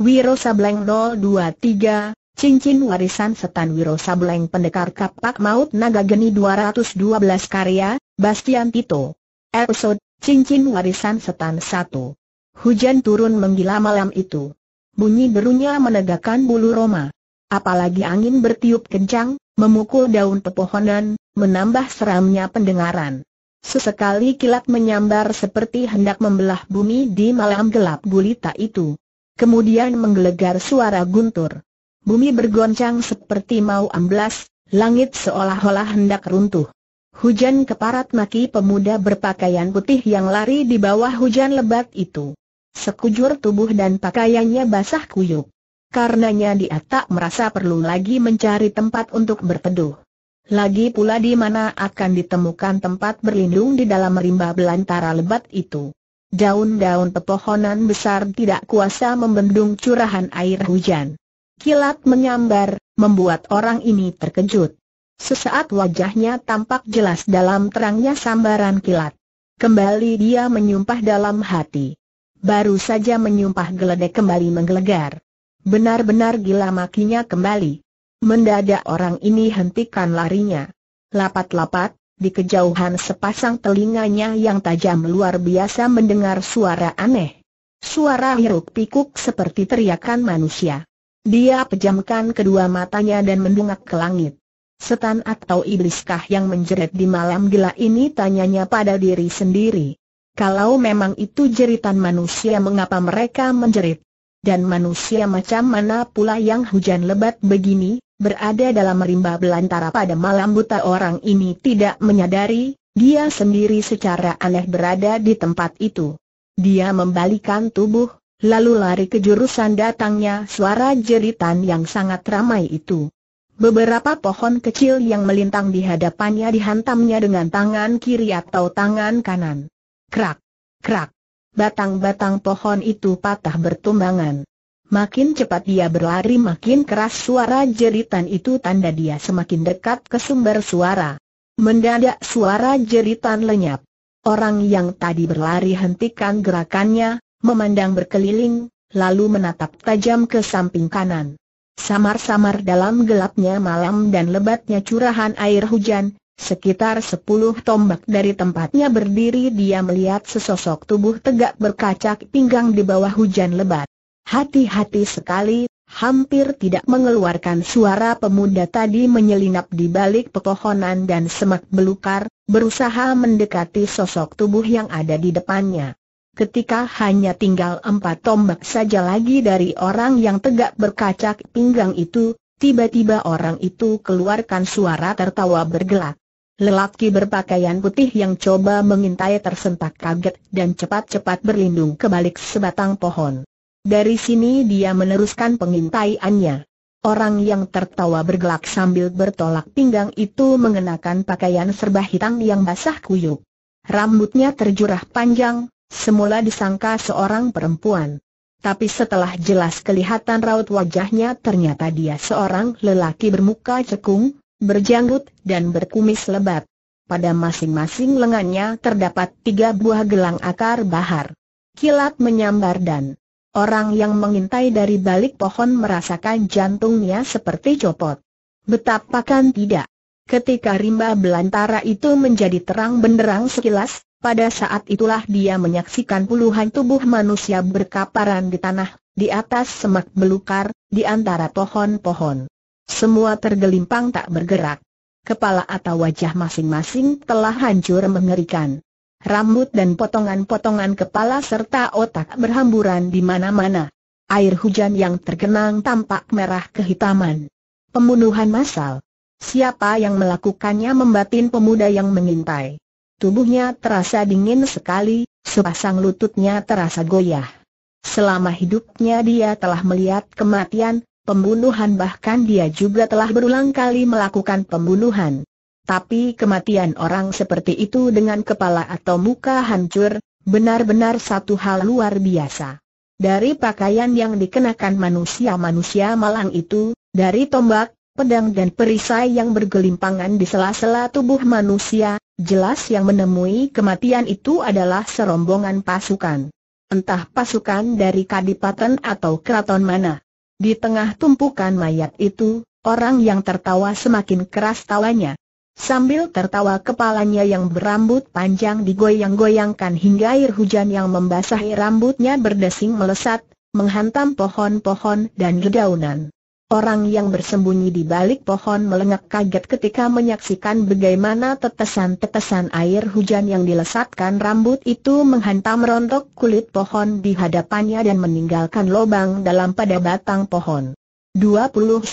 Wiro Sableng 023, cincin warisan setan Wiro Sableng pendekar kapak maut naga geni 212 karya, Bastian Tito. Episode, cincin warisan setan 1. Hujan turun menggila malam itu. Bunyi derunya menegakkan bulu Roma. Apalagi angin bertiup kencang, memukul daun pepohonan, menambah seramnya pendengaran. Sesekali kilat menyambar seperti hendak membelah bumi di malam gelap gulita itu kemudian menggelegar suara guntur. Bumi bergoncang seperti mau amblas, langit seolah-olah hendak runtuh. Hujan keparat maki pemuda berpakaian putih yang lari di bawah hujan lebat itu. Sekujur tubuh dan pakaiannya basah kuyup. Karenanya dia tak merasa perlu lagi mencari tempat untuk berteduh. Lagi pula di mana akan ditemukan tempat berlindung di dalam rimba belantara lebat itu. Daun-daun pepohonan besar tidak kuasa membendung curahan air hujan. Kilat menyambar, membuat orang ini terkejut. Sesaat wajahnya tampak jelas dalam terangnya sambaran kilat. Kembali dia menyumpah dalam hati. Baru saja menyumpah geledek kembali menggelegar. Benar-benar gila makinya kembali. Mendadak orang ini hentikan larinya. Lapat-lapat, di kejauhan sepasang telinganya yang tajam luar biasa mendengar suara aneh. Suara hiruk pikuk seperti teriakan manusia. Dia pejamkan kedua matanya dan mendungak ke langit. Setan atau ibliskah yang menjerit di malam gila ini tanyanya pada diri sendiri. Kalau memang itu jeritan manusia mengapa mereka menjerit? dan manusia macam mana pula yang hujan lebat begini, berada dalam rimba belantara pada malam buta orang ini tidak menyadari, dia sendiri secara aneh berada di tempat itu. Dia membalikan tubuh, lalu lari ke jurusan datangnya suara jeritan yang sangat ramai itu. Beberapa pohon kecil yang melintang di hadapannya dihantamnya dengan tangan kiri atau tangan kanan. Krak, krak, batang-batang pohon itu patah bertumbangan. Makin cepat dia berlari makin keras suara jeritan itu tanda dia semakin dekat ke sumber suara. Mendadak suara jeritan lenyap. Orang yang tadi berlari hentikan gerakannya, memandang berkeliling, lalu menatap tajam ke samping kanan. Samar-samar dalam gelapnya malam dan lebatnya curahan air hujan, Sekitar sepuluh tombak dari tempatnya berdiri dia melihat sesosok tubuh tegak berkacak pinggang di bawah hujan lebat. Hati-hati sekali, hampir tidak mengeluarkan suara pemuda tadi menyelinap di balik pepohonan dan semak belukar, berusaha mendekati sosok tubuh yang ada di depannya. Ketika hanya tinggal empat tombak saja lagi dari orang yang tegak berkacak pinggang itu, tiba-tiba orang itu keluarkan suara tertawa bergelak. Lelaki berpakaian putih yang coba mengintai tersentak kaget dan cepat-cepat berlindung ke balik sebatang pohon. Dari sini dia meneruskan pengintaiannya. Orang yang tertawa bergelak sambil bertolak pinggang itu mengenakan pakaian serba hitam yang basah kuyup. Rambutnya terjurah panjang, semula disangka seorang perempuan. Tapi setelah jelas kelihatan raut wajahnya ternyata dia seorang lelaki bermuka cekung, berjanggut, dan berkumis lebat. Pada masing-masing lengannya terdapat tiga buah gelang akar bahar. Kilat menyambar dan orang yang mengintai dari balik pohon merasakan jantungnya seperti copot. Betapakan tidak. Ketika rimba belantara itu menjadi terang benderang sekilas, pada saat itulah dia menyaksikan puluhan tubuh manusia berkaparan di tanah, di atas semak belukar, di antara pohon-pohon. Semua tergelimpang tak bergerak. Kepala atau wajah masing-masing telah hancur mengerikan. Rambut dan potongan-potongan kepala serta otak berhamburan di mana-mana. Air hujan yang tergenang tampak merah kehitaman. Pembunuhan massal. Siapa yang melakukannya membatin pemuda yang mengintai. Tubuhnya terasa dingin sekali, sepasang lututnya terasa goyah. Selama hidupnya dia telah melihat kematian, pembunuhan bahkan dia juga telah berulang kali melakukan pembunuhan. Tapi kematian orang seperti itu dengan kepala atau muka hancur, benar-benar satu hal luar biasa. Dari pakaian yang dikenakan manusia-manusia malang itu, dari tombak, pedang dan perisai yang bergelimpangan di sela-sela tubuh manusia, jelas yang menemui kematian itu adalah serombongan pasukan. Entah pasukan dari kadipaten atau keraton mana. Di tengah tumpukan mayat itu, orang yang tertawa semakin keras tawanya. Sambil tertawa kepalanya yang berambut panjang digoyang-goyangkan hingga air hujan yang membasahi rambutnya berdesing melesat, menghantam pohon-pohon dan dedaunan. Orang yang bersembunyi di balik pohon melengak kaget ketika menyaksikan bagaimana tetesan-tetesan air hujan yang dilesatkan rambut itu menghantam rontok kulit pohon di hadapannya dan meninggalkan lubang dalam pada batang pohon. 29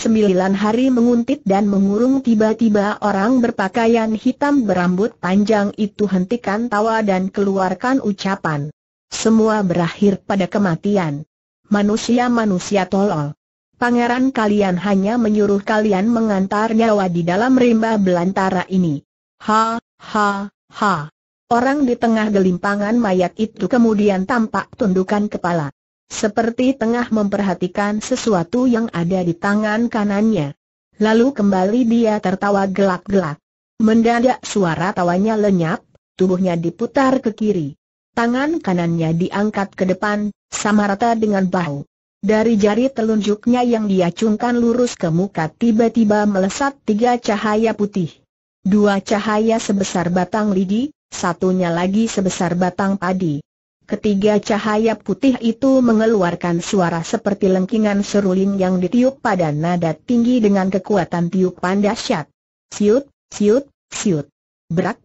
hari menguntit dan mengurung tiba-tiba orang berpakaian hitam berambut panjang itu hentikan tawa dan keluarkan ucapan. Semua berakhir pada kematian. Manusia-manusia tolol. Pangeran kalian hanya menyuruh kalian mengantar nyawa di dalam rimba belantara ini. Ha, ha, ha. Orang di tengah gelimpangan mayat itu kemudian tampak tundukan kepala. Seperti tengah memperhatikan sesuatu yang ada di tangan kanannya. Lalu kembali dia tertawa gelak-gelak. Mendadak suara tawanya lenyap, tubuhnya diputar ke kiri. Tangan kanannya diangkat ke depan, sama rata dengan bahu. Dari jari telunjuknya yang diacungkan lurus ke muka tiba-tiba melesat tiga cahaya putih. Dua cahaya sebesar batang lidi, satunya lagi sebesar batang padi. Ketiga cahaya putih itu mengeluarkan suara seperti lengkingan seruling yang ditiup pada nada tinggi dengan kekuatan tiupan dahsyat. Siut, siut, siut. Berak.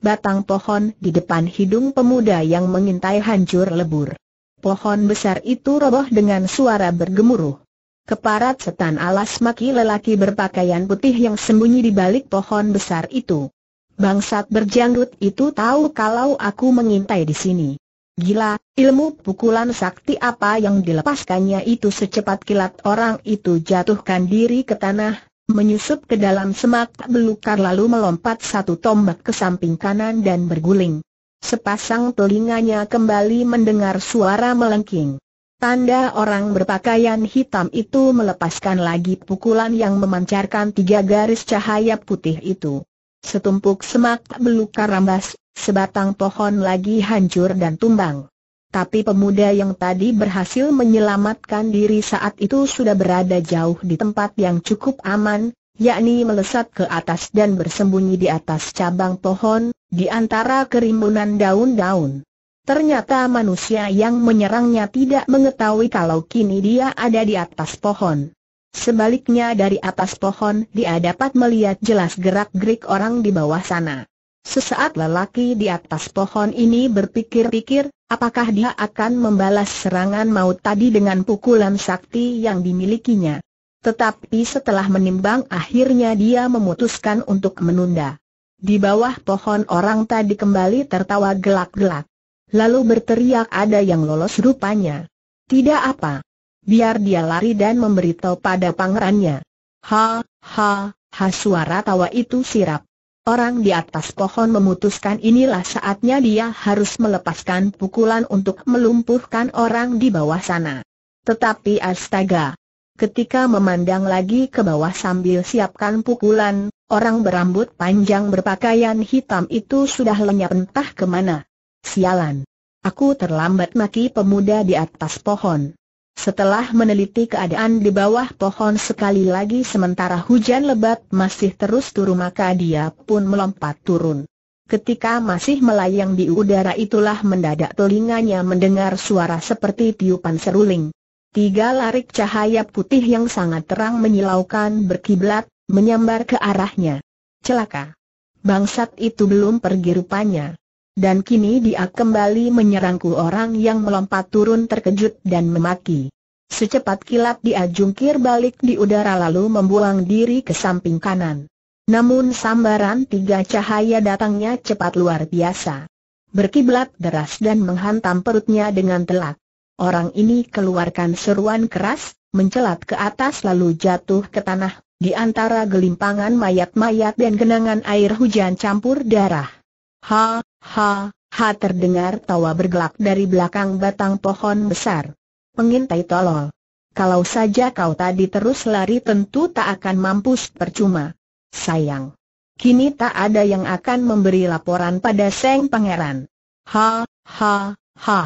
Batang pohon di depan hidung pemuda yang mengintai hancur lebur. Pohon besar itu roboh dengan suara bergemuruh. Keparat setan alas maki lelaki berpakaian putih yang sembunyi di balik pohon besar itu. Bangsat berjanggut itu tahu kalau aku mengintai di sini. Gila, ilmu pukulan sakti apa yang dilepaskannya itu secepat kilat orang itu jatuhkan diri ke tanah, menyusup ke dalam semak belukar lalu melompat satu tombak ke samping kanan dan berguling. Sepasang telinganya kembali mendengar suara melengking. Tanda orang berpakaian hitam itu melepaskan lagi pukulan yang memancarkan tiga garis cahaya putih itu. Setumpuk semak belukar rambas, sebatang pohon lagi hancur dan tumbang. Tapi pemuda yang tadi berhasil menyelamatkan diri saat itu sudah berada jauh di tempat yang cukup aman, yakni melesat ke atas dan bersembunyi di atas cabang pohon, di antara kerimbunan daun-daun. Ternyata manusia yang menyerangnya tidak mengetahui kalau kini dia ada di atas pohon. Sebaliknya dari atas pohon dia dapat melihat jelas gerak-gerik orang di bawah sana. Sesaat lelaki di atas pohon ini berpikir-pikir, apakah dia akan membalas serangan maut tadi dengan pukulan sakti yang dimilikinya. Tetapi setelah menimbang akhirnya dia memutuskan untuk menunda. Di bawah pohon orang tadi kembali tertawa gelak-gelak. Lalu berteriak ada yang lolos rupanya. Tidak apa. Biar dia lari dan memberitahu pada pangerannya. Ha, ha, ha suara tawa itu sirap. Orang di atas pohon memutuskan inilah saatnya dia harus melepaskan pukulan untuk melumpuhkan orang di bawah sana. Tetapi astaga! Ketika memandang lagi ke bawah sambil siapkan pukulan, Orang berambut panjang berpakaian hitam itu sudah lenyap entah kemana. Sialan. Aku terlambat maki pemuda di atas pohon. Setelah meneliti keadaan di bawah pohon sekali lagi sementara hujan lebat masih terus turun maka dia pun melompat turun. Ketika masih melayang di udara itulah mendadak telinganya mendengar suara seperti tiupan seruling. Tiga larik cahaya putih yang sangat terang menyilaukan berkiblat menyambar ke arahnya. Celaka. Bangsat itu belum pergi rupanya. Dan kini dia kembali menyerangku orang yang melompat turun terkejut dan memaki. Secepat kilat dia jungkir balik di udara lalu membuang diri ke samping kanan. Namun sambaran tiga cahaya datangnya cepat luar biasa. Berkiblat deras dan menghantam perutnya dengan telak. Orang ini keluarkan seruan keras, mencelat ke atas lalu jatuh ke tanah di antara gelimpangan mayat-mayat dan genangan air hujan campur darah. Ha, ha, ha terdengar tawa bergelak dari belakang batang pohon besar. Pengintai tolol. Kalau saja kau tadi terus lari tentu tak akan mampus percuma. Sayang. Kini tak ada yang akan memberi laporan pada Seng Pangeran. Ha, ha, ha.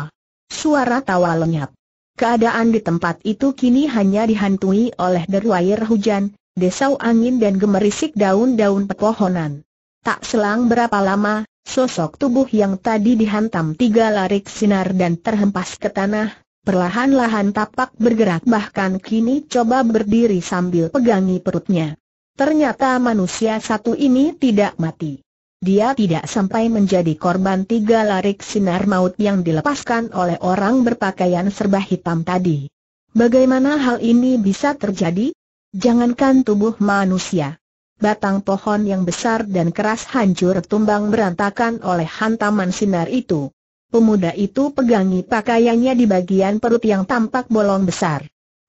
Suara tawa lenyap. Keadaan di tempat itu kini hanya dihantui oleh deru air hujan, desau angin dan gemerisik daun-daun pepohonan. Tak selang berapa lama, sosok tubuh yang tadi dihantam tiga larik sinar dan terhempas ke tanah, perlahan-lahan tapak bergerak bahkan kini coba berdiri sambil pegangi perutnya. Ternyata manusia satu ini tidak mati. Dia tidak sampai menjadi korban tiga larik sinar maut yang dilepaskan oleh orang berpakaian serba hitam tadi. Bagaimana hal ini bisa terjadi? Jangankan tubuh manusia. Batang pohon yang besar dan keras hancur tumbang berantakan oleh hantaman sinar itu. Pemuda itu pegangi pakaiannya di bagian perut yang tampak bolong besar.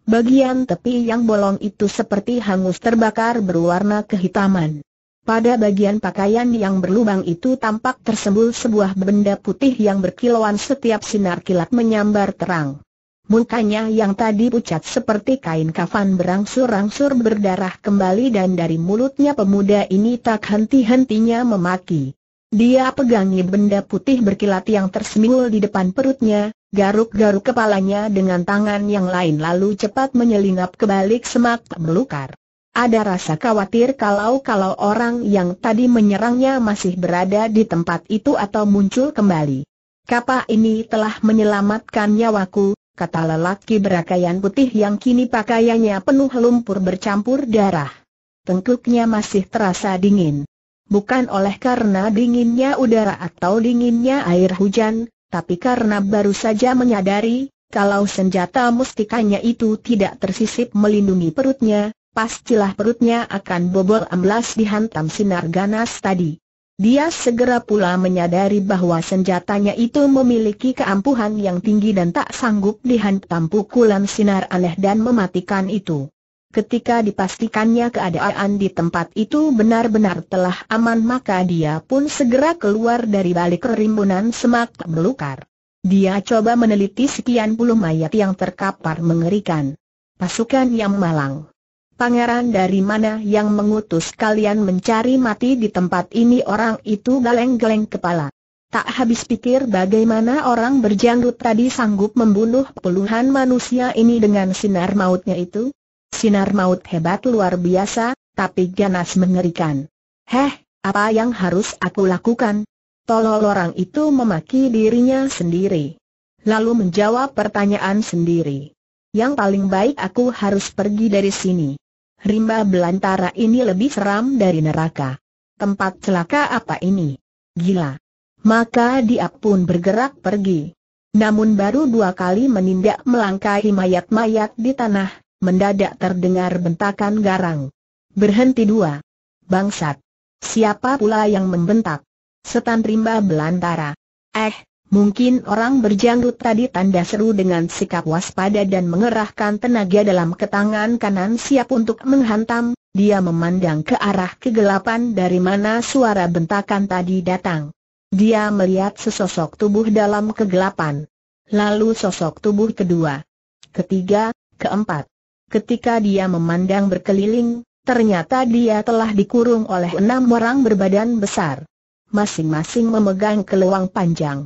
Bagian tepi yang bolong itu seperti hangus terbakar berwarna kehitaman. Pada bagian pakaian yang berlubang itu tampak tersembul sebuah benda putih yang berkilauan setiap sinar kilat menyambar terang. Mukanya yang tadi pucat seperti kain kafan berangsur-angsur berdarah kembali dan dari mulutnya pemuda ini tak henti-hentinya memaki. Dia pegangi benda putih berkilat yang tersembul di depan perutnya, garuk-garuk kepalanya dengan tangan yang lain lalu cepat menyelinap ke balik semak melukar. Ada rasa khawatir kalau-kalau orang yang tadi menyerangnya masih berada di tempat itu atau muncul kembali. Kapal ini telah menyelamatkan nyawaku, kata lelaki berakaian putih yang kini pakaiannya penuh lumpur bercampur darah. Tengkuknya masih terasa dingin. Bukan oleh karena dinginnya udara atau dinginnya air hujan, tapi karena baru saja menyadari, kalau senjata mustikanya itu tidak tersisip melindungi perutnya, pastilah perutnya akan bobol amblas dihantam sinar ganas tadi. Dia segera pula menyadari bahwa senjatanya itu memiliki keampuhan yang tinggi dan tak sanggup dihantam pukulan sinar aneh dan mematikan itu. Ketika dipastikannya keadaan di tempat itu benar-benar telah aman maka dia pun segera keluar dari balik kerimbunan semak belukar. Dia coba meneliti sekian puluh mayat yang terkapar mengerikan. Pasukan yang malang. Pangeran dari mana yang mengutus kalian mencari mati di tempat ini orang itu geleng-geleng kepala. Tak habis pikir bagaimana orang berjanggut tadi sanggup membunuh puluhan manusia ini dengan sinar mautnya itu? Sinar maut hebat luar biasa, tapi ganas mengerikan. Heh, apa yang harus aku lakukan? Tolol orang itu memaki dirinya sendiri. Lalu menjawab pertanyaan sendiri. Yang paling baik aku harus pergi dari sini rimba belantara ini lebih seram dari neraka. Tempat celaka apa ini? Gila. Maka dia pun bergerak pergi. Namun baru dua kali menindak melangkahi mayat-mayat di tanah, mendadak terdengar bentakan garang. Berhenti dua. Bangsat. Siapa pula yang membentak? Setan rimba belantara. Eh, Mungkin orang berjanggut tadi tanda seru dengan sikap waspada dan mengerahkan tenaga dalam ketangan kanan siap untuk menghantam, dia memandang ke arah kegelapan dari mana suara bentakan tadi datang. Dia melihat sesosok tubuh dalam kegelapan. Lalu sosok tubuh kedua, ketiga, keempat. Ketika dia memandang berkeliling, ternyata dia telah dikurung oleh enam orang berbadan besar. Masing-masing memegang keluang panjang.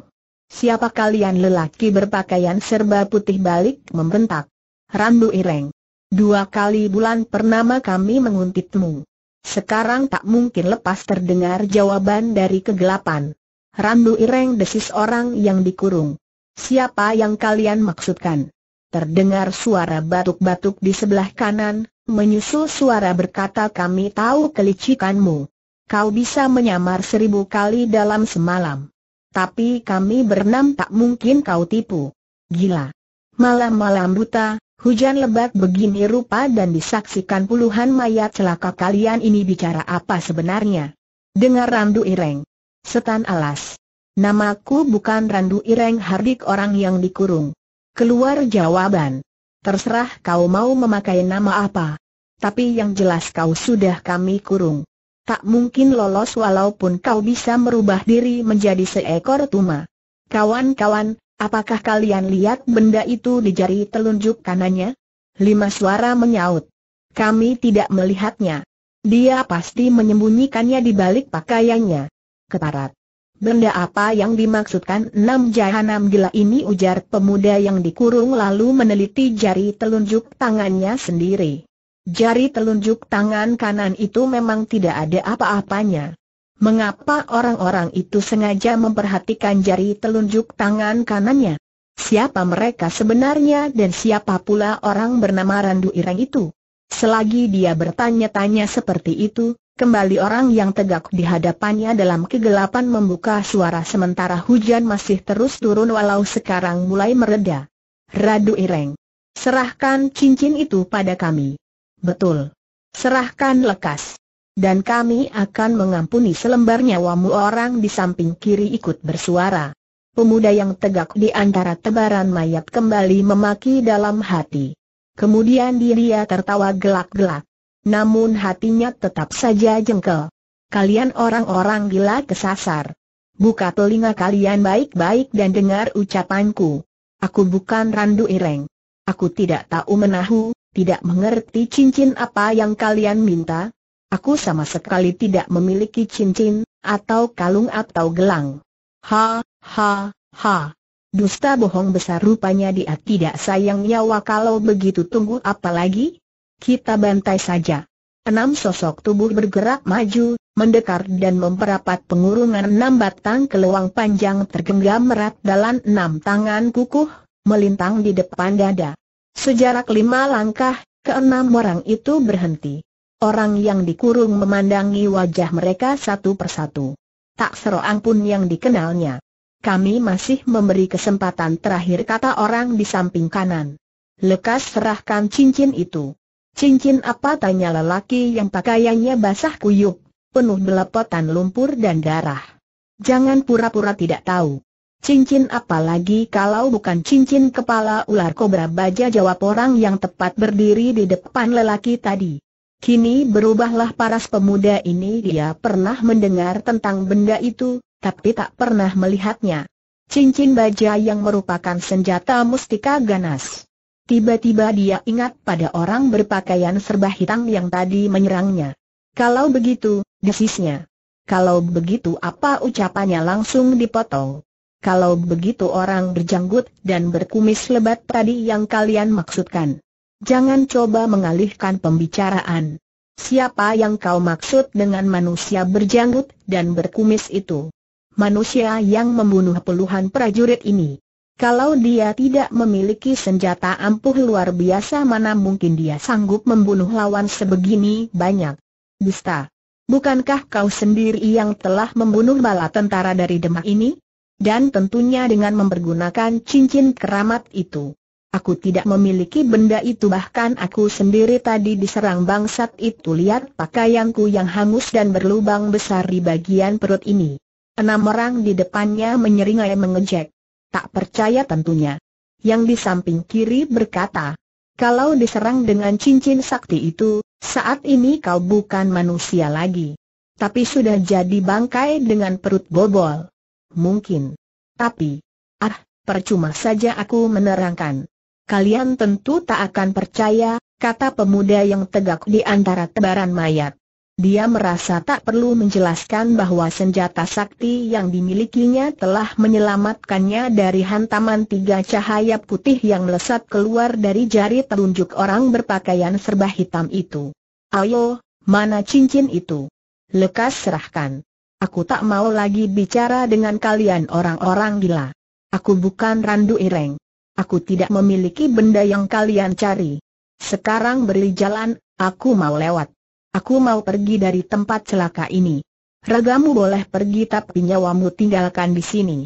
Siapa kalian lelaki berpakaian serba putih balik membentak? Rambu Ireng. Dua kali bulan pernama kami menguntitmu. Sekarang tak mungkin lepas terdengar jawaban dari kegelapan. Rambu Ireng desis orang yang dikurung. Siapa yang kalian maksudkan? Terdengar suara batuk-batuk di sebelah kanan, menyusul suara berkata kami tahu kelicikanmu. Kau bisa menyamar seribu kali dalam semalam. Tapi kami berenam tak mungkin kau tipu. Gila. Malam-malam buta, hujan lebat begini rupa dan disaksikan puluhan mayat celaka kalian ini bicara apa sebenarnya. Dengar Randu Ireng. Setan alas. Namaku bukan Randu Ireng Hardik orang yang dikurung. Keluar jawaban. Terserah kau mau memakai nama apa. Tapi yang jelas kau sudah kami kurung tak mungkin lolos walaupun kau bisa merubah diri menjadi seekor tuma. Kawan-kawan, apakah kalian lihat benda itu di jari telunjuk kanannya? Lima suara menyaut. Kami tidak melihatnya. Dia pasti menyembunyikannya di balik pakaiannya. Keparat. Benda apa yang dimaksudkan enam jahanam gila ini ujar pemuda yang dikurung lalu meneliti jari telunjuk tangannya sendiri. Jari telunjuk tangan kanan itu memang tidak ada apa-apanya. Mengapa orang-orang itu sengaja memperhatikan jari telunjuk tangan kanannya? Siapa mereka sebenarnya dan siapa pula orang bernama Randu Irang itu? Selagi dia bertanya-tanya seperti itu, kembali orang yang tegak di hadapannya dalam kegelapan membuka suara sementara hujan masih terus turun walau sekarang mulai mereda. Radu Ireng, serahkan cincin itu pada kami. Betul. Serahkan lekas. Dan kami akan mengampuni selembar nyawamu orang di samping kiri ikut bersuara. Pemuda yang tegak di antara tebaran mayat kembali memaki dalam hati. Kemudian dia tertawa gelak-gelak. Namun hatinya tetap saja jengkel. Kalian orang-orang gila kesasar. Buka telinga kalian baik-baik dan dengar ucapanku. Aku bukan Randu Ireng. Aku tidak tahu menahu, tidak mengerti cincin apa yang kalian minta? Aku sama sekali tidak memiliki cincin, atau kalung atau gelang. Ha, ha, ha. Dusta bohong besar rupanya dia tidak sayang nyawa kalau begitu tunggu apa lagi? Kita bantai saja. Enam sosok tubuh bergerak maju, mendekar dan memperapat pengurungan enam batang keluang panjang tergenggam erat dalam enam tangan kukuh, melintang di depan dada. Sejarak lima langkah, keenam orang itu berhenti. Orang yang dikurung memandangi wajah mereka satu persatu. Tak seroang pun yang dikenalnya. Kami masih memberi kesempatan terakhir kata orang di samping kanan. Lekas serahkan cincin itu. Cincin apa tanya lelaki yang pakaiannya basah kuyup, penuh belepotan lumpur dan darah. Jangan pura-pura tidak tahu. Cincin apa lagi kalau bukan cincin kepala ular kobra baja jawab orang yang tepat berdiri di depan lelaki tadi. Kini berubahlah paras pemuda ini dia pernah mendengar tentang benda itu, tapi tak pernah melihatnya. Cincin baja yang merupakan senjata mustika ganas. Tiba-tiba dia ingat pada orang berpakaian serba hitam yang tadi menyerangnya. Kalau begitu, desisnya. Kalau begitu apa ucapannya langsung dipotong kalau begitu orang berjanggut dan berkumis lebat tadi yang kalian maksudkan. Jangan coba mengalihkan pembicaraan. Siapa yang kau maksud dengan manusia berjanggut dan berkumis itu? Manusia yang membunuh puluhan prajurit ini. Kalau dia tidak memiliki senjata ampuh luar biasa mana mungkin dia sanggup membunuh lawan sebegini banyak. Dusta. Bukankah kau sendiri yang telah membunuh bala tentara dari Demak ini? dan tentunya dengan mempergunakan cincin keramat itu. Aku tidak memiliki benda itu bahkan aku sendiri tadi diserang bangsat itu lihat pakaianku yang hangus dan berlubang besar di bagian perut ini. Enam orang di depannya menyeringai mengejek. Tak percaya tentunya. Yang di samping kiri berkata, kalau diserang dengan cincin sakti itu, saat ini kau bukan manusia lagi. Tapi sudah jadi bangkai dengan perut bobol mungkin. Tapi, ah, percuma saja aku menerangkan. Kalian tentu tak akan percaya, kata pemuda yang tegak di antara tebaran mayat. Dia merasa tak perlu menjelaskan bahwa senjata sakti yang dimilikinya telah menyelamatkannya dari hantaman tiga cahaya putih yang melesat keluar dari jari telunjuk orang berpakaian serba hitam itu. Ayo, mana cincin itu? Lekas serahkan. Aku tak mau lagi bicara dengan kalian orang-orang gila. Aku bukan Randu Ireng. Aku tidak memiliki benda yang kalian cari. Sekarang beri jalan, aku mau lewat. Aku mau pergi dari tempat celaka ini. Ragamu boleh pergi tapi nyawamu tinggalkan di sini.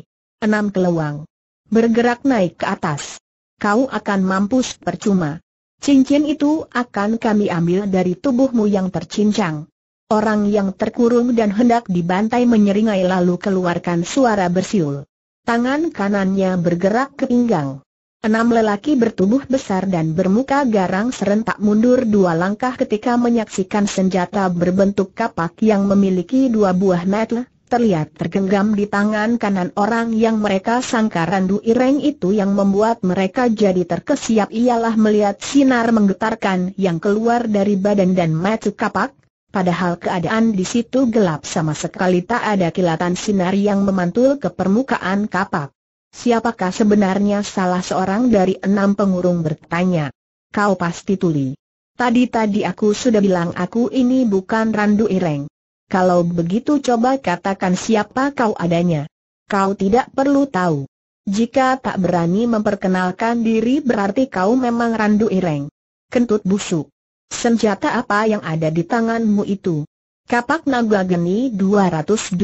Enam keluang. Bergerak naik ke atas. Kau akan mampus percuma. Cincin itu akan kami ambil dari tubuhmu yang tercincang. Orang yang terkurung dan hendak dibantai menyeringai lalu keluarkan suara bersiul. Tangan kanannya bergerak ke pinggang. Enam lelaki bertubuh besar dan bermuka garang serentak mundur dua langkah ketika menyaksikan senjata berbentuk kapak yang memiliki dua buah metal terlihat tergenggam di tangan kanan orang yang mereka sangka randu ireng itu yang membuat mereka jadi terkesiap ialah melihat sinar menggetarkan yang keluar dari badan dan metu kapak, Padahal keadaan di situ gelap sama sekali tak ada kilatan sinar yang memantul ke permukaan kapak. Siapakah sebenarnya salah seorang dari enam pengurung bertanya? Kau pasti tuli. Tadi-tadi aku sudah bilang aku ini bukan Randu Ireng. Kalau begitu coba katakan siapa kau adanya. Kau tidak perlu tahu. Jika tak berani memperkenalkan diri berarti kau memang Randu Ireng. Kentut busuk. Senjata apa yang ada di tanganmu itu? Kapak naga geni 212.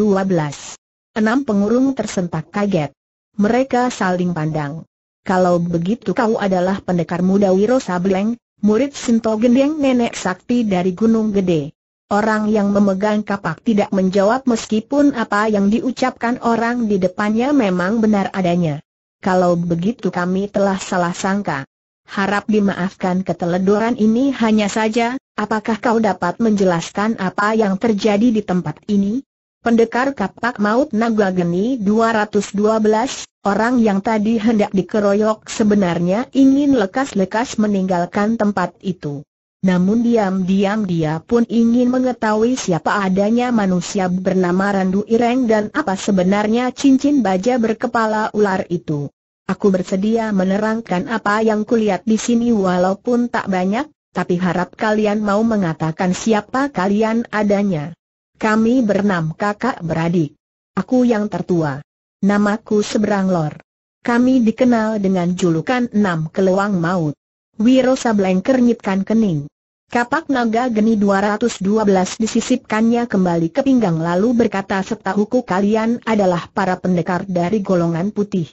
Enam pengurung tersentak kaget. Mereka saling pandang. Kalau begitu kau adalah pendekar muda Wiro Sableng, murid Sinto Gendeng Nenek Sakti dari Gunung Gede. Orang yang memegang kapak tidak menjawab meskipun apa yang diucapkan orang di depannya memang benar adanya. Kalau begitu kami telah salah sangka harap dimaafkan keteledoran ini hanya saja, apakah kau dapat menjelaskan apa yang terjadi di tempat ini? Pendekar kapak maut naga geni 212, orang yang tadi hendak dikeroyok sebenarnya ingin lekas-lekas meninggalkan tempat itu. Namun diam-diam dia pun ingin mengetahui siapa adanya manusia bernama Randu Ireng dan apa sebenarnya cincin baja berkepala ular itu. Aku bersedia menerangkan apa yang kulihat di sini walaupun tak banyak, tapi harap kalian mau mengatakan siapa kalian adanya. Kami bernam kakak beradik. Aku yang tertua. Namaku Seberang Lor. Kami dikenal dengan julukan Enam Kelewang Maut. Wiro Sableng kernyitkan kening. Kapak naga geni 212 disisipkannya kembali ke pinggang lalu berkata setahuku kalian adalah para pendekar dari golongan putih.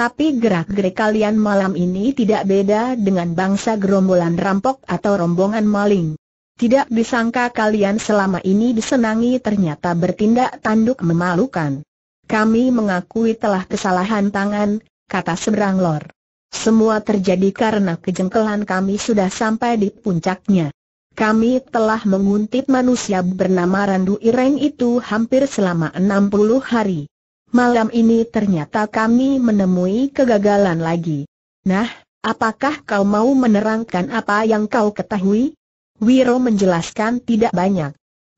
Tapi gerak-gerik kalian malam ini tidak beda dengan bangsa gerombolan rampok atau rombongan maling. Tidak disangka kalian selama ini disenangi ternyata bertindak tanduk memalukan. Kami mengakui telah kesalahan tangan, kata seberang lor. Semua terjadi karena kejengkelan kami sudah sampai di puncaknya. Kami telah menguntit manusia bernama Randu Ireng itu hampir selama 60 hari. Malam ini ternyata kami menemui kegagalan lagi. Nah, apakah kau mau menerangkan apa yang kau ketahui? Wiro menjelaskan tidak banyak.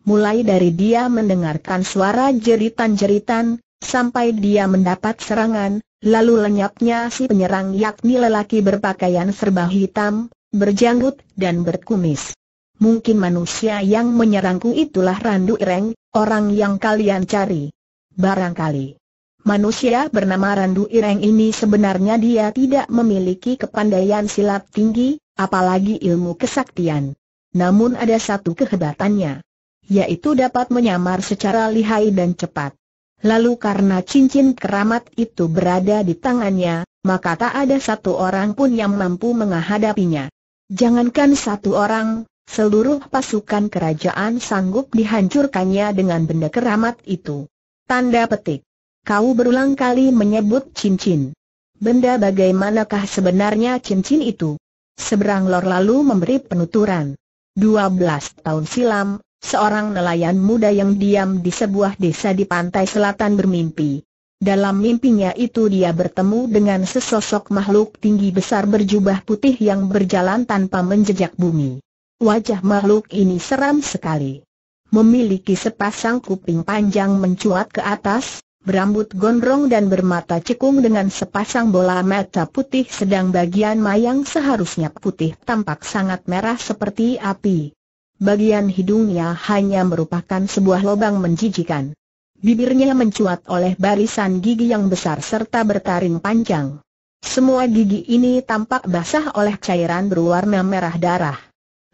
Mulai dari dia mendengarkan suara jeritan-jeritan, sampai dia mendapat serangan, lalu lenyapnya si penyerang yakni lelaki berpakaian serba hitam, berjanggut dan berkumis. Mungkin manusia yang menyerangku itulah Randu Ireng, orang yang kalian cari. Barangkali. Manusia bernama Randu Ireng ini sebenarnya dia tidak memiliki kepandaian silat tinggi, apalagi ilmu kesaktian. Namun ada satu kehebatannya, yaitu dapat menyamar secara lihai dan cepat. Lalu karena cincin keramat itu berada di tangannya, maka tak ada satu orang pun yang mampu menghadapinya. Jangankan satu orang, seluruh pasukan kerajaan sanggup dihancurkannya dengan benda keramat itu. Tanda petik Kau berulang kali menyebut cincin. Benda bagaimanakah sebenarnya cincin itu? Seberang Lor lalu memberi penuturan. 12 tahun silam, seorang nelayan muda yang diam di sebuah desa di pantai selatan bermimpi. Dalam mimpinya itu dia bertemu dengan sesosok makhluk tinggi besar berjubah putih yang berjalan tanpa menjejak bumi. Wajah makhluk ini seram sekali. Memiliki sepasang kuping panjang mencuat ke atas, berambut gondrong dan bermata cekung dengan sepasang bola mata putih sedang bagian mayang seharusnya putih tampak sangat merah seperti api. Bagian hidungnya hanya merupakan sebuah lubang menjijikan. Bibirnya mencuat oleh barisan gigi yang besar serta bertaring panjang. Semua gigi ini tampak basah oleh cairan berwarna merah darah.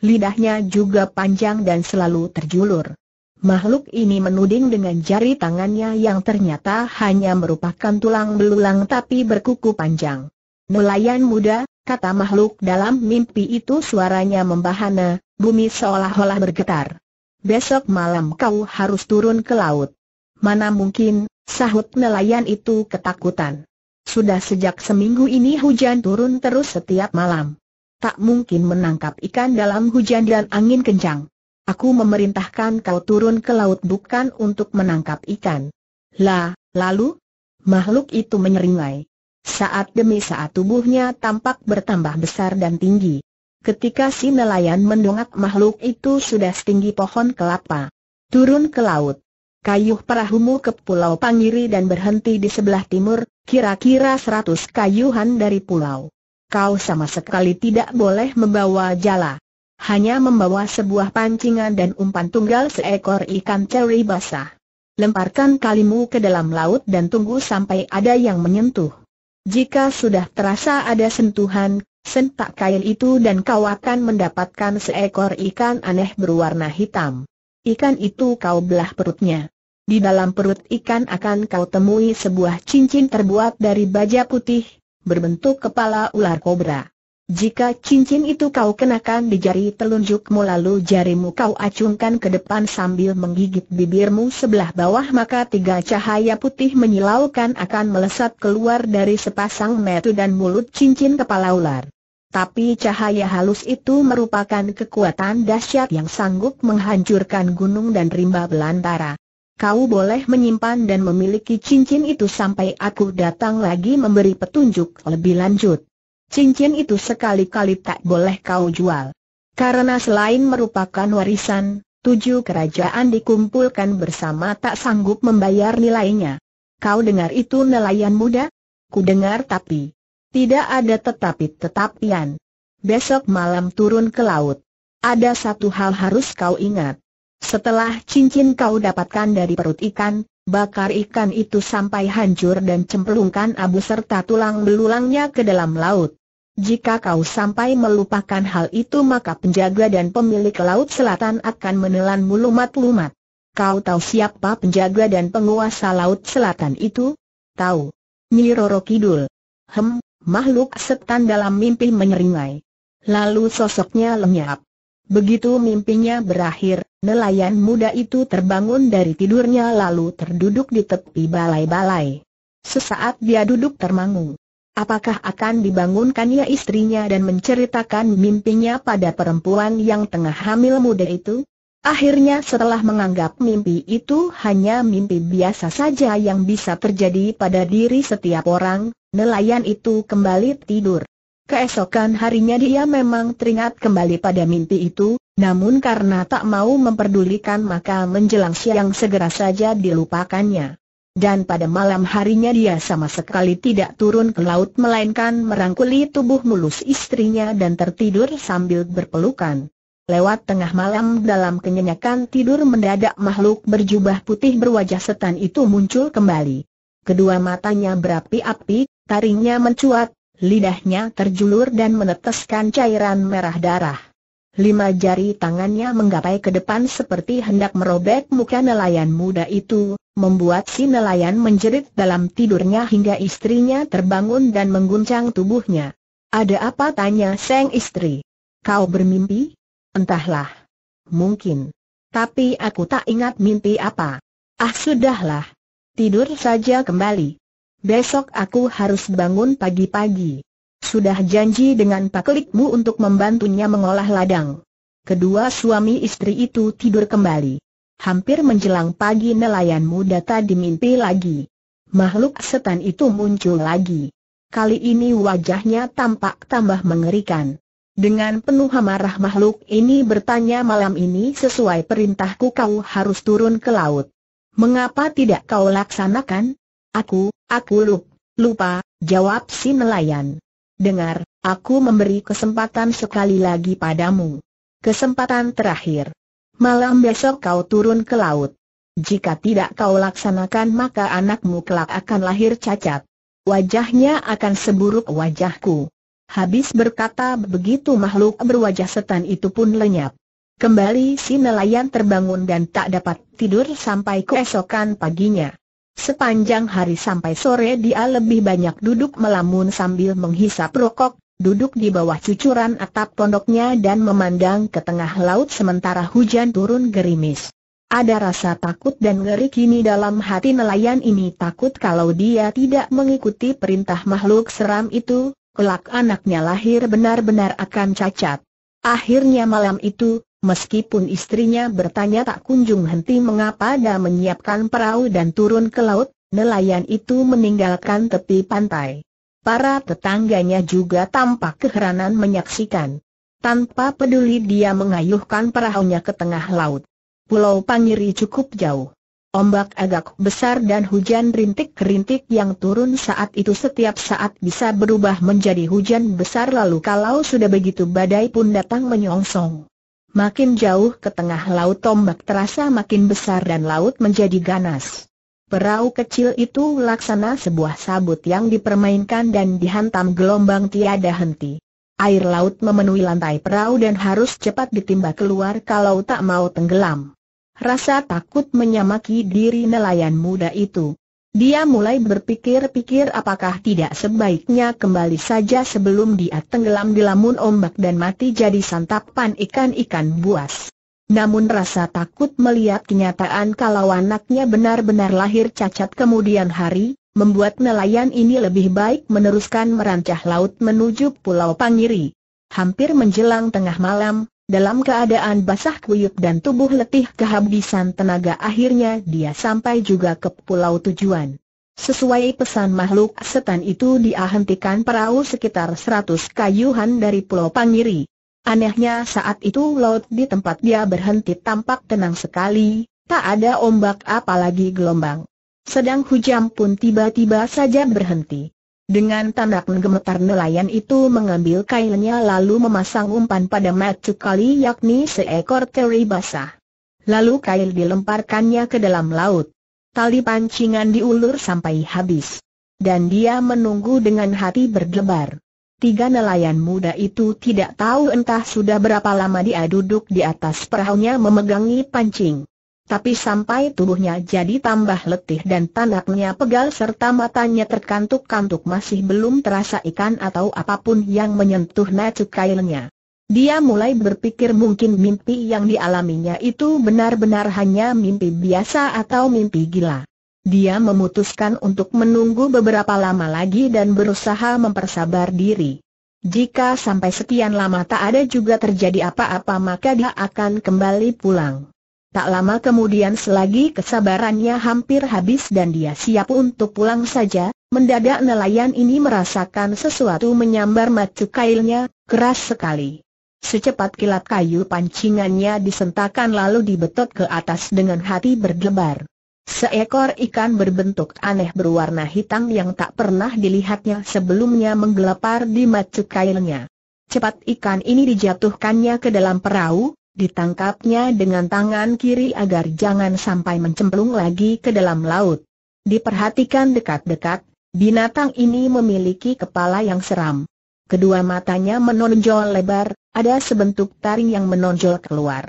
Lidahnya juga panjang dan selalu terjulur. Makhluk ini menuding dengan jari tangannya yang ternyata hanya merupakan tulang belulang tapi berkuku panjang. Nelayan muda, kata makhluk dalam mimpi itu suaranya membahana, bumi seolah-olah bergetar. Besok malam kau harus turun ke laut. Mana mungkin, sahut nelayan itu ketakutan. Sudah sejak seminggu ini hujan turun terus setiap malam. Tak mungkin menangkap ikan dalam hujan dan angin kencang. Aku memerintahkan kau turun ke laut bukan untuk menangkap ikan. Lah, lalu? Makhluk itu menyeringai. Saat demi saat tubuhnya tampak bertambah besar dan tinggi. Ketika si nelayan mendongak makhluk itu sudah setinggi pohon kelapa. Turun ke laut. Kayuh perahumu ke Pulau Pangiri dan berhenti di sebelah timur, kira-kira seratus kayuhan dari pulau. Kau sama sekali tidak boleh membawa jala. Hanya membawa sebuah pancingan dan umpan tunggal seekor ikan ceri basah. Lemparkan kalimu ke dalam laut dan tunggu sampai ada yang menyentuh. Jika sudah terasa ada sentuhan, sentak kail itu dan kau akan mendapatkan seekor ikan aneh berwarna hitam. Ikan itu kau belah perutnya. Di dalam perut ikan akan kau temui sebuah cincin terbuat dari baja putih, berbentuk kepala ular kobra. Jika cincin itu kau kenakan di jari telunjukmu lalu jarimu kau acungkan ke depan sambil menggigit bibirmu sebelah bawah maka tiga cahaya putih menyilaukan akan melesat keluar dari sepasang metu dan mulut cincin kepala ular. Tapi cahaya halus itu merupakan kekuatan dahsyat yang sanggup menghancurkan gunung dan rimba belantara. Kau boleh menyimpan dan memiliki cincin itu sampai aku datang lagi memberi petunjuk lebih lanjut cincin itu sekali-kali tak boleh kau jual. Karena selain merupakan warisan, tujuh kerajaan dikumpulkan bersama tak sanggup membayar nilainya. Kau dengar itu nelayan muda? Ku dengar tapi. Tidak ada tetapi-tetapian. Besok malam turun ke laut. Ada satu hal harus kau ingat. Setelah cincin kau dapatkan dari perut ikan, bakar ikan itu sampai hancur dan cemplungkan abu serta tulang belulangnya ke dalam laut. Jika kau sampai melupakan hal itu maka penjaga dan pemilik Laut Selatan akan menelanmu lumat-lumat. Kau tahu siapa penjaga dan penguasa Laut Selatan itu? Tahu. Nyiroro Kidul. Hem, makhluk setan dalam mimpi menyeringai. Lalu sosoknya lenyap. Begitu mimpinya berakhir, nelayan muda itu terbangun dari tidurnya lalu terduduk di tepi balai-balai. Sesaat dia duduk termangu. Apakah akan dibangunkannya istrinya dan menceritakan mimpinya pada perempuan yang tengah hamil muda itu? Akhirnya setelah menganggap mimpi itu hanya mimpi biasa saja yang bisa terjadi pada diri setiap orang, nelayan itu kembali tidur. Keesokan harinya dia memang teringat kembali pada mimpi itu, namun karena tak mau memperdulikan maka menjelang siang segera saja dilupakannya. Dan pada malam harinya dia sama sekali tidak turun ke laut melainkan merangkuli tubuh mulus istrinya dan tertidur sambil berpelukan. Lewat tengah malam dalam kenyanyakan tidur mendadak makhluk berjubah putih berwajah setan itu muncul kembali. Kedua matanya berapi-api, taringnya mencuat, lidahnya terjulur dan meneteskan cairan merah darah. Lima jari tangannya menggapai ke depan seperti hendak merobek muka nelayan muda itu, membuat si nelayan menjerit dalam tidurnya hingga istrinya terbangun dan mengguncang tubuhnya. Ada apa tanya sang istri? Kau bermimpi? Entahlah. Mungkin. Tapi aku tak ingat mimpi apa. Ah sudahlah. Tidur saja kembali. Besok aku harus bangun pagi-pagi. Sudah janji dengan Pak Klikmu untuk membantunya mengolah ladang. Kedua suami istri itu tidur kembali hampir menjelang pagi nelayan muda tadi mimpi lagi. Makhluk setan itu muncul lagi. Kali ini wajahnya tampak tambah mengerikan. Dengan penuh amarah makhluk ini bertanya malam ini sesuai perintahku kau harus turun ke laut. Mengapa tidak kau laksanakan? Aku, aku lup, lupa, jawab si nelayan. Dengar, aku memberi kesempatan sekali lagi padamu. Kesempatan terakhir. Malam besok kau turun ke laut. Jika tidak kau laksanakan maka anakmu kelak akan lahir cacat. Wajahnya akan seburuk wajahku. Habis berkata begitu makhluk berwajah setan itu pun lenyap. Kembali si nelayan terbangun dan tak dapat tidur sampai keesokan paginya. Sepanjang hari sampai sore dia lebih banyak duduk melamun sambil menghisap rokok, duduk di bawah cucuran atap pondoknya dan memandang ke tengah laut sementara hujan turun gerimis. Ada rasa takut dan ngeri kini dalam hati nelayan ini takut kalau dia tidak mengikuti perintah makhluk seram itu, kelak anaknya lahir benar-benar akan cacat. Akhirnya malam itu, meskipun istrinya bertanya tak kunjung henti mengapa dia menyiapkan perahu dan turun ke laut, nelayan itu meninggalkan tepi pantai. Para tetangganya juga tampak keheranan menyaksikan. Tanpa peduli dia mengayuhkan perahunya ke tengah laut. Pulau Pangiri cukup jauh. Ombak agak besar dan hujan rintik-rintik yang turun saat itu setiap saat bisa berubah menjadi hujan besar lalu kalau sudah begitu badai pun datang menyongsong. Makin jauh ke tengah laut ombak terasa makin besar dan laut menjadi ganas. Perahu kecil itu laksana sebuah sabut yang dipermainkan dan dihantam gelombang tiada henti. Air laut memenuhi lantai perahu dan harus cepat ditimba keluar kalau tak mau tenggelam. Rasa takut menyamaki diri nelayan muda itu. Dia mulai berpikir-pikir apakah tidak sebaiknya kembali saja sebelum dia tenggelam di lamun ombak dan mati jadi santapan ikan-ikan buas. Namun rasa takut melihat kenyataan kalau anaknya benar-benar lahir cacat kemudian hari, membuat nelayan ini lebih baik meneruskan merancah laut menuju Pulau Pangiri. Hampir menjelang tengah malam, dalam keadaan basah kuyup dan tubuh letih kehabisan tenaga akhirnya dia sampai juga ke pulau tujuan. Sesuai pesan makhluk setan itu dia hentikan perahu sekitar 100 kayuhan dari Pulau Pangiri. Anehnya saat itu laut di tempat dia berhenti tampak tenang sekali, tak ada ombak apalagi gelombang. Sedang hujan pun tiba-tiba saja berhenti. Dengan tanda gemetar nelayan itu mengambil kailnya lalu memasang umpan pada mata kali yakni seekor teri basah. Lalu kail dilemparkannya ke dalam laut. Tali pancingan diulur sampai habis. Dan dia menunggu dengan hati berdebar. Tiga nelayan muda itu tidak tahu entah sudah berapa lama dia duduk di atas perahunya memegangi pancing. Tapi sampai tubuhnya jadi tambah letih dan tanaknya pegal serta matanya terkantuk-kantuk masih belum terasa ikan atau apapun yang menyentuh kailnya. Dia mulai berpikir mungkin mimpi yang dialaminya itu benar-benar hanya mimpi biasa atau mimpi gila. Dia memutuskan untuk menunggu beberapa lama lagi dan berusaha mempersabar diri. Jika sampai sekian lama tak ada juga terjadi apa-apa maka dia akan kembali pulang. Tak lama kemudian selagi kesabarannya hampir habis dan dia siap untuk pulang saja, mendadak nelayan ini merasakan sesuatu menyambar macu kailnya, keras sekali. Secepat kilat kayu pancingannya disentakan lalu dibetot ke atas dengan hati berdebar. Seekor ikan berbentuk aneh berwarna hitam yang tak pernah dilihatnya sebelumnya menggelapar di macu kailnya. Cepat ikan ini dijatuhkannya ke dalam perahu, ditangkapnya dengan tangan kiri agar jangan sampai mencemplung lagi ke dalam laut. Diperhatikan dekat-dekat, binatang ini memiliki kepala yang seram. Kedua matanya menonjol lebar, ada sebentuk taring yang menonjol keluar.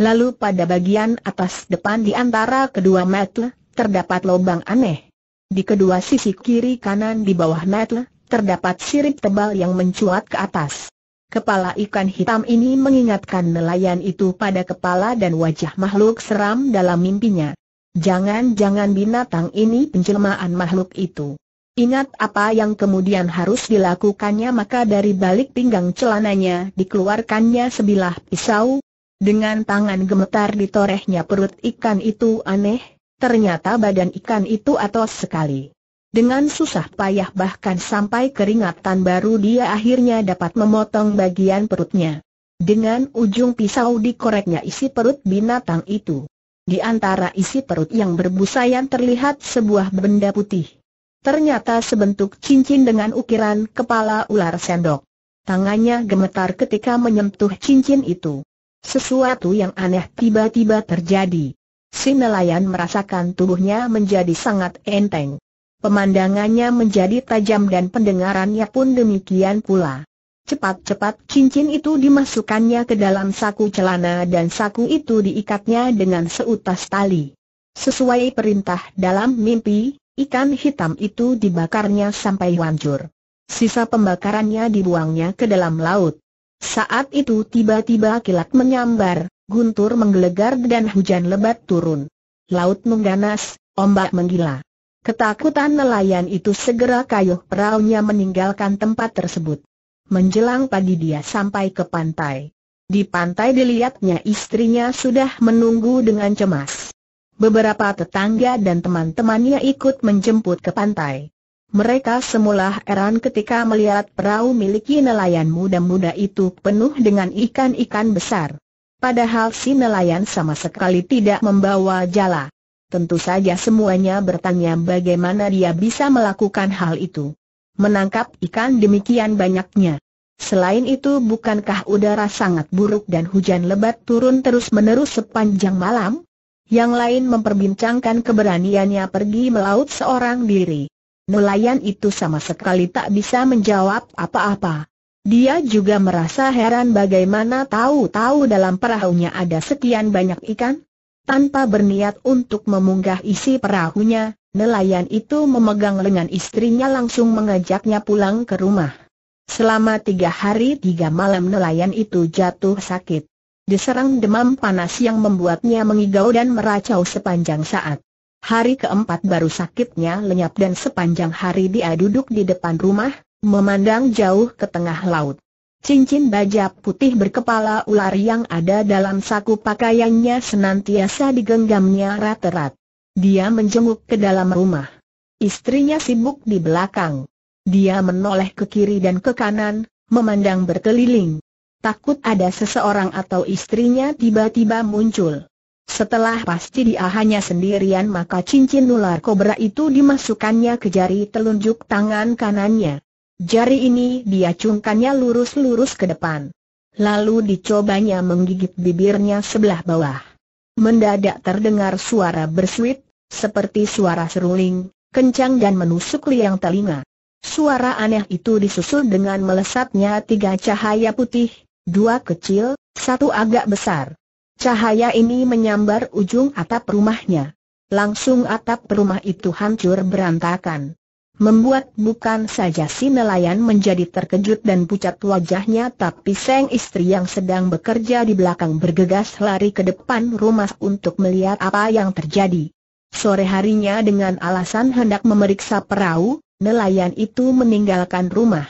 Lalu pada bagian atas depan di antara kedua metel, terdapat lubang aneh. Di kedua sisi kiri kanan di bawah metel, terdapat sirip tebal yang mencuat ke atas. Kepala ikan hitam ini mengingatkan nelayan itu pada kepala dan wajah makhluk seram dalam mimpinya. Jangan-jangan binatang ini penjelmaan makhluk itu. Ingat apa yang kemudian harus dilakukannya maka dari balik pinggang celananya dikeluarkannya sebilah pisau, dengan tangan gemetar di torehnya perut ikan itu aneh, ternyata badan ikan itu atos sekali. Dengan susah payah bahkan sampai keringatan baru dia akhirnya dapat memotong bagian perutnya. Dengan ujung pisau dikoreknya isi perut binatang itu. Di antara isi perut yang berbusayan terlihat sebuah benda putih. Ternyata sebentuk cincin dengan ukiran kepala ular sendok. Tangannya gemetar ketika menyentuh cincin itu. Sesuatu yang aneh tiba-tiba terjadi. Si nelayan merasakan tubuhnya menjadi sangat enteng. Pemandangannya menjadi tajam dan pendengarannya pun demikian pula. Cepat-cepat cincin itu dimasukkannya ke dalam saku celana dan saku itu diikatnya dengan seutas tali. Sesuai perintah dalam mimpi, ikan hitam itu dibakarnya sampai hancur. Sisa pembakarannya dibuangnya ke dalam laut. Saat itu tiba-tiba kilat menyambar, guntur menggelegar dan hujan lebat turun. Laut mengganas, ombak menggila. Ketakutan nelayan itu segera kayuh perahunya meninggalkan tempat tersebut. Menjelang pagi dia sampai ke pantai. Di pantai dilihatnya istrinya sudah menunggu dengan cemas. Beberapa tetangga dan teman-temannya ikut menjemput ke pantai. Mereka semula heran ketika melihat perahu miliki nelayan muda-muda itu penuh dengan ikan-ikan besar. Padahal si nelayan sama sekali tidak membawa jala. Tentu saja semuanya bertanya bagaimana dia bisa melakukan hal itu. Menangkap ikan demikian banyaknya. Selain itu bukankah udara sangat buruk dan hujan lebat turun terus-menerus sepanjang malam? Yang lain memperbincangkan keberaniannya pergi melaut seorang diri. Nelayan itu sama sekali tak bisa menjawab apa-apa. Dia juga merasa heran bagaimana tahu-tahu dalam perahunya ada sekian banyak ikan. Tanpa berniat untuk memunggah isi perahunya, nelayan itu memegang lengan istrinya langsung mengajaknya pulang ke rumah. Selama tiga hari tiga malam nelayan itu jatuh sakit. Diserang demam panas yang membuatnya mengigau dan meracau sepanjang saat. Hari keempat baru sakitnya lenyap dan sepanjang hari dia duduk di depan rumah, memandang jauh ke tengah laut. Cincin baja putih berkepala ular yang ada dalam saku pakaiannya senantiasa digenggamnya rat-rat. Dia menjenguk ke dalam rumah. Istrinya sibuk di belakang. Dia menoleh ke kiri dan ke kanan, memandang berkeliling. Takut ada seseorang atau istrinya tiba-tiba muncul. Setelah pasti dia hanya sendirian maka cincin ular kobra itu dimasukkannya ke jari telunjuk tangan kanannya. Jari ini dia cungkannya lurus-lurus ke depan. Lalu dicobanya menggigit bibirnya sebelah bawah. Mendadak terdengar suara bersuit, seperti suara seruling, kencang dan menusuk liang telinga. Suara aneh itu disusul dengan melesatnya tiga cahaya putih, dua kecil, satu agak besar. Cahaya ini menyambar ujung atap rumahnya. Langsung atap rumah itu hancur berantakan. Membuat bukan saja si nelayan menjadi terkejut dan pucat wajahnya tapi sang istri yang sedang bekerja di belakang bergegas lari ke depan rumah untuk melihat apa yang terjadi. Sore harinya dengan alasan hendak memeriksa perahu, nelayan itu meninggalkan rumah.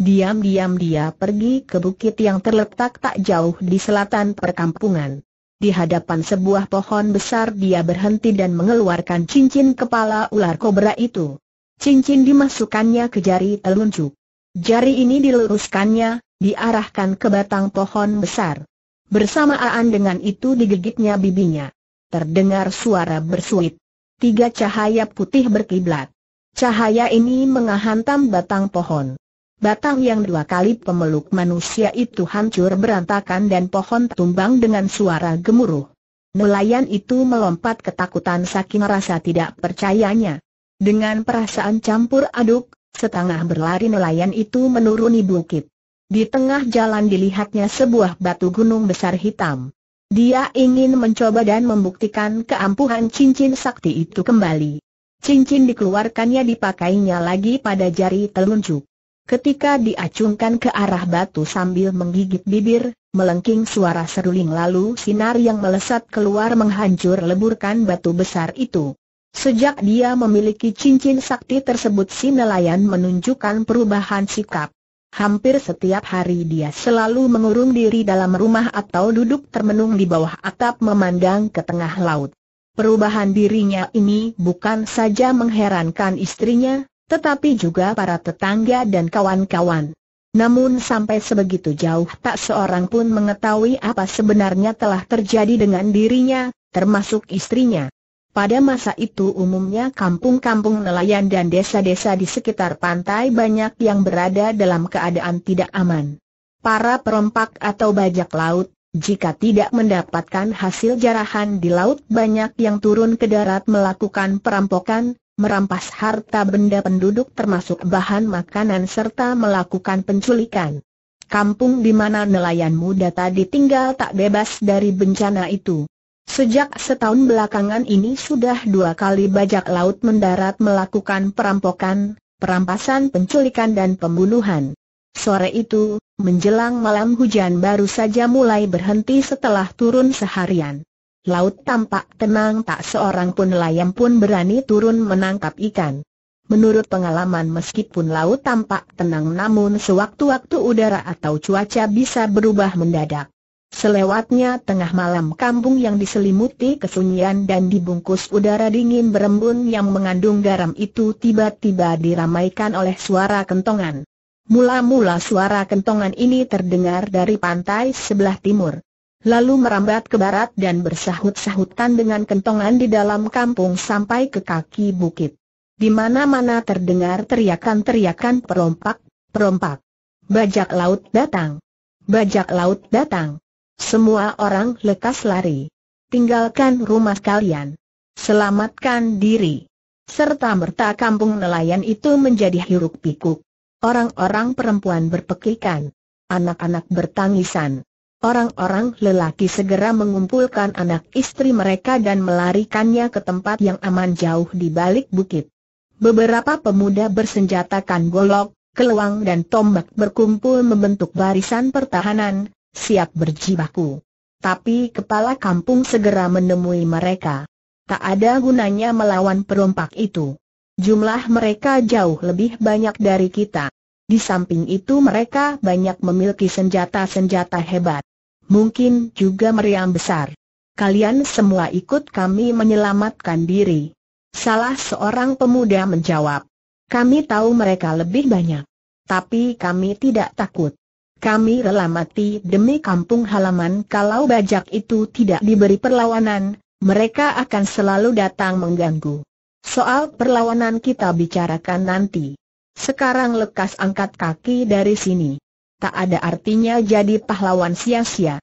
Diam-diam dia pergi ke bukit yang terletak tak jauh di selatan perkampungan. Di hadapan sebuah pohon besar dia berhenti dan mengeluarkan cincin kepala ular kobra itu. Cincin dimasukkannya ke jari telunjuk. Jari ini diluruskannya, diarahkan ke batang pohon besar. Bersamaan dengan itu digigitnya bibinya. Terdengar suara bersuit. Tiga cahaya putih berkiblat. Cahaya ini menghantam batang pohon batang yang dua kali pemeluk manusia itu hancur berantakan dan pohon tumbang dengan suara gemuruh. Nelayan itu melompat ketakutan saking rasa tidak percayanya. Dengan perasaan campur aduk, setengah berlari nelayan itu menuruni bukit. Di tengah jalan dilihatnya sebuah batu gunung besar hitam. Dia ingin mencoba dan membuktikan keampuhan cincin sakti itu kembali. Cincin dikeluarkannya dipakainya lagi pada jari telunjuk. Ketika diacungkan ke arah batu sambil menggigit bibir, melengking suara seruling lalu sinar yang melesat keluar menghancur leburkan batu besar itu. Sejak dia memiliki cincin sakti tersebut si nelayan menunjukkan perubahan sikap. Hampir setiap hari dia selalu mengurung diri dalam rumah atau duduk termenung di bawah atap memandang ke tengah laut. Perubahan dirinya ini bukan saja mengherankan istrinya, tetapi juga para tetangga dan kawan-kawan. Namun sampai sebegitu jauh tak seorang pun mengetahui apa sebenarnya telah terjadi dengan dirinya, termasuk istrinya. Pada masa itu umumnya kampung-kampung nelayan dan desa-desa di sekitar pantai banyak yang berada dalam keadaan tidak aman. Para perompak atau bajak laut, jika tidak mendapatkan hasil jarahan di laut banyak yang turun ke darat melakukan perampokan, merampas harta benda penduduk termasuk bahan makanan serta melakukan penculikan. Kampung di mana nelayan muda tadi tinggal tak bebas dari bencana itu. Sejak setahun belakangan ini sudah dua kali bajak laut mendarat melakukan perampokan, perampasan penculikan dan pembunuhan. Sore itu, menjelang malam hujan baru saja mulai berhenti setelah turun seharian. Laut tampak tenang tak seorang pun nelayan pun berani turun menangkap ikan. Menurut pengalaman meskipun laut tampak tenang namun sewaktu-waktu udara atau cuaca bisa berubah mendadak. Selewatnya tengah malam kampung yang diselimuti kesunyian dan dibungkus udara dingin berembun yang mengandung garam itu tiba-tiba diramaikan oleh suara kentongan. Mula-mula suara kentongan ini terdengar dari pantai sebelah timur lalu merambat ke barat dan bersahut-sahutan dengan kentongan di dalam kampung sampai ke kaki bukit. Di mana-mana terdengar teriakan-teriakan perompak, perompak. Bajak laut datang. Bajak laut datang. Semua orang lekas lari. Tinggalkan rumah kalian. Selamatkan diri. Serta merta kampung nelayan itu menjadi hiruk pikuk. Orang-orang perempuan berpekikan. Anak-anak bertangisan. Orang-orang lelaki segera mengumpulkan anak istri mereka dan melarikannya ke tempat yang aman jauh di balik bukit. Beberapa pemuda bersenjatakan golok, keluang dan tombak berkumpul membentuk barisan pertahanan, siap berjibaku. Tapi kepala kampung segera menemui mereka. Tak ada gunanya melawan perompak itu. Jumlah mereka jauh lebih banyak dari kita. Di samping itu mereka banyak memiliki senjata-senjata hebat. Mungkin juga meriam besar. Kalian semua ikut kami menyelamatkan diri. Salah seorang pemuda menjawab. Kami tahu mereka lebih banyak. Tapi kami tidak takut. Kami rela mati demi kampung halaman kalau bajak itu tidak diberi perlawanan, mereka akan selalu datang mengganggu. Soal perlawanan kita bicarakan nanti. Sekarang lekas angkat kaki dari sini. Tak ada artinya jadi pahlawan sia-sia.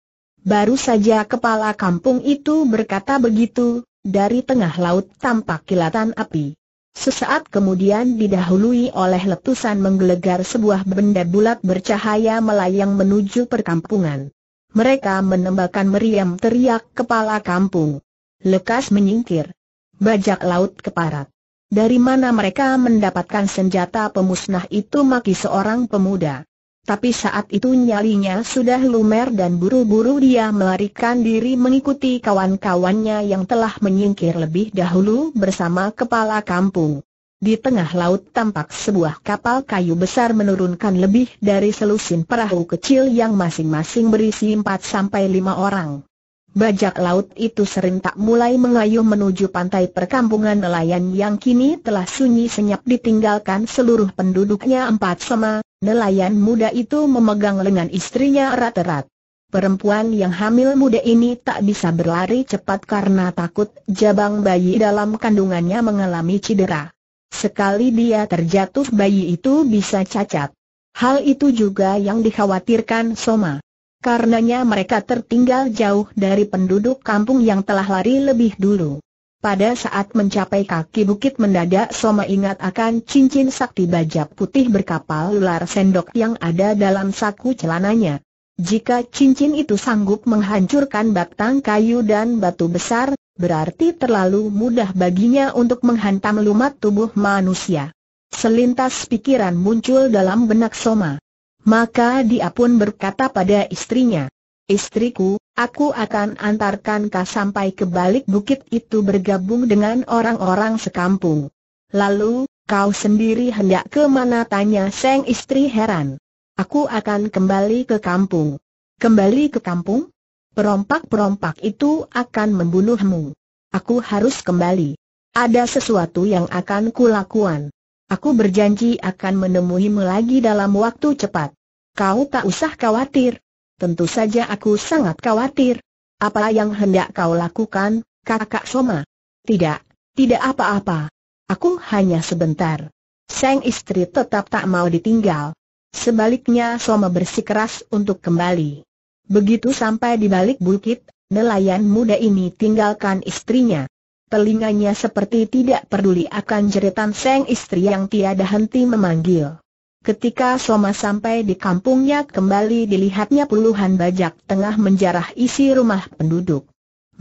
Baru saja kepala kampung itu berkata begitu, dari tengah laut tampak kilatan api. Sesaat kemudian didahului oleh letusan menggelegar sebuah benda bulat bercahaya melayang menuju perkampungan. Mereka menembakkan meriam teriak kepala kampung. Lekas menyingkir. Bajak laut keparat. Dari mana mereka mendapatkan senjata pemusnah itu maki seorang pemuda. Tapi saat itu nyalinya sudah lumer dan buru-buru dia melarikan diri mengikuti kawan-kawannya yang telah menyingkir lebih dahulu bersama kepala kampung. Di tengah laut tampak sebuah kapal kayu besar menurunkan lebih dari selusin perahu kecil yang masing-masing berisi 4 sampai 5 orang. Bajak laut itu serentak mulai mengayuh menuju pantai perkampungan nelayan yang kini telah sunyi senyap ditinggalkan seluruh penduduknya empat sama, nelayan muda itu memegang lengan istrinya erat-erat. Perempuan yang hamil muda ini tak bisa berlari cepat karena takut jabang bayi dalam kandungannya mengalami cedera. Sekali dia terjatuh bayi itu bisa cacat. Hal itu juga yang dikhawatirkan Soma. Karenanya mereka tertinggal jauh dari penduduk kampung yang telah lari lebih dulu. Pada saat mencapai kaki bukit mendadak Soma ingat akan cincin sakti baja putih berkapal ular sendok yang ada dalam saku celananya. Jika cincin itu sanggup menghancurkan batang kayu dan batu besar, berarti terlalu mudah baginya untuk menghantam lumat tubuh manusia. Selintas pikiran muncul dalam benak Soma. Maka dia pun berkata pada istrinya, Istriku, aku akan antarkan kau sampai ke balik bukit itu bergabung dengan orang-orang sekampung. Lalu, kau sendiri hendak ke mana tanya sang istri heran. Aku akan kembali ke kampung. Kembali ke kampung? Perompak-perompak itu akan membunuhmu. Aku harus kembali. Ada sesuatu yang akan kulakukan. Aku berjanji akan menemuimu lagi dalam waktu cepat. Kau tak usah khawatir. Tentu saja aku sangat khawatir. Apa yang hendak kau lakukan, kakak Soma? Tidak, tidak apa-apa. Aku hanya sebentar. Sang istri tetap tak mau ditinggal. Sebaliknya Soma bersikeras untuk kembali. Begitu sampai di balik bukit, nelayan muda ini tinggalkan istrinya telinganya seperti tidak peduli akan jeritan sang istri yang tiada henti memanggil. Ketika Soma sampai di kampungnya kembali dilihatnya puluhan bajak tengah menjarah isi rumah penduduk.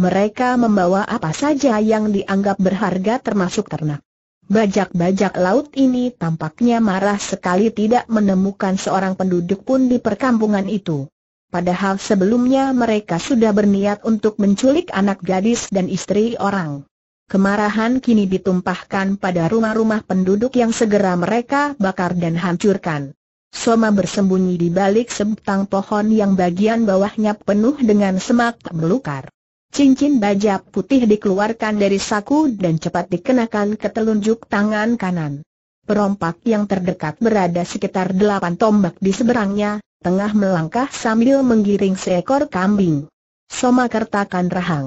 Mereka membawa apa saja yang dianggap berharga termasuk ternak. Bajak-bajak laut ini tampaknya marah sekali tidak menemukan seorang penduduk pun di perkampungan itu. Padahal sebelumnya mereka sudah berniat untuk menculik anak gadis dan istri orang kemarahan kini ditumpahkan pada rumah-rumah penduduk yang segera mereka bakar dan hancurkan. Soma bersembunyi di balik sebutang pohon yang bagian bawahnya penuh dengan semak belukar. Cincin baja putih dikeluarkan dari saku dan cepat dikenakan ke telunjuk tangan kanan. Perompak yang terdekat berada sekitar delapan tombak di seberangnya, tengah melangkah sambil menggiring seekor kambing. Soma kertakan rahang.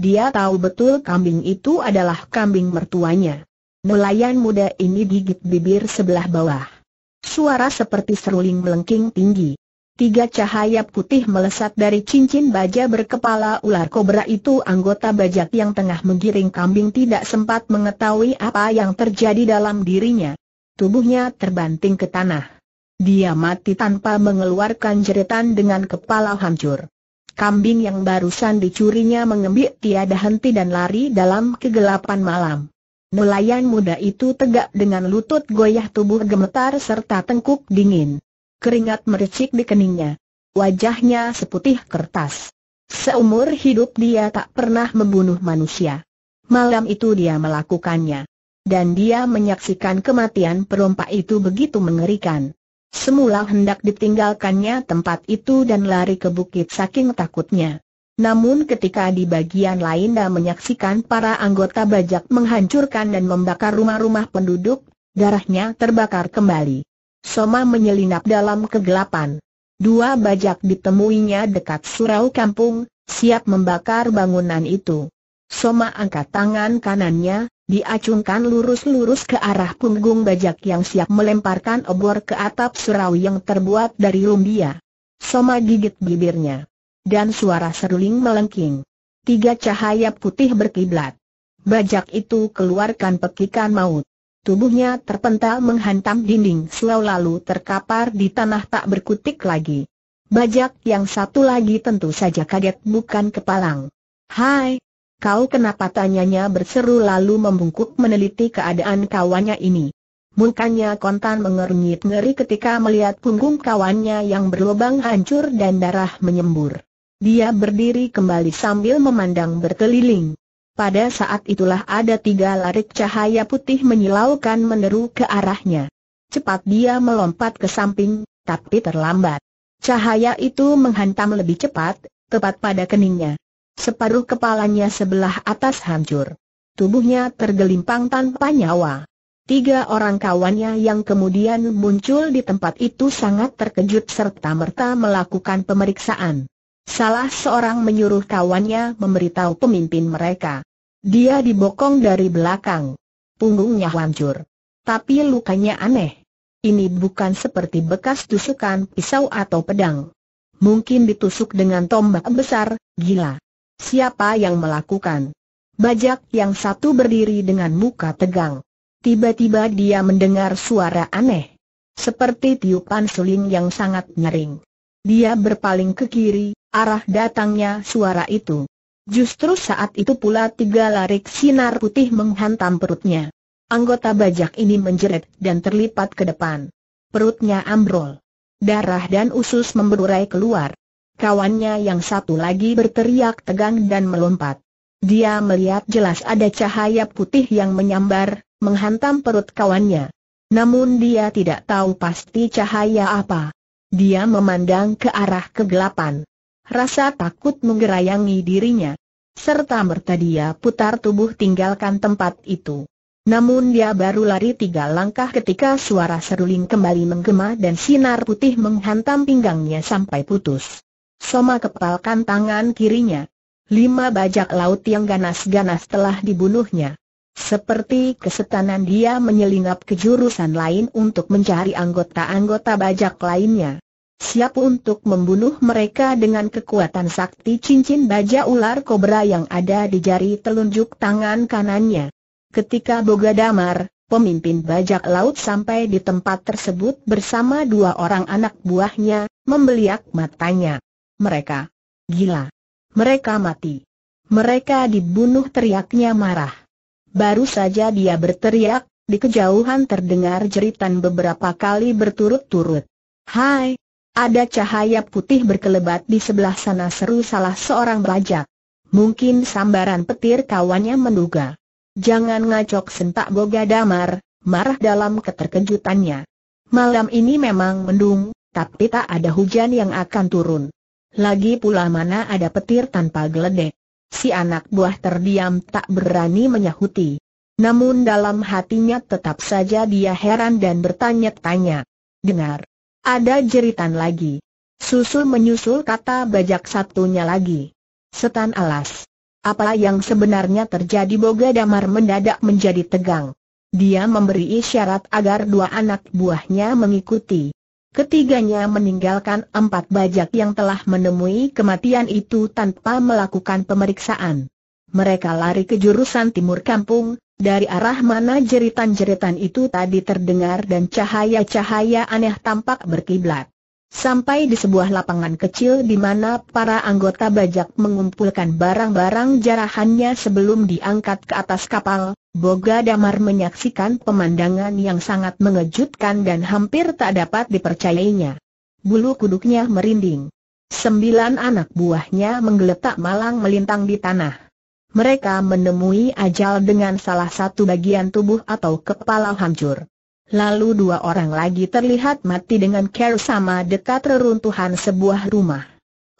Dia tahu betul kambing itu adalah kambing mertuanya. Nelayan muda ini gigit bibir sebelah bawah. Suara seperti seruling melengking tinggi. Tiga cahaya putih melesat dari cincin baja berkepala ular kobra itu anggota bajak yang tengah menggiring kambing tidak sempat mengetahui apa yang terjadi dalam dirinya. Tubuhnya terbanting ke tanah. Dia mati tanpa mengeluarkan jeritan dengan kepala hancur. Kambing yang barusan dicurinya mengembik tiada henti dan lari dalam kegelapan malam. Nelayan muda itu tegak dengan lutut goyah tubuh gemetar serta tengkuk dingin. Keringat mericik di keningnya. Wajahnya seputih kertas. Seumur hidup dia tak pernah membunuh manusia. Malam itu dia melakukannya. Dan dia menyaksikan kematian perompak itu begitu mengerikan. Semula hendak ditinggalkannya tempat itu dan lari ke bukit saking takutnya. Namun ketika di bagian lain dan menyaksikan para anggota bajak menghancurkan dan membakar rumah-rumah penduduk, darahnya terbakar kembali. Soma menyelinap dalam kegelapan. Dua bajak ditemuinya dekat surau kampung, siap membakar bangunan itu. Soma angkat tangan kanannya, diacungkan lurus-lurus ke arah punggung bajak yang siap melemparkan obor ke atap surau yang terbuat dari lumbia. Soma gigit bibirnya. Dan suara seruling melengking. Tiga cahaya putih berkiblat. Bajak itu keluarkan pekikan maut. Tubuhnya terpental menghantam dinding surau lalu terkapar di tanah tak berkutik lagi. Bajak yang satu lagi tentu saja kaget bukan kepalang. Hai, Kau kenapa tanyanya berseru lalu membungkuk meneliti keadaan kawannya ini. Mukanya kontan mengernyit ngeri ketika melihat punggung kawannya yang berlubang hancur dan darah menyembur. Dia berdiri kembali sambil memandang berkeliling. Pada saat itulah ada tiga larik cahaya putih menyilaukan meneru ke arahnya. Cepat dia melompat ke samping, tapi terlambat. Cahaya itu menghantam lebih cepat, tepat pada keningnya. Separuh kepalanya sebelah atas hancur. Tubuhnya tergelimpang tanpa nyawa. Tiga orang kawannya yang kemudian muncul di tempat itu sangat terkejut serta merta melakukan pemeriksaan. Salah seorang menyuruh kawannya memberitahu pemimpin mereka. Dia dibokong dari belakang. Punggungnya hancur. Tapi lukanya aneh. Ini bukan seperti bekas tusukan pisau atau pedang. Mungkin ditusuk dengan tombak besar, gila. Siapa yang melakukan? Bajak yang satu berdiri dengan muka tegang. Tiba-tiba dia mendengar suara aneh. Seperti tiupan suling yang sangat nyering. Dia berpaling ke kiri, arah datangnya suara itu. Justru saat itu pula tiga larik sinar putih menghantam perutnya. Anggota bajak ini menjerit dan terlipat ke depan. Perutnya ambrol. Darah dan usus memberurai keluar. Kawannya yang satu lagi berteriak tegang dan melompat. Dia melihat jelas ada cahaya putih yang menyambar, menghantam perut kawannya. Namun dia tidak tahu pasti cahaya apa. Dia memandang ke arah kegelapan. Rasa takut menggerayangi dirinya. Serta merta dia putar tubuh tinggalkan tempat itu. Namun dia baru lari tiga langkah ketika suara seruling kembali menggema dan sinar putih menghantam pinggangnya sampai putus. Soma kepalkan tangan kirinya. Lima bajak laut yang ganas-ganas telah dibunuhnya. Seperti kesetanan dia menyelinap ke jurusan lain untuk mencari anggota-anggota bajak lainnya. Siap untuk membunuh mereka dengan kekuatan sakti cincin baja ular kobra yang ada di jari telunjuk tangan kanannya. Ketika Boga Damar, pemimpin bajak laut sampai di tempat tersebut bersama dua orang anak buahnya, membeliak matanya mereka. Gila. Mereka mati. Mereka dibunuh teriaknya marah. Baru saja dia berteriak, di kejauhan terdengar jeritan beberapa kali berturut-turut. Hai! Ada cahaya putih berkelebat di sebelah sana seru salah seorang bajak. Mungkin sambaran petir kawannya menduga. Jangan ngacok sentak boga damar, marah dalam keterkejutannya. Malam ini memang mendung, tapi tak ada hujan yang akan turun. Lagi pula mana ada petir tanpa geledek. Si anak buah terdiam tak berani menyahuti. Namun dalam hatinya tetap saja dia heran dan bertanya-tanya. Dengar. Ada jeritan lagi. Susul menyusul kata bajak satunya lagi. Setan alas. Apa yang sebenarnya terjadi Boga Damar mendadak menjadi tegang. Dia memberi isyarat agar dua anak buahnya mengikuti. Ketiganya meninggalkan empat bajak yang telah menemui kematian itu tanpa melakukan pemeriksaan. Mereka lari ke jurusan timur kampung, dari arah mana jeritan-jeritan itu tadi terdengar dan cahaya-cahaya aneh tampak berkiblat. Sampai di sebuah lapangan kecil di mana para anggota bajak mengumpulkan barang-barang jarahannya sebelum diangkat ke atas kapal, Boga Damar menyaksikan pemandangan yang sangat mengejutkan dan hampir tak dapat dipercayainya. Bulu kuduknya merinding. Sembilan anak buahnya menggeletak malang melintang di tanah. Mereka menemui ajal dengan salah satu bagian tubuh atau kepala hancur. Lalu dua orang lagi terlihat mati dengan care sama dekat reruntuhan sebuah rumah.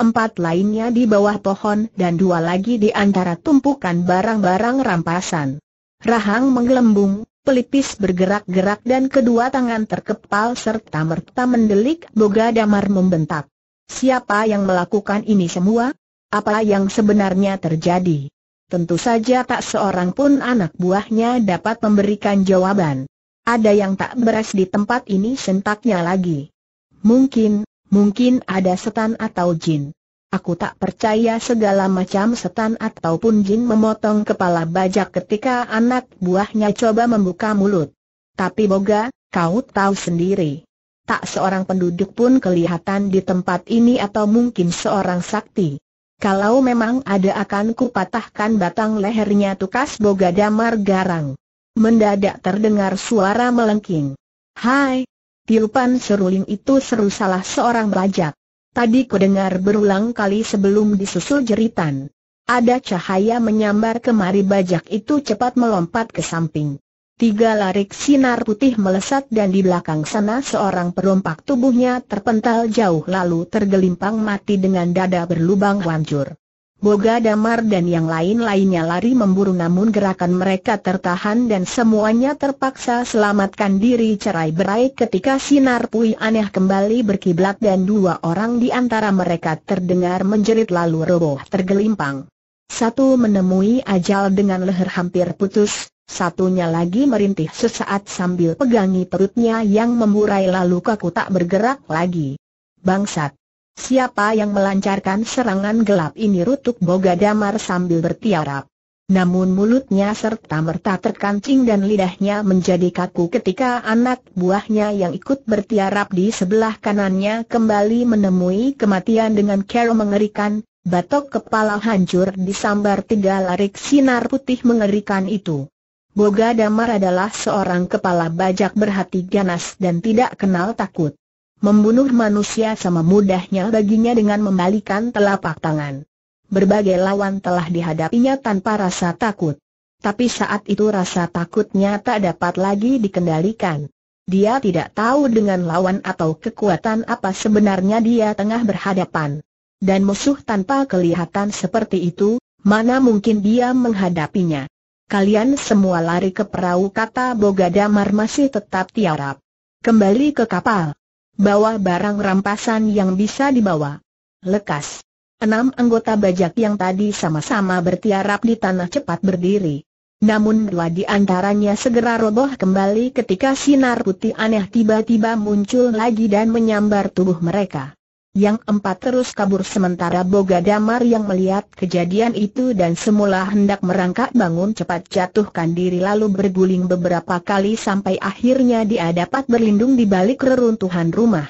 Empat lainnya di bawah pohon dan dua lagi di antara tumpukan barang-barang rampasan. Rahang menggelembung, pelipis bergerak-gerak dan kedua tangan terkepal serta merta mendelik boga damar membentak. Siapa yang melakukan ini semua? Apa yang sebenarnya terjadi? Tentu saja tak seorang pun anak buahnya dapat memberikan jawaban. Ada yang tak beres di tempat ini sentaknya lagi. Mungkin, mungkin ada setan atau jin. Aku tak percaya segala macam setan ataupun jin memotong kepala bajak ketika anak buahnya coba membuka mulut. Tapi boga, kau tahu sendiri. Tak seorang penduduk pun kelihatan di tempat ini atau mungkin seorang sakti. Kalau memang ada akan kupatahkan batang lehernya tukas boga damar garang. Mendadak terdengar suara melengking. Hai! Tiupan seruling itu seru salah seorang bajak. Tadi dengar berulang kali sebelum disusul jeritan. Ada cahaya menyambar kemari bajak itu cepat melompat ke samping. Tiga larik sinar putih melesat dan di belakang sana seorang perompak tubuhnya terpental jauh lalu tergelimpang mati dengan dada berlubang hancur. Boga Damar dan yang lain-lainnya lari memburu namun gerakan mereka tertahan dan semuanya terpaksa selamatkan diri cerai berai ketika sinar pui aneh kembali berkiblat dan dua orang di antara mereka terdengar menjerit lalu roboh tergelimpang. Satu menemui ajal dengan leher hampir putus, satunya lagi merintih sesaat sambil pegangi perutnya yang memburai lalu kaku tak bergerak lagi. Bangsat! Siapa yang melancarkan serangan gelap ini rutuk Boga Damar sambil bertiarap. Namun mulutnya serta merta terkancing dan lidahnya menjadi kaku ketika anak buahnya yang ikut bertiarap di sebelah kanannya kembali menemui kematian dengan cara mengerikan, batok kepala hancur disambar tiga larik sinar putih mengerikan itu. Boga Damar adalah seorang kepala bajak berhati ganas dan tidak kenal takut. Membunuh manusia sama mudahnya baginya dengan membalikan telapak tangan. Berbagai lawan telah dihadapinya tanpa rasa takut. Tapi saat itu rasa takutnya tak dapat lagi dikendalikan. Dia tidak tahu dengan lawan atau kekuatan apa sebenarnya dia tengah berhadapan. Dan musuh tanpa kelihatan seperti itu, mana mungkin dia menghadapinya. Kalian semua lari ke perahu kata Bogadamar masih tetap tiarap. Kembali ke kapal. Bawa barang rampasan yang bisa dibawa. Lekas. Enam anggota bajak yang tadi sama-sama bertiarap di tanah cepat berdiri. Namun dua di antaranya segera roboh kembali ketika sinar putih aneh tiba-tiba muncul lagi dan menyambar tubuh mereka. Yang empat terus kabur sementara Boga Damar yang melihat kejadian itu dan semula hendak merangkak bangun cepat jatuhkan diri lalu berguling beberapa kali sampai akhirnya dia dapat berlindung di balik reruntuhan rumah.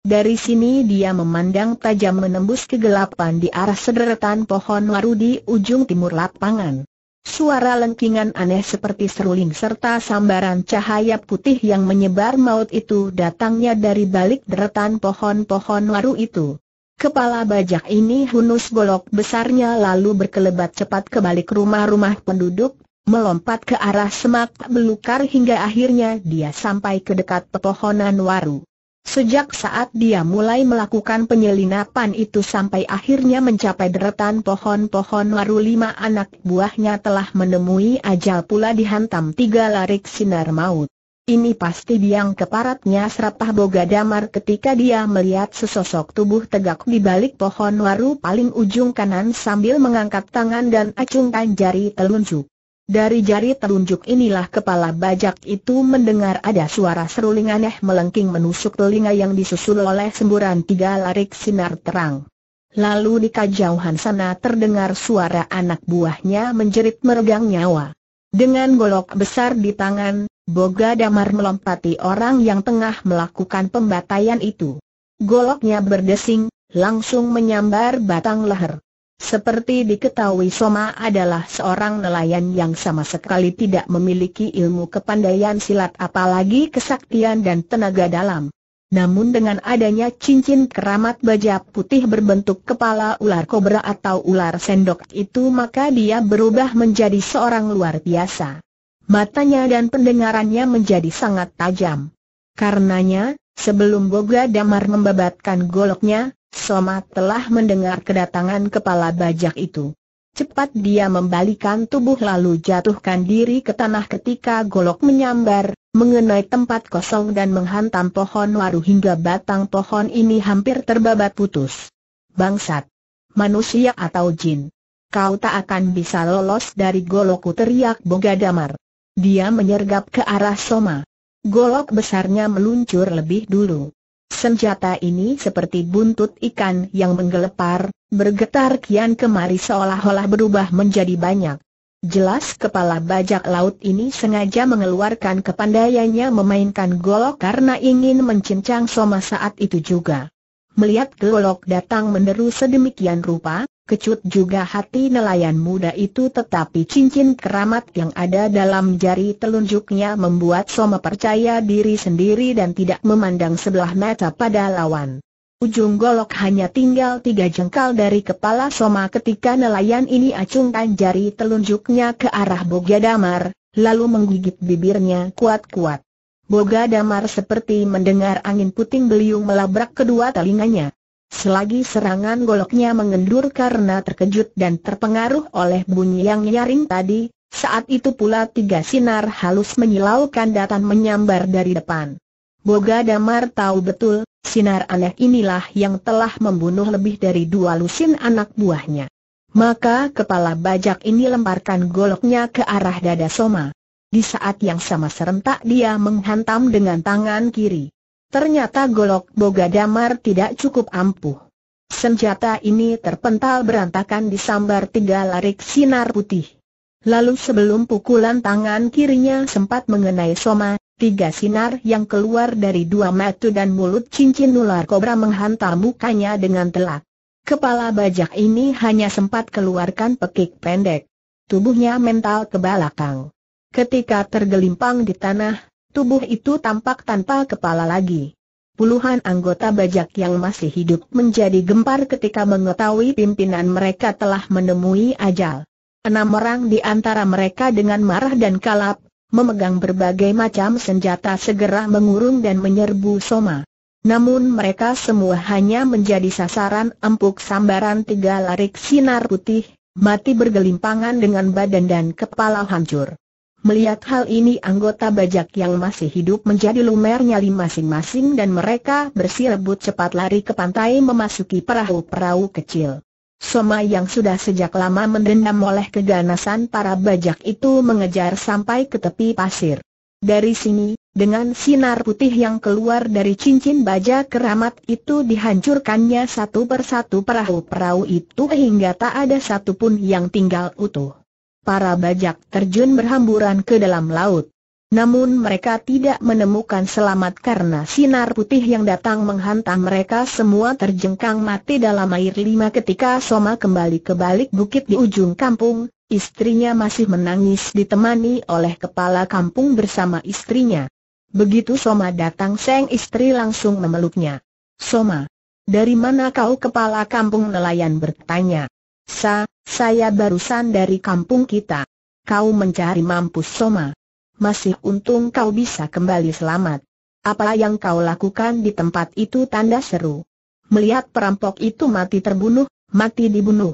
Dari sini dia memandang tajam menembus kegelapan di arah sederetan pohon waru di ujung timur lapangan. Suara lengkingan aneh seperti seruling serta sambaran cahaya putih yang menyebar maut itu datangnya dari balik deretan pohon-pohon waru itu. Kepala bajak ini hunus golok besarnya lalu berkelebat cepat ke balik rumah-rumah penduduk, melompat ke arah semak belukar hingga akhirnya dia sampai ke dekat pepohonan waru. Sejak saat dia mulai melakukan penyelinapan itu sampai akhirnya mencapai deretan pohon-pohon waru lima anak buahnya telah menemui ajal pula dihantam tiga larik sinar maut. Ini pasti biang keparatnya serapah boga damar ketika dia melihat sesosok tubuh tegak di balik pohon waru paling ujung kanan sambil mengangkat tangan dan acungkan jari telunjuk. Dari jari telunjuk inilah kepala bajak itu mendengar ada suara seruling aneh melengking menusuk telinga yang disusul oleh semburan tiga larik sinar terang. Lalu di kejauhan sana terdengar suara anak buahnya menjerit meregang nyawa. Dengan golok besar di tangan, Boga Damar melompati orang yang tengah melakukan pembatayan itu. Goloknya berdesing, langsung menyambar batang leher. Seperti diketahui Soma adalah seorang nelayan yang sama sekali tidak memiliki ilmu kepandaian silat apalagi kesaktian dan tenaga dalam. Namun dengan adanya cincin keramat baja putih berbentuk kepala ular kobra atau ular sendok itu maka dia berubah menjadi seorang luar biasa. Matanya dan pendengarannya menjadi sangat tajam. Karenanya, sebelum Boga Damar membabatkan goloknya, Soma telah mendengar kedatangan kepala bajak itu. Cepat dia membalikan tubuh lalu jatuhkan diri ke tanah ketika golok menyambar, mengenai tempat kosong dan menghantam pohon waru hingga batang pohon ini hampir terbabat putus. Bangsat! Manusia atau jin? Kau tak akan bisa lolos dari golokku teriak Boga Damar. Dia menyergap ke arah Soma. Golok besarnya meluncur lebih dulu. Senjata ini seperti buntut ikan yang menggelepar, bergetar kian kemari seolah-olah berubah menjadi banyak. Jelas kepala bajak laut ini sengaja mengeluarkan kepandaiannya memainkan golok karena ingin mencincang Soma saat itu juga. Melihat golok datang menderu sedemikian rupa, kecut juga hati nelayan muda itu tetapi cincin keramat yang ada dalam jari telunjuknya membuat Soma percaya diri sendiri dan tidak memandang sebelah mata pada lawan. Ujung golok hanya tinggal tiga jengkal dari kepala Soma ketika nelayan ini acungkan jari telunjuknya ke arah Boga Damar, lalu menggigit bibirnya kuat-kuat. Boga Damar seperti mendengar angin puting beliung melabrak kedua telinganya. Selagi serangan goloknya mengendur karena terkejut dan terpengaruh oleh bunyi yang nyaring tadi, saat itu pula tiga sinar halus menyilaukan datang menyambar dari depan. Boga Damar tahu betul, sinar aneh inilah yang telah membunuh lebih dari dua lusin anak buahnya. Maka kepala bajak ini lemparkan goloknya ke arah dada Soma. Di saat yang sama serentak dia menghantam dengan tangan kiri. Ternyata golok boga damar tidak cukup ampuh. Senjata ini terpental berantakan di sambar tiga larik sinar putih. Lalu sebelum pukulan tangan kirinya sempat mengenai Soma, tiga sinar yang keluar dari dua mata dan mulut cincin ular kobra menghantam mukanya dengan telak. Kepala bajak ini hanya sempat keluarkan pekik pendek. Tubuhnya mental kebalakang. Ketika tergelimpang di tanah, Tubuh itu tampak tanpa kepala lagi. Puluhan anggota bajak yang masih hidup menjadi gempar ketika mengetahui pimpinan mereka telah menemui ajal. Enam orang di antara mereka dengan marah dan kalap, memegang berbagai macam senjata segera mengurung dan menyerbu Soma. Namun mereka semua hanya menjadi sasaran empuk sambaran tiga larik sinar putih, mati bergelimpangan dengan badan dan kepala hancur. Melihat hal ini anggota bajak yang masih hidup menjadi lumer nyali masing-masing dan mereka bersirebut cepat lari ke pantai memasuki perahu-perahu kecil. Soma yang sudah sejak lama mendendam oleh keganasan para bajak itu mengejar sampai ke tepi pasir. Dari sini, dengan sinar putih yang keluar dari cincin baja keramat itu dihancurkannya satu persatu perahu-perahu itu hingga tak ada satupun yang tinggal utuh para bajak terjun berhamburan ke dalam laut. Namun mereka tidak menemukan selamat karena sinar putih yang datang menghantam mereka semua terjengkang mati dalam air lima ketika Soma kembali ke balik bukit di ujung kampung, istrinya masih menangis ditemani oleh kepala kampung bersama istrinya. Begitu Soma datang Seng istri langsung memeluknya. Soma, dari mana kau kepala kampung nelayan bertanya? Sa, saya barusan dari kampung kita. Kau mencari mampus Soma. Masih untung kau bisa kembali selamat. Apa yang kau lakukan di tempat itu tanda seru. Melihat perampok itu mati terbunuh, mati dibunuh.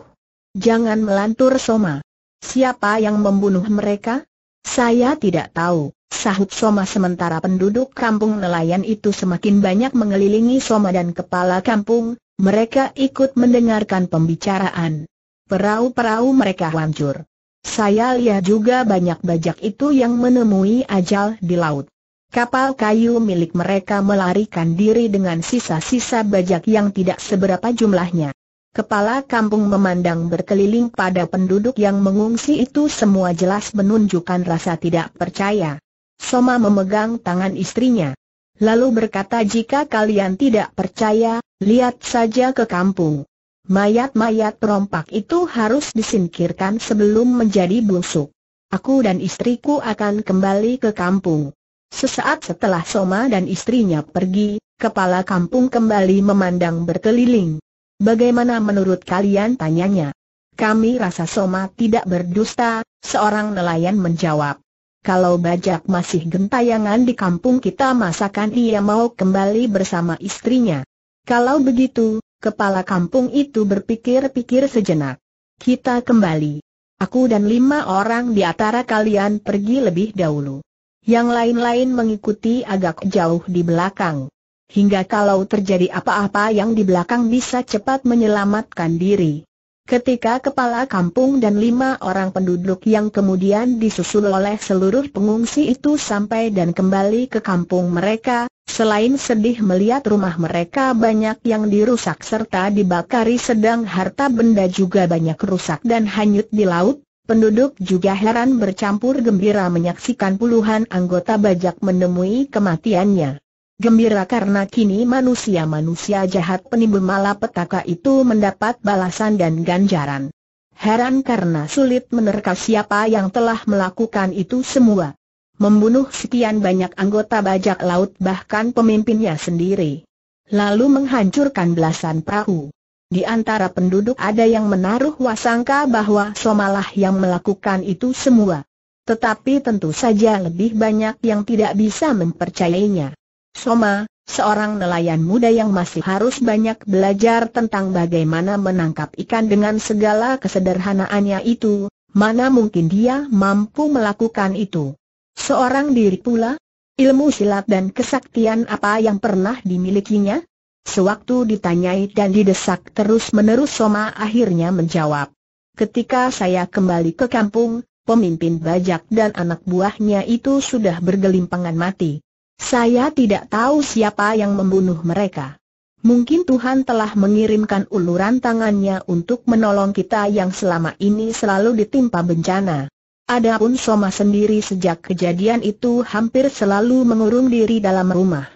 Jangan melantur Soma. Siapa yang membunuh mereka? Saya tidak tahu, sahut Soma sementara penduduk kampung nelayan itu semakin banyak mengelilingi Soma dan kepala kampung, mereka ikut mendengarkan pembicaraan. Perahu-perahu mereka hancur. Saya lihat juga banyak bajak itu yang menemui ajal di laut. Kapal kayu milik mereka melarikan diri dengan sisa-sisa bajak yang tidak seberapa jumlahnya. Kepala kampung memandang berkeliling pada penduduk yang mengungsi itu semua jelas menunjukkan rasa tidak percaya. Soma memegang tangan istrinya. Lalu berkata jika kalian tidak percaya, lihat saja ke kampung. Mayat-mayat perompak itu harus disingkirkan sebelum menjadi busuk. Aku dan istriku akan kembali ke kampung. Sesaat setelah Soma dan istrinya pergi, kepala kampung kembali memandang berkeliling. Bagaimana menurut kalian tanyanya? Kami rasa Soma tidak berdusta, seorang nelayan menjawab. Kalau bajak masih gentayangan di kampung kita masakan ia mau kembali bersama istrinya. Kalau begitu, Kepala kampung itu berpikir-pikir sejenak. Kita kembali. Aku dan lima orang di antara kalian pergi lebih dahulu. Yang lain-lain mengikuti agak jauh di belakang. Hingga kalau terjadi apa-apa yang di belakang bisa cepat menyelamatkan diri. Ketika kepala kampung dan lima orang penduduk yang kemudian disusul oleh seluruh pengungsi itu sampai dan kembali ke kampung mereka, Selain sedih melihat rumah mereka banyak yang dirusak serta dibakari sedang harta benda juga banyak rusak dan hanyut di laut, penduduk juga heran bercampur gembira menyaksikan puluhan anggota bajak menemui kematiannya. Gembira karena kini manusia-manusia jahat penimbun malapetaka itu mendapat balasan dan ganjaran. Heran karena sulit menerka siapa yang telah melakukan itu semua membunuh sekian banyak anggota bajak laut bahkan pemimpinnya sendiri. Lalu menghancurkan belasan perahu. Di antara penduduk ada yang menaruh wasangka bahwa Somalah yang melakukan itu semua. Tetapi tentu saja lebih banyak yang tidak bisa mempercayainya. Soma, seorang nelayan muda yang masih harus banyak belajar tentang bagaimana menangkap ikan dengan segala kesederhanaannya itu, mana mungkin dia mampu melakukan itu. Seorang diri pula? Ilmu silat dan kesaktian apa yang pernah dimilikinya? Sewaktu ditanyai dan didesak terus-menerus Soma akhirnya menjawab. Ketika saya kembali ke kampung, pemimpin bajak dan anak buahnya itu sudah bergelimpangan mati. Saya tidak tahu siapa yang membunuh mereka. Mungkin Tuhan telah mengirimkan uluran tangannya untuk menolong kita yang selama ini selalu ditimpa bencana. Adapun Soma sendiri sejak kejadian itu hampir selalu mengurung diri dalam rumah.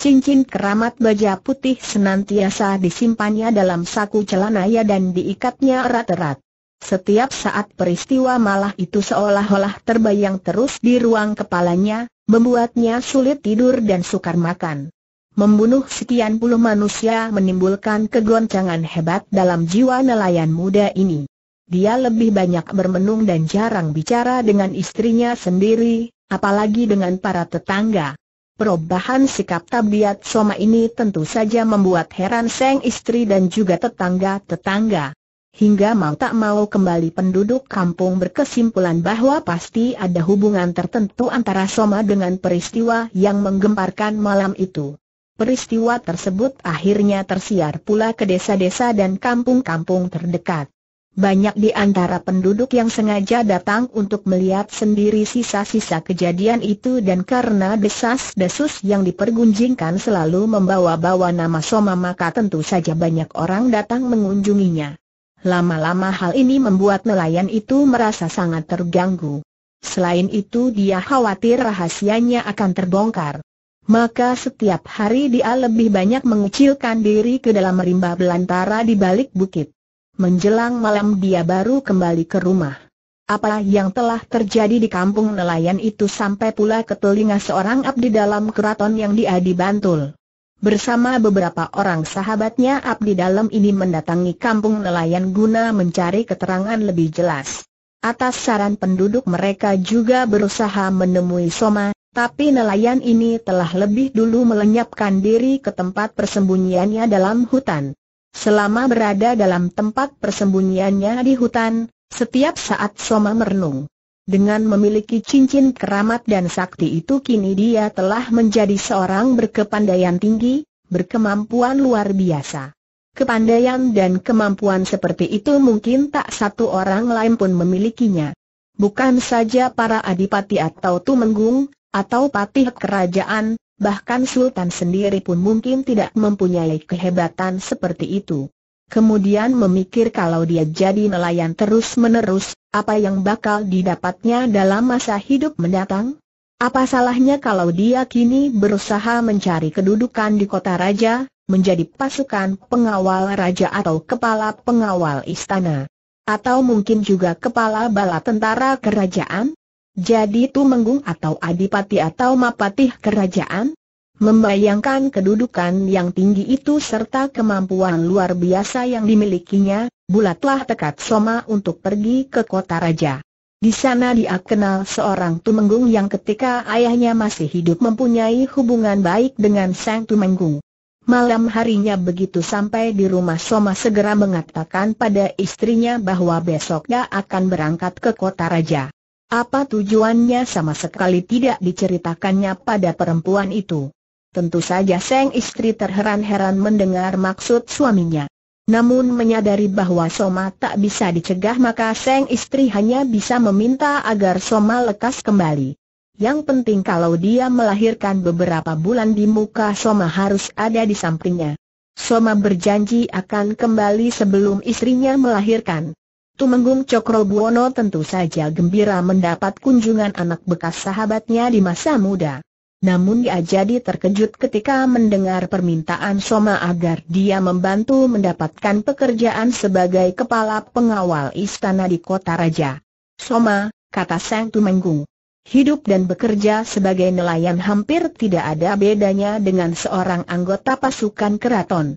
Cincin keramat baja putih senantiasa disimpannya dalam saku celananya dan diikatnya erat-erat. Setiap saat peristiwa malah itu seolah-olah terbayang terus di ruang kepalanya, membuatnya sulit tidur dan sukar makan. Membunuh sekian puluh manusia menimbulkan kegoncangan hebat dalam jiwa nelayan muda ini. Dia lebih banyak bermenung dan jarang bicara dengan istrinya sendiri, apalagi dengan para tetangga. Perubahan sikap tabiat Soma ini tentu saja membuat heran sang istri dan juga tetangga-tetangga. Hingga mau tak mau kembali penduduk kampung berkesimpulan bahwa pasti ada hubungan tertentu antara Soma dengan peristiwa yang menggemparkan malam itu. Peristiwa tersebut akhirnya tersiar pula ke desa-desa dan kampung-kampung terdekat. Banyak di antara penduduk yang sengaja datang untuk melihat sendiri sisa-sisa kejadian itu dan karena desas-desus yang dipergunjingkan selalu membawa-bawa nama Soma maka tentu saja banyak orang datang mengunjunginya. Lama-lama hal ini membuat nelayan itu merasa sangat terganggu. Selain itu dia khawatir rahasianya akan terbongkar. Maka setiap hari dia lebih banyak mengucilkan diri ke dalam rimba belantara di balik bukit. Menjelang malam dia baru kembali ke rumah. Apa yang telah terjadi di kampung nelayan itu sampai pula ke telinga seorang abdi dalam keraton yang diadi Bantul. Bersama beberapa orang sahabatnya abdi dalam ini mendatangi kampung nelayan guna mencari keterangan lebih jelas. Atas saran penduduk mereka juga berusaha menemui Soma, tapi nelayan ini telah lebih dulu melenyapkan diri ke tempat persembunyiannya dalam hutan. Selama berada dalam tempat persembunyiannya di hutan, setiap saat Soma merenung. Dengan memiliki cincin keramat dan sakti itu kini dia telah menjadi seorang berkepandaian tinggi, berkemampuan luar biasa. Kepandaian dan kemampuan seperti itu mungkin tak satu orang lain pun memilikinya. Bukan saja para adipati atau tumenggung, atau patih kerajaan, bahkan Sultan sendiri pun mungkin tidak mempunyai kehebatan seperti itu. Kemudian memikir kalau dia jadi nelayan terus-menerus, apa yang bakal didapatnya dalam masa hidup mendatang? Apa salahnya kalau dia kini berusaha mencari kedudukan di kota raja, menjadi pasukan pengawal raja atau kepala pengawal istana? Atau mungkin juga kepala bala tentara kerajaan? Jadi Tumenggung atau Adipati atau Mapatih Kerajaan? Membayangkan kedudukan yang tinggi itu serta kemampuan luar biasa yang dimilikinya, bulatlah tekad Soma untuk pergi ke kota raja. Di sana dia kenal seorang Tumenggung yang ketika ayahnya masih hidup mempunyai hubungan baik dengan Sang Tumenggung. Malam harinya begitu sampai di rumah Soma segera mengatakan pada istrinya bahwa besoknya akan berangkat ke kota raja. Apa tujuannya sama sekali tidak diceritakannya pada perempuan itu. Tentu saja sang istri terheran-heran mendengar maksud suaminya. Namun menyadari bahwa Soma tak bisa dicegah maka sang istri hanya bisa meminta agar Soma lekas kembali. Yang penting kalau dia melahirkan beberapa bulan di muka Soma harus ada di sampingnya. Soma berjanji akan kembali sebelum istrinya melahirkan. Tumenggung Cokro Buwono tentu saja gembira mendapat kunjungan anak bekas sahabatnya di masa muda. Namun dia jadi terkejut ketika mendengar permintaan Soma agar dia membantu mendapatkan pekerjaan sebagai kepala pengawal istana di kota raja. Soma, kata Sang Tumenggung. Hidup dan bekerja sebagai nelayan hampir tidak ada bedanya dengan seorang anggota pasukan keraton.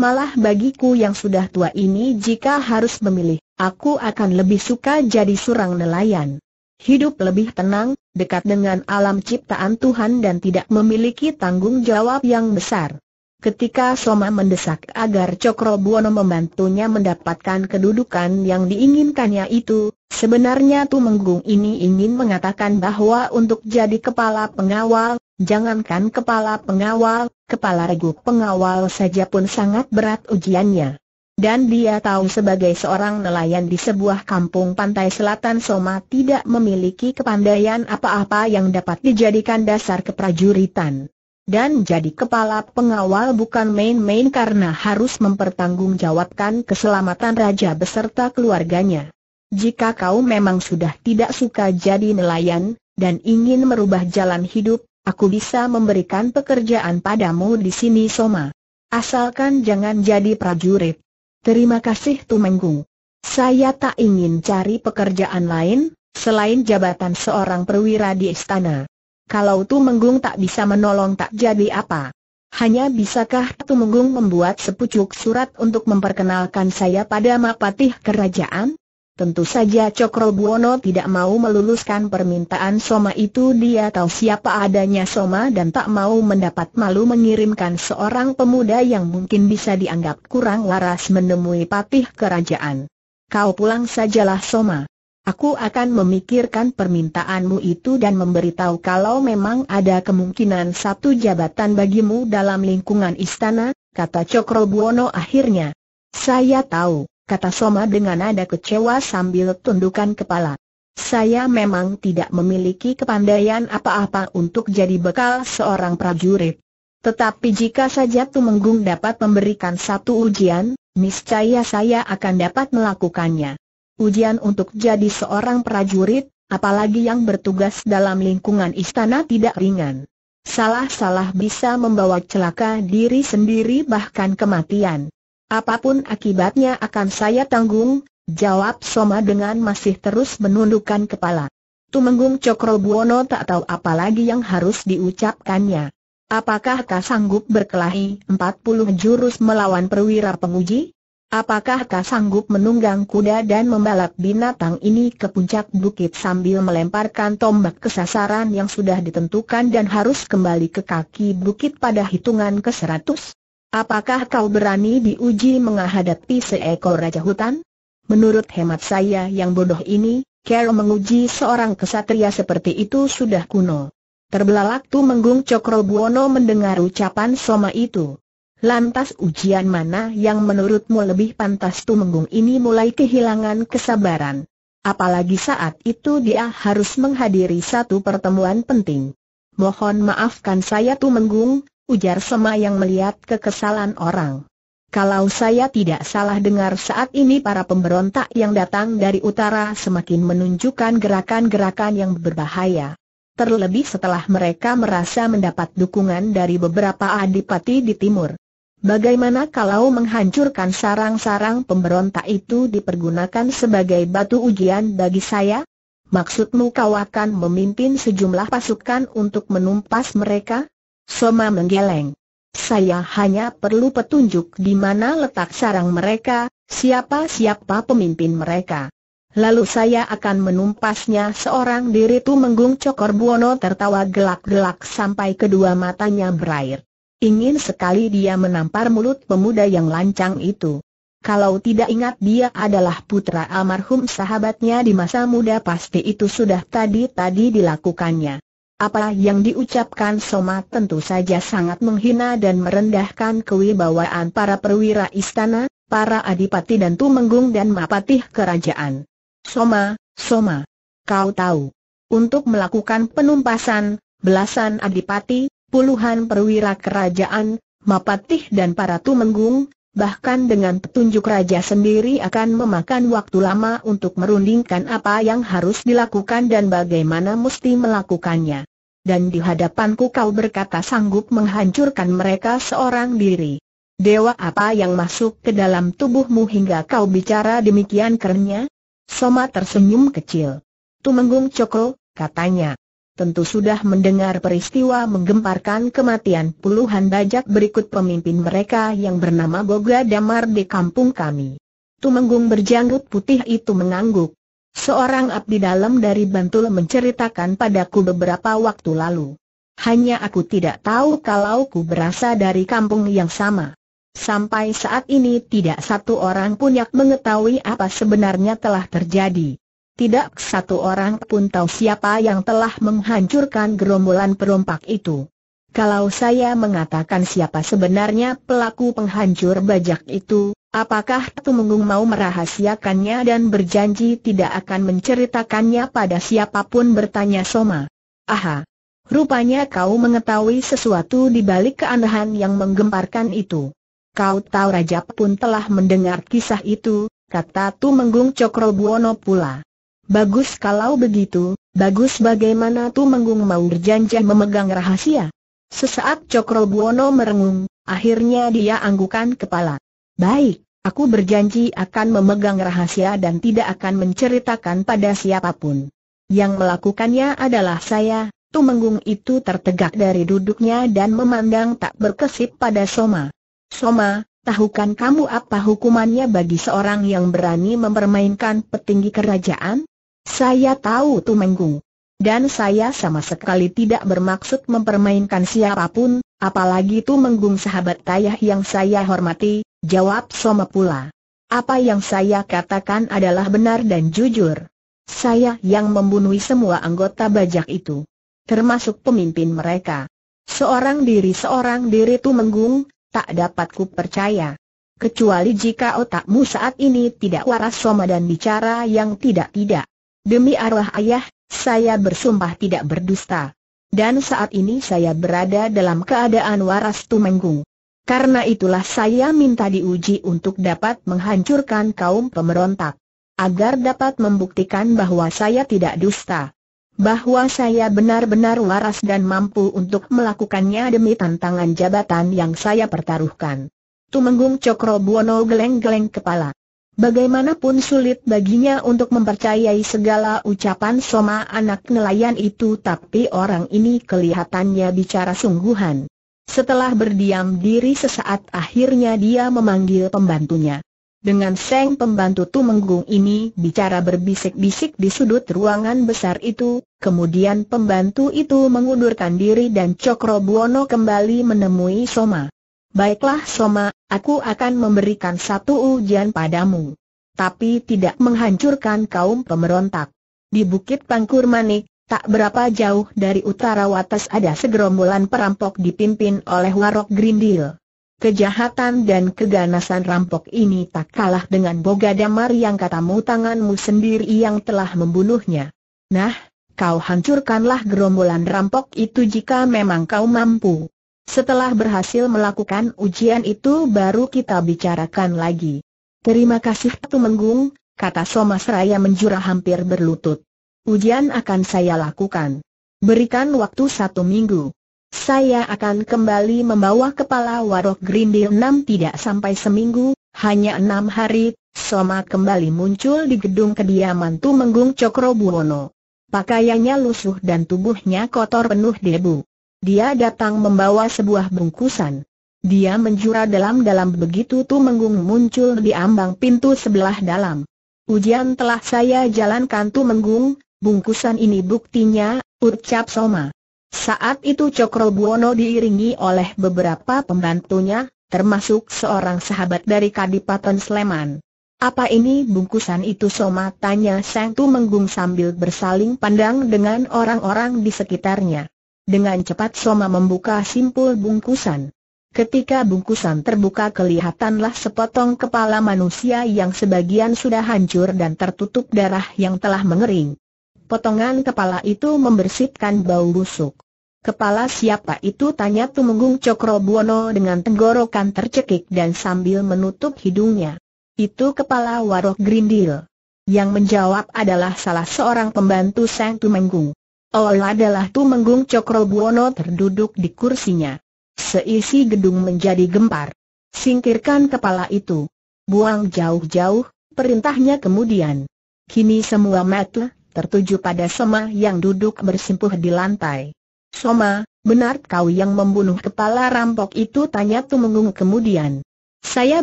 Malah bagiku yang sudah tua ini jika harus memilih, aku akan lebih suka jadi surang nelayan. Hidup lebih tenang, dekat dengan alam ciptaan Tuhan dan tidak memiliki tanggung jawab yang besar. Ketika Soma mendesak agar Cokro Buono membantunya mendapatkan kedudukan yang diinginkannya itu, sebenarnya Tumenggung ini ingin mengatakan bahwa untuk jadi kepala pengawal, jangankan kepala pengawal, kepala regu pengawal saja pun sangat berat ujiannya. Dan dia tahu sebagai seorang nelayan di sebuah kampung pantai selatan Soma tidak memiliki kepandaian apa-apa yang dapat dijadikan dasar keprajuritan. Dan jadi kepala pengawal bukan main-main karena harus mempertanggungjawabkan keselamatan raja beserta keluarganya. Jika kau memang sudah tidak suka jadi nelayan, dan ingin merubah jalan hidup, aku bisa memberikan pekerjaan padamu di sini Soma. Asalkan jangan jadi prajurit. Terima kasih Tumenggung. Saya tak ingin cari pekerjaan lain, selain jabatan seorang perwira di istana. Kalau menggung tak bisa menolong tak jadi apa. Hanya bisakah menggung membuat sepucuk surat untuk memperkenalkan saya pada Mapatih Kerajaan? Tentu saja Cokro Buwono tidak mau meluluskan permintaan Soma itu dia tahu siapa adanya Soma dan tak mau mendapat malu mengirimkan seorang pemuda yang mungkin bisa dianggap kurang waras menemui patih kerajaan. Kau pulang sajalah Soma. Aku akan memikirkan permintaanmu itu dan memberitahu kalau memang ada kemungkinan satu jabatan bagimu dalam lingkungan istana, kata Cokro Buono akhirnya. Saya tahu, kata Soma dengan nada kecewa sambil tundukkan kepala. Saya memang tidak memiliki kepandaian apa-apa untuk jadi bekal seorang prajurit. Tetapi jika saja Tumenggung dapat memberikan satu ujian, niscaya saya akan dapat melakukannya. Ujian untuk jadi seorang prajurit, apalagi yang bertugas dalam lingkungan istana tidak ringan. Salah-salah bisa membawa celaka diri sendiri bahkan kematian. Apapun akibatnya akan saya tanggung, jawab Soma dengan masih terus menundukkan kepala. Tumenggung Buwono tak tahu apalagi yang harus diucapkannya. Apakah kau sanggup berkelahi 40 jurus melawan perwira penguji? Apakah kau sanggup menunggang kuda dan membalap binatang ini ke puncak bukit sambil melemparkan tombak ke sasaran yang sudah ditentukan dan harus kembali ke kaki bukit pada hitungan ke seratus? Apakah kau berani diuji menghadapi seekor raja hutan? Menurut hemat saya yang bodoh ini, Carol menguji seorang kesatria seperti itu sudah kuno. Terbelalak tu menggung Cokro Buono mendengar ucapan Soma itu. Lantas ujian mana yang menurutmu lebih pantas Tumenggung ini mulai kehilangan kesabaran. Apalagi saat itu dia harus menghadiri satu pertemuan penting. Mohon maafkan saya Tumenggung, ujar Sema yang melihat kekesalan orang. Kalau saya tidak salah dengar saat ini para pemberontak yang datang dari utara semakin menunjukkan gerakan-gerakan yang berbahaya. Terlebih setelah mereka merasa mendapat dukungan dari beberapa adipati di timur. Bagaimana kalau menghancurkan sarang-sarang pemberontak itu dipergunakan sebagai batu ujian bagi saya? Maksudmu kau akan memimpin sejumlah pasukan untuk menumpas mereka? Soma menggeleng. Saya hanya perlu petunjuk di mana letak sarang mereka, siapa-siapa pemimpin mereka. Lalu saya akan menumpasnya seorang diri tu menggung cokor buono tertawa gelak-gelak sampai kedua matanya berair. Ingin sekali dia menampar mulut pemuda yang lancang itu. Kalau tidak ingat dia adalah putra almarhum sahabatnya di masa muda pasti itu sudah tadi-tadi dilakukannya. Apa yang diucapkan Soma tentu saja sangat menghina dan merendahkan kewibawaan para perwira istana, para adipati dan tumenggung dan mapatih kerajaan. Soma, Soma. Kau tahu. Untuk melakukan penumpasan, belasan adipati, puluhan perwira kerajaan, Mapatih dan para tumenggung, bahkan dengan petunjuk raja sendiri akan memakan waktu lama untuk merundingkan apa yang harus dilakukan dan bagaimana mesti melakukannya. Dan di hadapanku kau berkata sanggup menghancurkan mereka seorang diri. Dewa apa yang masuk ke dalam tubuhmu hingga kau bicara demikian kernya? Soma tersenyum kecil. Tumenggung cokro katanya tentu sudah mendengar peristiwa menggemparkan kematian puluhan bajak berikut pemimpin mereka yang bernama Boga Damar di kampung kami. Tumenggung berjanggut putih itu mengangguk. Seorang abdi dalam dari Bantul menceritakan padaku beberapa waktu lalu. Hanya aku tidak tahu kalau ku berasal dari kampung yang sama. Sampai saat ini tidak satu orang pun yang mengetahui apa sebenarnya telah terjadi tidak satu orang pun tahu siapa yang telah menghancurkan gerombolan perompak itu. Kalau saya mengatakan siapa sebenarnya pelaku penghancur bajak itu, apakah Tumenggung mau merahasiakannya dan berjanji tidak akan menceritakannya pada siapapun bertanya Soma? Aha! Rupanya kau mengetahui sesuatu di balik keanehan yang menggemparkan itu. Kau tahu Raja pun telah mendengar kisah itu, kata Tumenggung Cokrobuono pula. Bagus kalau begitu, bagus bagaimana menggung mau berjanji memegang rahasia. Sesaat Cokro Buono merengung, akhirnya dia anggukan kepala. Baik, aku berjanji akan memegang rahasia dan tidak akan menceritakan pada siapapun. Yang melakukannya adalah saya, Tumenggung itu tertegak dari duduknya dan memandang tak berkesip pada Soma. Soma, tahukan kamu apa hukumannya bagi seorang yang berani mempermainkan petinggi kerajaan? Saya tahu Tumenggung. Dan saya sama sekali tidak bermaksud mempermainkan siapapun, apalagi Menggung sahabat ayah yang saya hormati, jawab Soma pula. Apa yang saya katakan adalah benar dan jujur. Saya yang membunuh semua anggota bajak itu. Termasuk pemimpin mereka. Seorang diri seorang diri Menggung, tak dapat ku percaya. Kecuali jika otakmu saat ini tidak waras Soma dan bicara yang tidak-tidak. Demi arwah ayah, saya bersumpah tidak berdusta. Dan saat ini saya berada dalam keadaan waras tumenggung. Karena itulah saya minta diuji untuk dapat menghancurkan kaum pemberontak. Agar dapat membuktikan bahwa saya tidak dusta. Bahwa saya benar-benar waras dan mampu untuk melakukannya demi tantangan jabatan yang saya pertaruhkan. Tumenggung Cokro Buono geleng-geleng kepala. Bagaimanapun sulit baginya untuk mempercayai segala ucapan Soma anak nelayan itu tapi orang ini kelihatannya bicara sungguhan. Setelah berdiam diri sesaat akhirnya dia memanggil pembantunya. Dengan seng pembantu Tumenggung ini bicara berbisik-bisik di sudut ruangan besar itu, kemudian pembantu itu mengundurkan diri dan Cokro Buono kembali menemui Soma. Baiklah Soma, aku akan memberikan satu ujian padamu. Tapi tidak menghancurkan kaum pemberontak. Di Bukit Pangkur Manik, tak berapa jauh dari utara Wates ada segerombolan perampok dipimpin oleh Warok Grindil. Kejahatan dan keganasan rampok ini tak kalah dengan boga damar yang katamu tanganmu sendiri yang telah membunuhnya. Nah, kau hancurkanlah gerombolan rampok itu jika memang kau mampu. Setelah berhasil melakukan ujian itu baru kita bicarakan lagi. Terima kasih Tumenggung, kata Soma Seraya menjura hampir berlutut. Ujian akan saya lakukan. Berikan waktu satu minggu. Saya akan kembali membawa kepala Warok Grindil enam tidak sampai seminggu, hanya enam hari, Soma kembali muncul di gedung kediaman Tumenggung Cokro Buwono. Pakaiannya lusuh dan tubuhnya kotor penuh debu. Dia datang membawa sebuah bungkusan. Dia menjura dalam-dalam begitu Menggung muncul di ambang pintu sebelah dalam. Ujian telah saya jalankan Menggung, bungkusan ini buktinya, ucap Soma. Saat itu Cokro Buono diiringi oleh beberapa pembantunya, termasuk seorang sahabat dari Kadipaten Sleman. Apa ini bungkusan itu Soma tanya Sang Tu Menggung sambil bersaling pandang dengan orang-orang di sekitarnya. Dengan cepat Soma membuka simpul bungkusan. Ketika bungkusan terbuka kelihatanlah sepotong kepala manusia yang sebagian sudah hancur dan tertutup darah yang telah mengering. Potongan kepala itu membersihkan bau busuk. Kepala siapa itu tanya Tumenggung Cokrobuono dengan tenggorokan tercekik dan sambil menutup hidungnya. Itu kepala Warok Grindil. Yang menjawab adalah salah seorang pembantu Sang Tumenggung. Allah adalah Tumenggung Buwono terduduk di kursinya. Seisi gedung menjadi gempar. Singkirkan kepala itu. Buang jauh-jauh, perintahnya kemudian. Kini semua mata tertuju pada Soma yang duduk bersimpuh di lantai. Soma, benar kau yang membunuh kepala rampok itu? Tanya Tumenggung kemudian. Saya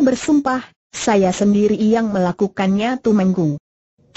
bersumpah, saya sendiri yang melakukannya Tumenggung.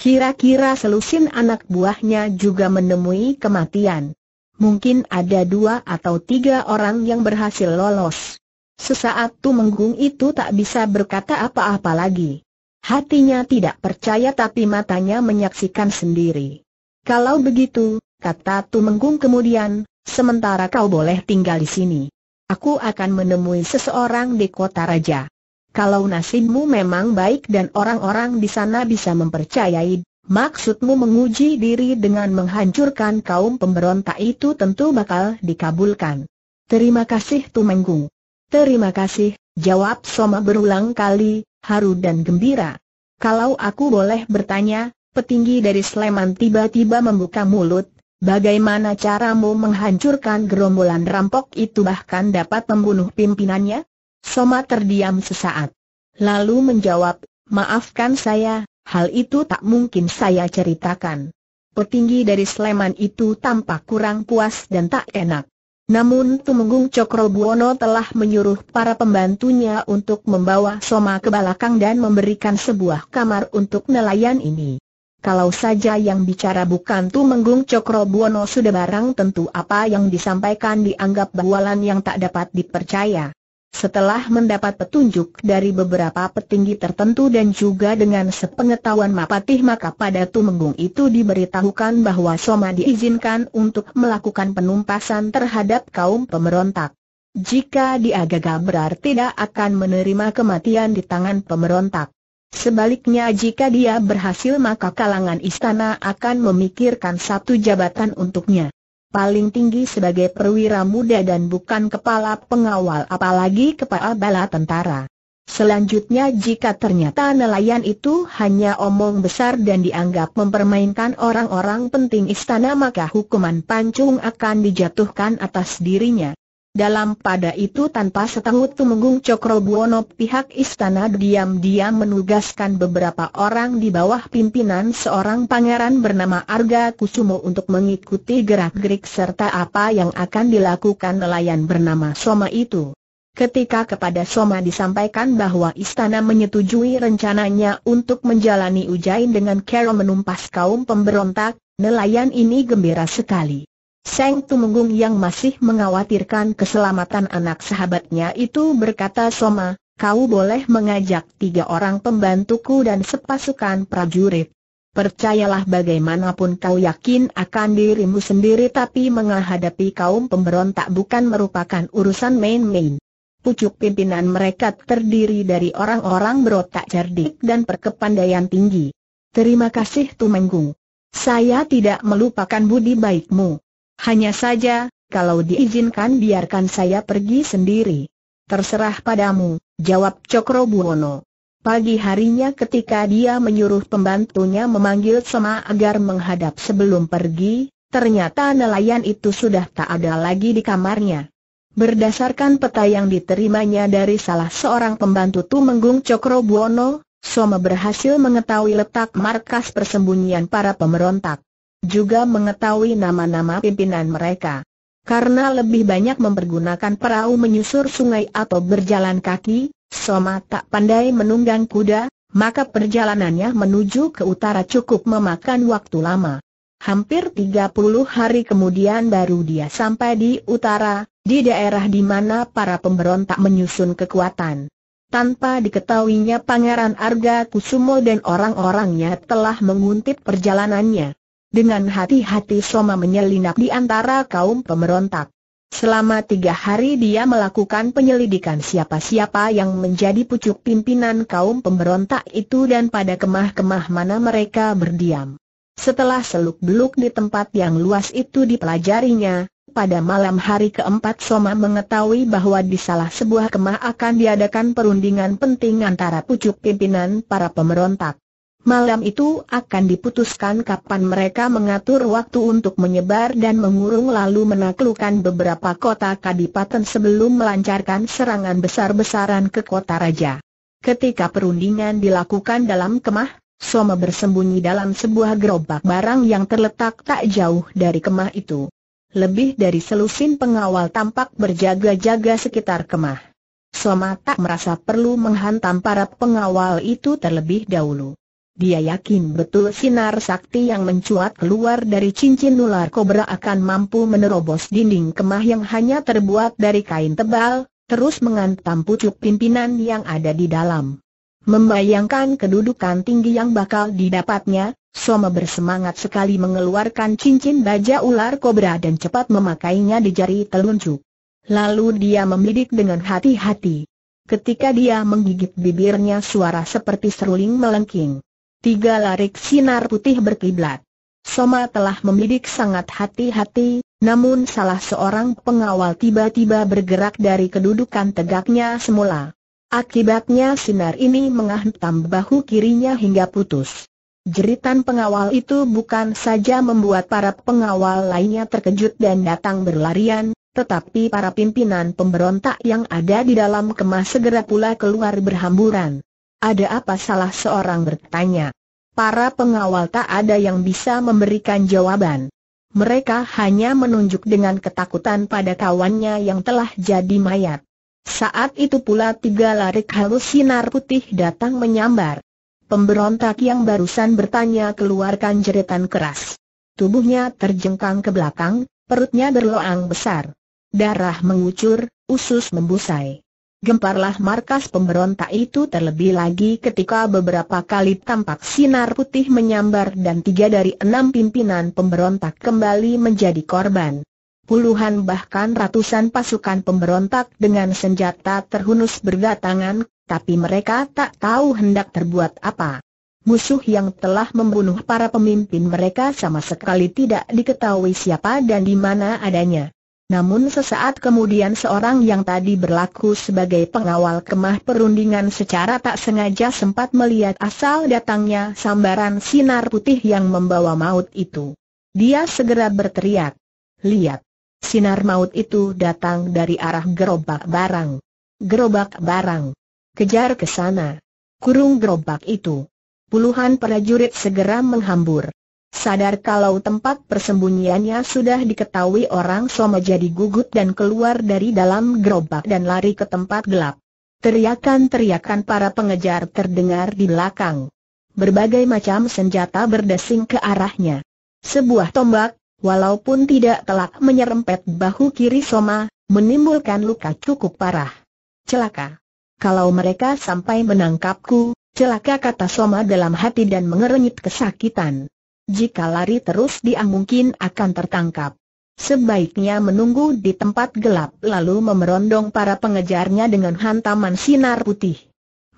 Kira-kira selusin anak buahnya juga menemui kematian. Mungkin ada dua atau tiga orang yang berhasil lolos. Sesaat Tu Menggung itu tak bisa berkata apa-apa lagi. Hatinya tidak percaya tapi matanya menyaksikan sendiri. Kalau begitu, kata Tumenggung kemudian, sementara kau boleh tinggal di sini. Aku akan menemui seseorang di kota raja. Kalau nasibmu memang baik dan orang-orang di sana bisa mempercayai, maksudmu menguji diri dengan menghancurkan kaum pemberontak itu tentu bakal dikabulkan. Terima kasih Tumenggung. Terima kasih, jawab Soma berulang kali, haru dan gembira. Kalau aku boleh bertanya, petinggi dari Sleman tiba-tiba membuka mulut, bagaimana caramu menghancurkan gerombolan rampok itu bahkan dapat membunuh pimpinannya? Soma terdiam sesaat. Lalu menjawab, maafkan saya, hal itu tak mungkin saya ceritakan. Petinggi dari Sleman itu tampak kurang puas dan tak enak. Namun Tumenggung Cokrobuono telah menyuruh para pembantunya untuk membawa Soma ke belakang dan memberikan sebuah kamar untuk nelayan ini. Kalau saja yang bicara bukan Tumenggung Cokrobuono sudah barang tentu apa yang disampaikan dianggap bualan yang tak dapat dipercaya. Setelah mendapat petunjuk dari beberapa petinggi tertentu dan juga dengan sepengetahuan Mapatih maka pada Tumenggung itu diberitahukan bahwa Soma diizinkan untuk melakukan penumpasan terhadap kaum pemberontak. Jika dia gagal berarti dia akan menerima kematian di tangan pemberontak. Sebaliknya jika dia berhasil maka kalangan istana akan memikirkan satu jabatan untuknya paling tinggi sebagai perwira muda dan bukan kepala pengawal apalagi kepala bala tentara. Selanjutnya jika ternyata nelayan itu hanya omong besar dan dianggap mempermainkan orang-orang penting istana maka hukuman pancung akan dijatuhkan atas dirinya. Dalam pada itu tanpa setengut Tumenggung Buwono pihak istana diam-diam menugaskan beberapa orang di bawah pimpinan seorang pangeran bernama Arga Kusumo untuk mengikuti gerak-gerik serta apa yang akan dilakukan nelayan bernama Soma itu. Ketika kepada Soma disampaikan bahwa istana menyetujui rencananya untuk menjalani ujain dengan kero menumpas kaum pemberontak, nelayan ini gembira sekali. Seng Tumenggung yang masih mengkhawatirkan keselamatan anak sahabatnya itu berkata Soma, kau boleh mengajak tiga orang pembantuku dan sepasukan prajurit. Percayalah bagaimanapun kau yakin akan dirimu sendiri tapi menghadapi kaum pemberontak bukan merupakan urusan main-main. Pucuk pimpinan mereka terdiri dari orang-orang berotak cerdik dan perkepandaian tinggi. Terima kasih Tumenggung. Saya tidak melupakan budi baikmu. Hanya saja, kalau diizinkan biarkan saya pergi sendiri. Terserah padamu, jawab Cokro Buwono. Pagi harinya ketika dia menyuruh pembantunya memanggil Sema agar menghadap sebelum pergi, ternyata nelayan itu sudah tak ada lagi di kamarnya. Berdasarkan peta yang diterimanya dari salah seorang pembantu Tumenggung Cokro Buwono, Soma berhasil mengetahui letak markas persembunyian para pemberontak juga mengetahui nama-nama pimpinan mereka. Karena lebih banyak mempergunakan perahu menyusur sungai atau berjalan kaki, Soma tak pandai menunggang kuda, maka perjalanannya menuju ke utara cukup memakan waktu lama. Hampir 30 hari kemudian baru dia sampai di utara, di daerah di mana para pemberontak menyusun kekuatan. Tanpa diketahuinya Pangeran Arga Kusumo dan orang-orangnya telah menguntit perjalanannya. Dengan hati-hati Soma menyelinap di antara kaum pemberontak. Selama tiga hari dia melakukan penyelidikan siapa-siapa yang menjadi pucuk pimpinan kaum pemberontak itu dan pada kemah-kemah mana mereka berdiam. Setelah seluk-beluk di tempat yang luas itu dipelajarinya, pada malam hari keempat Soma mengetahui bahwa di salah sebuah kemah akan diadakan perundingan penting antara pucuk pimpinan para pemberontak. Malam itu akan diputuskan kapan mereka mengatur waktu untuk menyebar dan mengurung lalu menaklukkan beberapa kota kadipaten sebelum melancarkan serangan besar-besaran ke kota raja. Ketika perundingan dilakukan dalam kemah, Soma bersembunyi dalam sebuah gerobak barang yang terletak tak jauh dari kemah itu. Lebih dari selusin pengawal tampak berjaga-jaga sekitar kemah. Soma tak merasa perlu menghantam para pengawal itu terlebih dahulu. Dia yakin betul sinar sakti yang mencuat keluar dari cincin ular kobra akan mampu menerobos dinding kemah yang hanya terbuat dari kain tebal, terus mengantam pucuk pimpinan yang ada di dalam. Membayangkan kedudukan tinggi yang bakal didapatnya, Soma bersemangat sekali mengeluarkan cincin baja ular kobra dan cepat memakainya di jari telunjuk. Lalu dia membidik dengan hati-hati. Ketika dia menggigit bibirnya suara seperti seruling melengking tiga larik sinar putih berkiblat. Soma telah membidik sangat hati-hati, namun salah seorang pengawal tiba-tiba bergerak dari kedudukan tegaknya semula. Akibatnya sinar ini menghantam bahu kirinya hingga putus. Jeritan pengawal itu bukan saja membuat para pengawal lainnya terkejut dan datang berlarian, tetapi para pimpinan pemberontak yang ada di dalam kemas segera pula keluar berhamburan. Ada apa salah seorang bertanya. Para pengawal tak ada yang bisa memberikan jawaban. Mereka hanya menunjuk dengan ketakutan pada kawannya yang telah jadi mayat. Saat itu pula tiga larik halus sinar putih datang menyambar. Pemberontak yang barusan bertanya keluarkan jeritan keras. Tubuhnya terjengkang ke belakang, perutnya berloang besar. Darah mengucur, usus membusai. Gemparlah markas pemberontak itu terlebih lagi ketika beberapa kali tampak sinar putih menyambar dan tiga dari enam pimpinan pemberontak kembali menjadi korban. Puluhan bahkan ratusan pasukan pemberontak dengan senjata terhunus berdatangan, tapi mereka tak tahu hendak terbuat apa. Musuh yang telah membunuh para pemimpin mereka sama sekali tidak diketahui siapa dan di mana adanya. Namun sesaat kemudian seorang yang tadi berlaku sebagai pengawal kemah perundingan secara tak sengaja sempat melihat asal datangnya sambaran sinar putih yang membawa maut itu. Dia segera berteriak. Lihat! Sinar maut itu datang dari arah gerobak barang. Gerobak barang. Kejar ke sana. Kurung gerobak itu. Puluhan prajurit segera menghambur. Sadar kalau tempat persembunyiannya sudah diketahui orang Soma jadi gugut dan keluar dari dalam gerobak dan lari ke tempat gelap. Teriakan-teriakan para pengejar terdengar di belakang. Berbagai macam senjata berdesing ke arahnya. Sebuah tombak, walaupun tidak telak menyerempet bahu kiri Soma, menimbulkan luka cukup parah. Celaka. Kalau mereka sampai menangkapku, celaka kata Soma dalam hati dan mengerenyit kesakitan. Jika lari terus dia mungkin akan tertangkap. Sebaiknya menunggu di tempat gelap lalu memerondong para pengejarnya dengan hantaman sinar putih.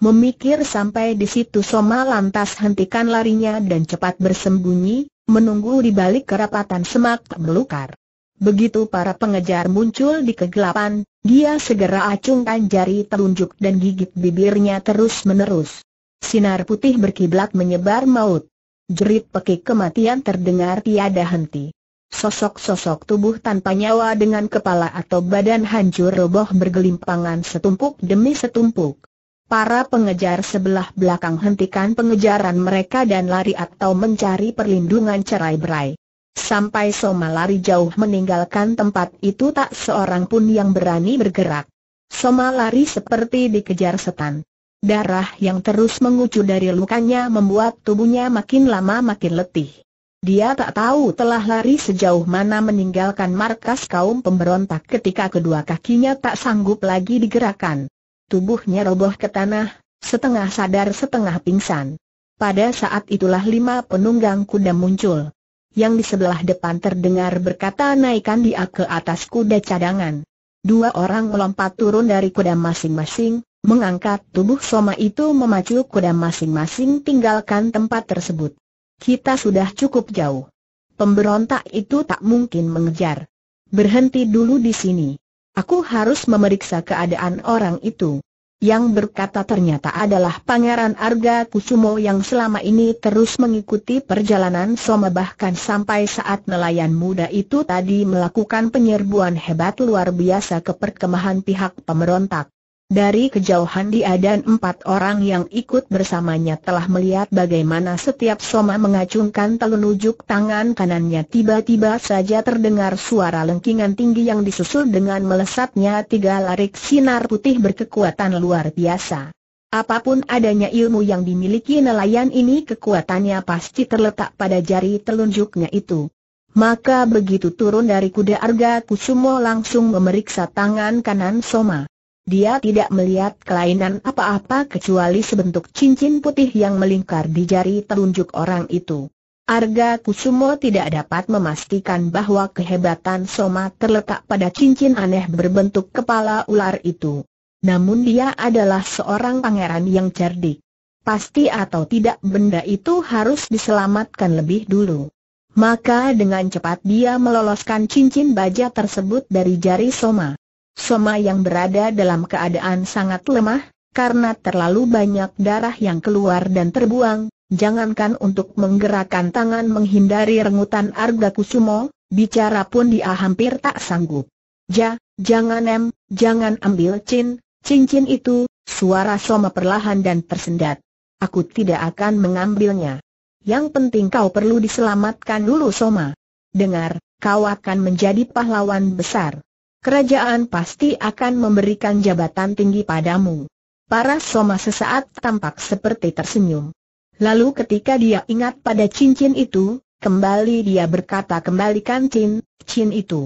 Memikir sampai di situ Soma lantas hentikan larinya dan cepat bersembunyi, menunggu di balik kerapatan semak belukar. Begitu para pengejar muncul di kegelapan, dia segera acungkan jari telunjuk dan gigit bibirnya terus-menerus. Sinar putih berkiblat menyebar maut jerit pekik kematian terdengar tiada henti. Sosok-sosok tubuh tanpa nyawa dengan kepala atau badan hancur roboh bergelimpangan setumpuk demi setumpuk. Para pengejar sebelah belakang hentikan pengejaran mereka dan lari atau mencari perlindungan cerai berai. Sampai Soma lari jauh meninggalkan tempat itu tak seorang pun yang berani bergerak. Soma lari seperti dikejar setan. Darah yang terus mengucur dari lukanya membuat tubuhnya makin lama makin letih. Dia tak tahu telah lari sejauh mana meninggalkan markas kaum pemberontak ketika kedua kakinya tak sanggup lagi digerakkan. Tubuhnya roboh ke tanah, setengah sadar setengah pingsan. Pada saat itulah lima penunggang kuda muncul. Yang di sebelah depan terdengar berkata naikkan dia ke atas kuda cadangan. Dua orang melompat turun dari kuda masing-masing, Mengangkat tubuh Soma itu memacu kuda masing-masing tinggalkan tempat tersebut. Kita sudah cukup jauh. Pemberontak itu tak mungkin mengejar. Berhenti dulu di sini. Aku harus memeriksa keadaan orang itu. Yang berkata ternyata adalah Pangeran Arga Kusumo yang selama ini terus mengikuti perjalanan Soma bahkan sampai saat nelayan muda itu tadi melakukan penyerbuan hebat luar biasa ke perkemahan pihak pemberontak. Dari kejauhan dia dan empat orang yang ikut bersamanya telah melihat bagaimana setiap soma mengacungkan telunjuk tangan kanannya tiba-tiba saja terdengar suara lengkingan tinggi yang disusul dengan melesatnya tiga larik sinar putih berkekuatan luar biasa. Apapun adanya ilmu yang dimiliki nelayan ini kekuatannya pasti terletak pada jari telunjuknya itu. Maka begitu turun dari kuda Arga Kusumo langsung memeriksa tangan kanan Soma. Dia tidak melihat kelainan apa-apa kecuali sebentuk cincin putih yang melingkar di jari telunjuk orang itu. Arga Kusumo tidak dapat memastikan bahwa kehebatan Soma terletak pada cincin aneh berbentuk kepala ular itu. Namun dia adalah seorang pangeran yang cerdik. Pasti atau tidak benda itu harus diselamatkan lebih dulu. Maka dengan cepat dia meloloskan cincin baja tersebut dari jari Soma. Soma yang berada dalam keadaan sangat lemah, karena terlalu banyak darah yang keluar dan terbuang, jangankan untuk menggerakkan tangan menghindari rengutan Arga Kusumo, bicara pun dia hampir tak sanggup. Ja, jangan em, jangan ambil cin, cincin itu, suara Soma perlahan dan tersendat. Aku tidak akan mengambilnya. Yang penting kau perlu diselamatkan dulu Soma. Dengar, kau akan menjadi pahlawan besar kerajaan pasti akan memberikan jabatan tinggi padamu. Para Soma sesaat tampak seperti tersenyum. Lalu ketika dia ingat pada cincin itu, kembali dia berkata kembalikan cincin cincin itu.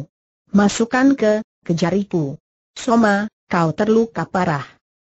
Masukkan ke, ke jariku. Soma, kau terluka parah.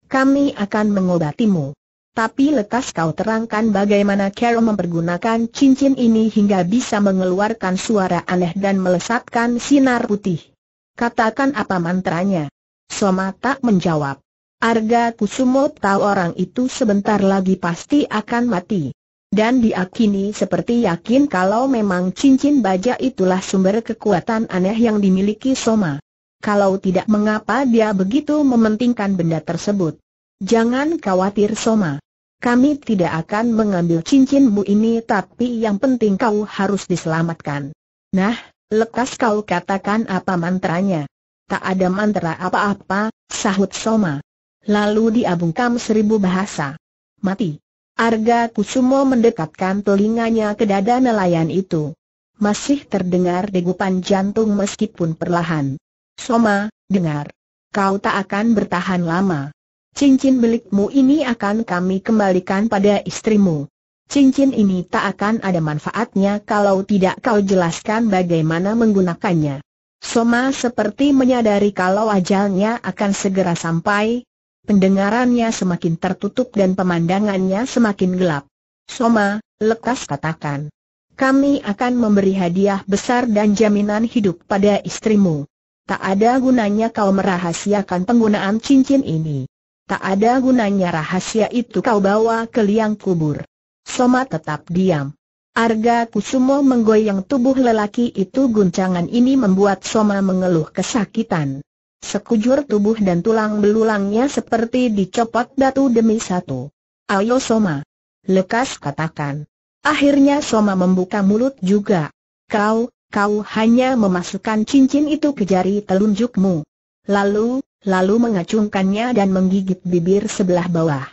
Kami akan mengobatimu. Tapi lekas kau terangkan bagaimana Carol mempergunakan cincin ini hingga bisa mengeluarkan suara aneh dan melesatkan sinar putih. Katakan apa mantranya. Soma tak menjawab. Arga Kusumo tahu orang itu sebentar lagi pasti akan mati. Dan diakini seperti yakin kalau memang cincin baja itulah sumber kekuatan aneh yang dimiliki Soma. Kalau tidak mengapa dia begitu mementingkan benda tersebut. Jangan khawatir Soma. Kami tidak akan mengambil cincinmu ini tapi yang penting kau harus diselamatkan. Nah, Lekas kau katakan apa mantranya. Tak ada mantra apa-apa, sahut Soma. Lalu diabungkam seribu bahasa. Mati. Arga Kusumo mendekatkan telinganya ke dada nelayan itu. Masih terdengar degupan jantung meskipun perlahan. Soma, dengar. Kau tak akan bertahan lama. Cincin milikmu ini akan kami kembalikan pada istrimu. Cincin ini tak akan ada manfaatnya kalau tidak kau jelaskan bagaimana menggunakannya. Soma seperti menyadari kalau ajalnya akan segera sampai, pendengarannya semakin tertutup dan pemandangannya semakin gelap. Soma, lekas katakan. Kami akan memberi hadiah besar dan jaminan hidup pada istrimu. Tak ada gunanya kau merahasiakan penggunaan cincin ini. Tak ada gunanya rahasia itu kau bawa ke liang kubur. Soma tetap diam. Arga Kusumo menggoyang tubuh lelaki itu guncangan ini membuat Soma mengeluh kesakitan. Sekujur tubuh dan tulang belulangnya seperti dicopot batu demi satu. Ayo Soma. Lekas katakan. Akhirnya Soma membuka mulut juga. Kau, kau hanya memasukkan cincin itu ke jari telunjukmu. Lalu, lalu mengacungkannya dan menggigit bibir sebelah bawah.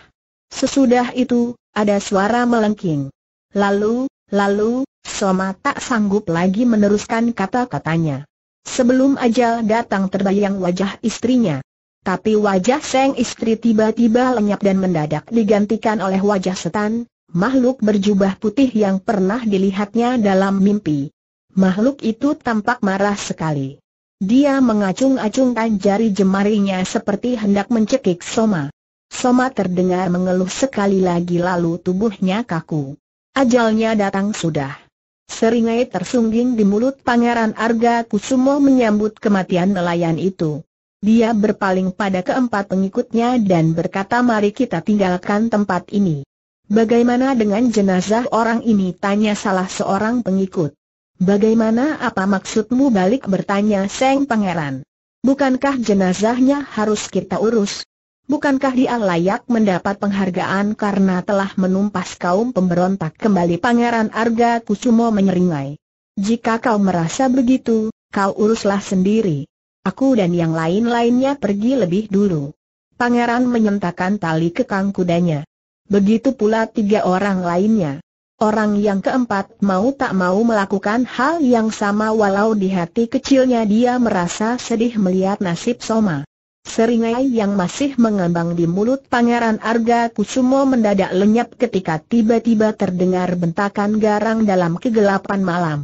Sesudah itu, ada suara melengking. Lalu, lalu, Soma tak sanggup lagi meneruskan kata-katanya. Sebelum ajal datang terbayang wajah istrinya. Tapi wajah seng istri tiba-tiba lenyap dan mendadak digantikan oleh wajah setan, makhluk berjubah putih yang pernah dilihatnya dalam mimpi. Makhluk itu tampak marah sekali. Dia mengacung-acungkan jari jemarinya seperti hendak mencekik Soma. Soma terdengar mengeluh sekali lagi lalu tubuhnya kaku. Ajalnya datang sudah. Seringai tersungging di mulut Pangeran Arga Kusumo menyambut kematian nelayan itu. Dia berpaling pada keempat pengikutnya dan berkata mari kita tinggalkan tempat ini. Bagaimana dengan jenazah orang ini tanya salah seorang pengikut. Bagaimana apa maksudmu balik bertanya Seng Pangeran. Bukankah jenazahnya harus kita urus? Bukankah dia layak mendapat penghargaan karena telah menumpas kaum pemberontak kembali Pangeran Arga Kusumo menyeringai. Jika kau merasa begitu, kau uruslah sendiri. Aku dan yang lain-lainnya pergi lebih dulu. Pangeran menyentakan tali kekang kudanya. Begitu pula tiga orang lainnya. Orang yang keempat mau tak mau melakukan hal yang sama walau di hati kecilnya dia merasa sedih melihat nasib Soma. Seringai yang masih mengambang di mulut Pangeran Arga Kusumo mendadak lenyap ketika tiba-tiba terdengar bentakan garang dalam kegelapan malam.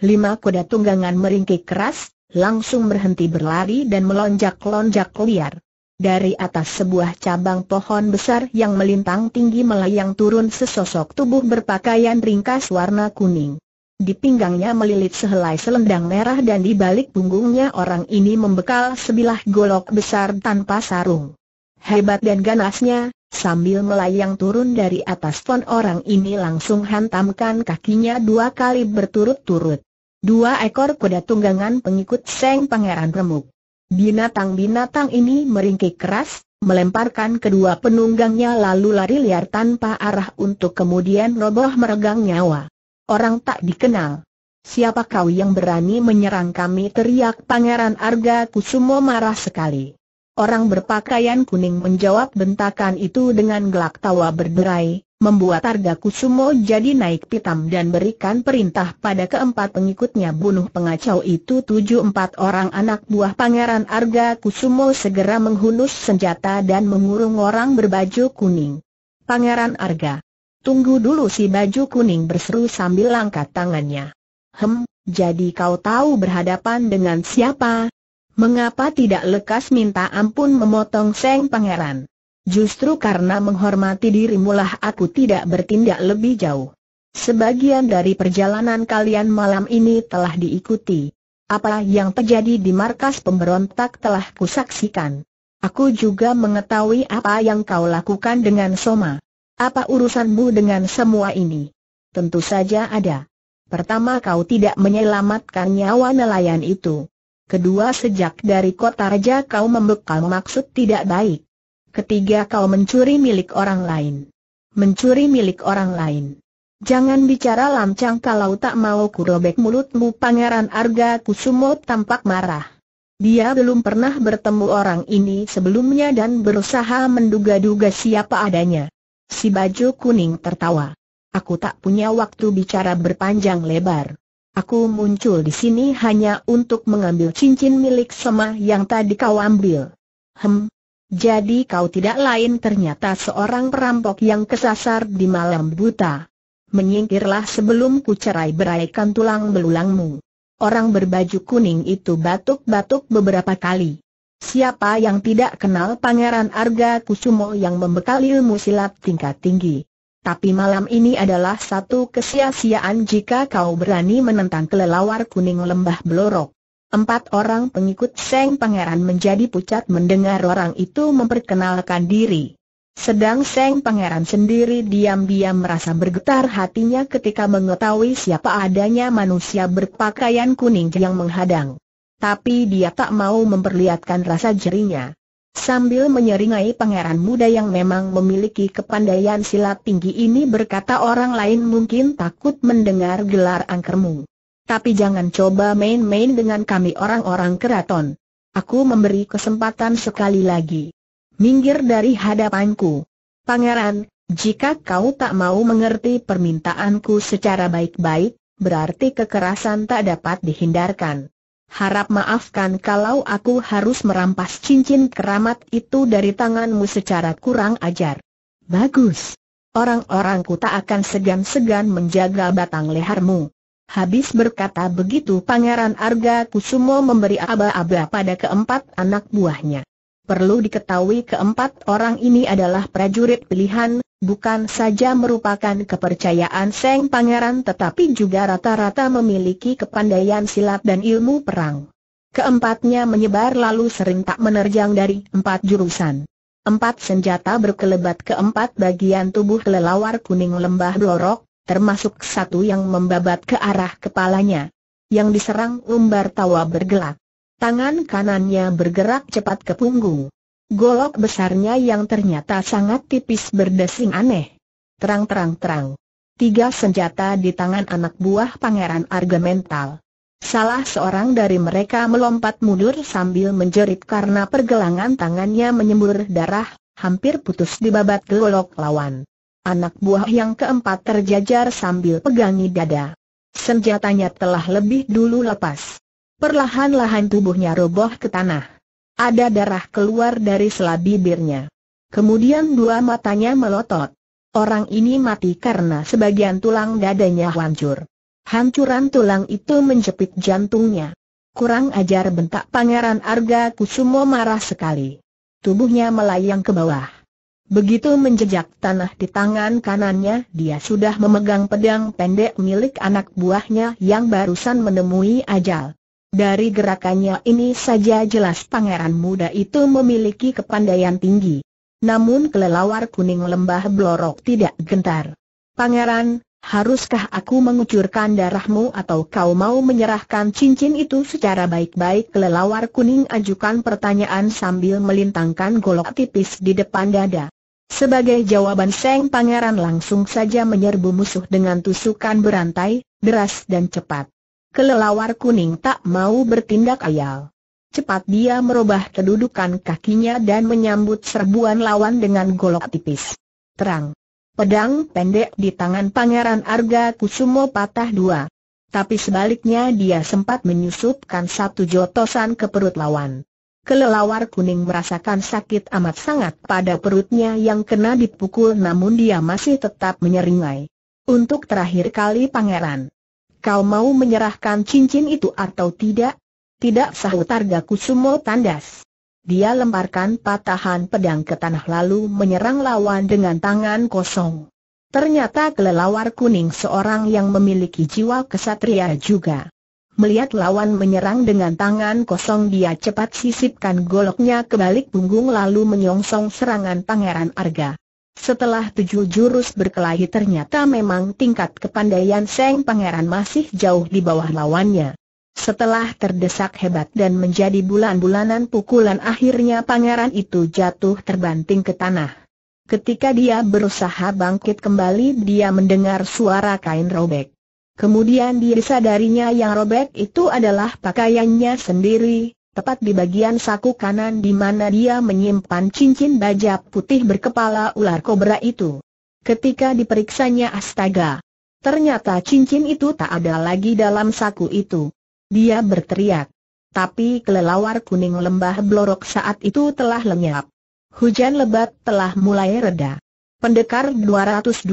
Lima kuda tunggangan meringkik keras, langsung berhenti berlari dan melonjak-lonjak liar. Dari atas sebuah cabang pohon besar yang melintang tinggi melayang turun sesosok tubuh berpakaian ringkas warna kuning. Di pinggangnya melilit sehelai selendang merah dan di balik punggungnya orang ini membekal sebilah golok besar tanpa sarung. Hebat dan ganasnya, sambil melayang turun dari atas pon orang ini langsung hantamkan kakinya dua kali berturut-turut. Dua ekor kuda tunggangan pengikut Seng Pangeran remuk. Binatang-binatang ini meringkik keras, melemparkan kedua penunggangnya lalu lari liar tanpa arah untuk kemudian roboh meregang nyawa. Orang tak dikenal. Siapa kau yang berani menyerang kami teriak Pangeran Arga Kusumo marah sekali. Orang berpakaian kuning menjawab bentakan itu dengan gelak tawa berderai, membuat Arga Kusumo jadi naik pitam dan berikan perintah pada keempat pengikutnya bunuh pengacau itu tujuh empat orang anak buah Pangeran Arga Kusumo segera menghunus senjata dan mengurung orang berbaju kuning. Pangeran Arga Tunggu dulu si baju kuning berseru sambil angkat tangannya. Hem, jadi kau tahu berhadapan dengan siapa? Mengapa tidak lekas minta ampun memotong Seng Pangeran? Justru karena menghormati dirimu lah aku tidak bertindak lebih jauh. Sebagian dari perjalanan kalian malam ini telah diikuti. Apa yang terjadi di markas pemberontak telah kusaksikan. Aku juga mengetahui apa yang kau lakukan dengan Soma. Apa urusanmu dengan semua ini? Tentu saja ada. Pertama kau tidak menyelamatkan nyawa nelayan itu. Kedua sejak dari kota raja kau membekal maksud tidak baik. Ketiga kau mencuri milik orang lain. Mencuri milik orang lain. Jangan bicara lancang kalau tak mau kurobek mulutmu Pangeran Arga Kusumo tampak marah. Dia belum pernah bertemu orang ini sebelumnya dan berusaha menduga-duga siapa adanya. Si baju kuning tertawa. Aku tak punya waktu bicara berpanjang lebar. Aku muncul di sini hanya untuk mengambil cincin milik Sema yang tadi kau ambil. Hem. Jadi kau tidak lain ternyata seorang perampok yang kesasar di malam buta. Menyingkirlah sebelum ku cerai beraikan tulang belulangmu. Orang berbaju kuning itu batuk-batuk beberapa kali. Siapa yang tidak kenal Pangeran Arga Kusumo yang membekali ilmu silat tingkat tinggi? Tapi malam ini adalah satu kesia-siaan jika kau berani menentang kelelawar kuning lembah Blorok. Empat orang pengikut Seng Pangeran menjadi pucat mendengar orang itu memperkenalkan diri. Sedang Seng Pangeran sendiri diam-diam merasa bergetar hatinya ketika mengetahui siapa adanya manusia berpakaian kuning yang menghadang tapi dia tak mau memperlihatkan rasa jerinya. Sambil menyeringai pangeran muda yang memang memiliki kepandaian silat tinggi ini berkata orang lain mungkin takut mendengar gelar angkermu. Tapi jangan coba main-main dengan kami orang-orang keraton. Aku memberi kesempatan sekali lagi. Minggir dari hadapanku. Pangeran, jika kau tak mau mengerti permintaanku secara baik-baik, berarti kekerasan tak dapat dihindarkan harap maafkan kalau aku harus merampas cincin keramat itu dari tanganmu secara kurang ajar. Bagus. Orang-orangku tak akan segan-segan menjaga batang lehermu. Habis berkata begitu Pangeran Arga Kusumo memberi aba-aba pada keempat anak buahnya. Perlu diketahui keempat orang ini adalah prajurit pilihan, bukan saja merupakan kepercayaan Seng Pangeran tetapi juga rata-rata memiliki kepandaian silat dan ilmu perang. Keempatnya menyebar lalu sering tak menerjang dari empat jurusan. Empat senjata berkelebat ke empat bagian tubuh kelelawar kuning lembah blorok, termasuk satu yang membabat ke arah kepalanya. Yang diserang umbar tawa bergelak. Tangan kanannya bergerak cepat ke punggung. Golok besarnya yang ternyata sangat tipis berdesing aneh. Terang-terang-terang. Tiga senjata di tangan anak buah pangeran Argamental. Salah seorang dari mereka melompat mundur sambil menjerit karena pergelangan tangannya menyembur darah, hampir putus di babat golok lawan. Anak buah yang keempat terjajar sambil pegangi dada. Senjatanya telah lebih dulu lepas. Perlahan-lahan tubuhnya roboh ke tanah. Ada darah keluar dari sela bibirnya. Kemudian dua matanya melotot. Orang ini mati karena sebagian tulang dadanya hancur. Hancuran tulang itu menjepit jantungnya. Kurang ajar bentak Pangeran Arga Kusumo marah sekali. Tubuhnya melayang ke bawah. Begitu menjejak tanah di tangan kanannya, dia sudah memegang pedang pendek milik anak buahnya yang barusan menemui ajal. Dari gerakannya ini saja jelas pangeran muda itu memiliki kepandaian tinggi. Namun kelelawar kuning lembah blorok tidak gentar. Pangeran, haruskah aku mengucurkan darahmu atau kau mau menyerahkan cincin itu secara baik-baik? Kelelawar kuning ajukan pertanyaan sambil melintangkan golok tipis di depan dada. Sebagai jawaban Seng Pangeran langsung saja menyerbu musuh dengan tusukan berantai, deras dan cepat kelelawar kuning tak mau bertindak ayal. Cepat dia merubah kedudukan kakinya dan menyambut serbuan lawan dengan golok tipis. Terang. Pedang pendek di tangan Pangeran Arga Kusumo patah dua. Tapi sebaliknya dia sempat menyusupkan satu jotosan ke perut lawan. Kelelawar kuning merasakan sakit amat sangat pada perutnya yang kena dipukul namun dia masih tetap menyeringai. Untuk terakhir kali pangeran kau mau menyerahkan cincin itu atau tidak? Tidak sahut Targa Kusumo tandas. Dia lemparkan patahan pedang ke tanah lalu menyerang lawan dengan tangan kosong. Ternyata kelelawar kuning seorang yang memiliki jiwa kesatria juga. Melihat lawan menyerang dengan tangan kosong dia cepat sisipkan goloknya ke balik punggung lalu menyongsong serangan Pangeran Arga. Setelah tujuh jurus berkelahi ternyata memang tingkat kepandaian Seng Pangeran masih jauh di bawah lawannya. Setelah terdesak hebat dan menjadi bulan-bulanan pukulan akhirnya pangeran itu jatuh terbanting ke tanah. Ketika dia berusaha bangkit kembali dia mendengar suara kain robek. Kemudian dia sadarinya yang robek itu adalah pakaiannya sendiri, tepat di bagian saku kanan di mana dia menyimpan cincin baja putih berkepala ular kobra itu. Ketika diperiksanya astaga, ternyata cincin itu tak ada lagi dalam saku itu. Dia berteriak. Tapi kelelawar kuning lembah blorok saat itu telah lenyap. Hujan lebat telah mulai reda. Pendekar 212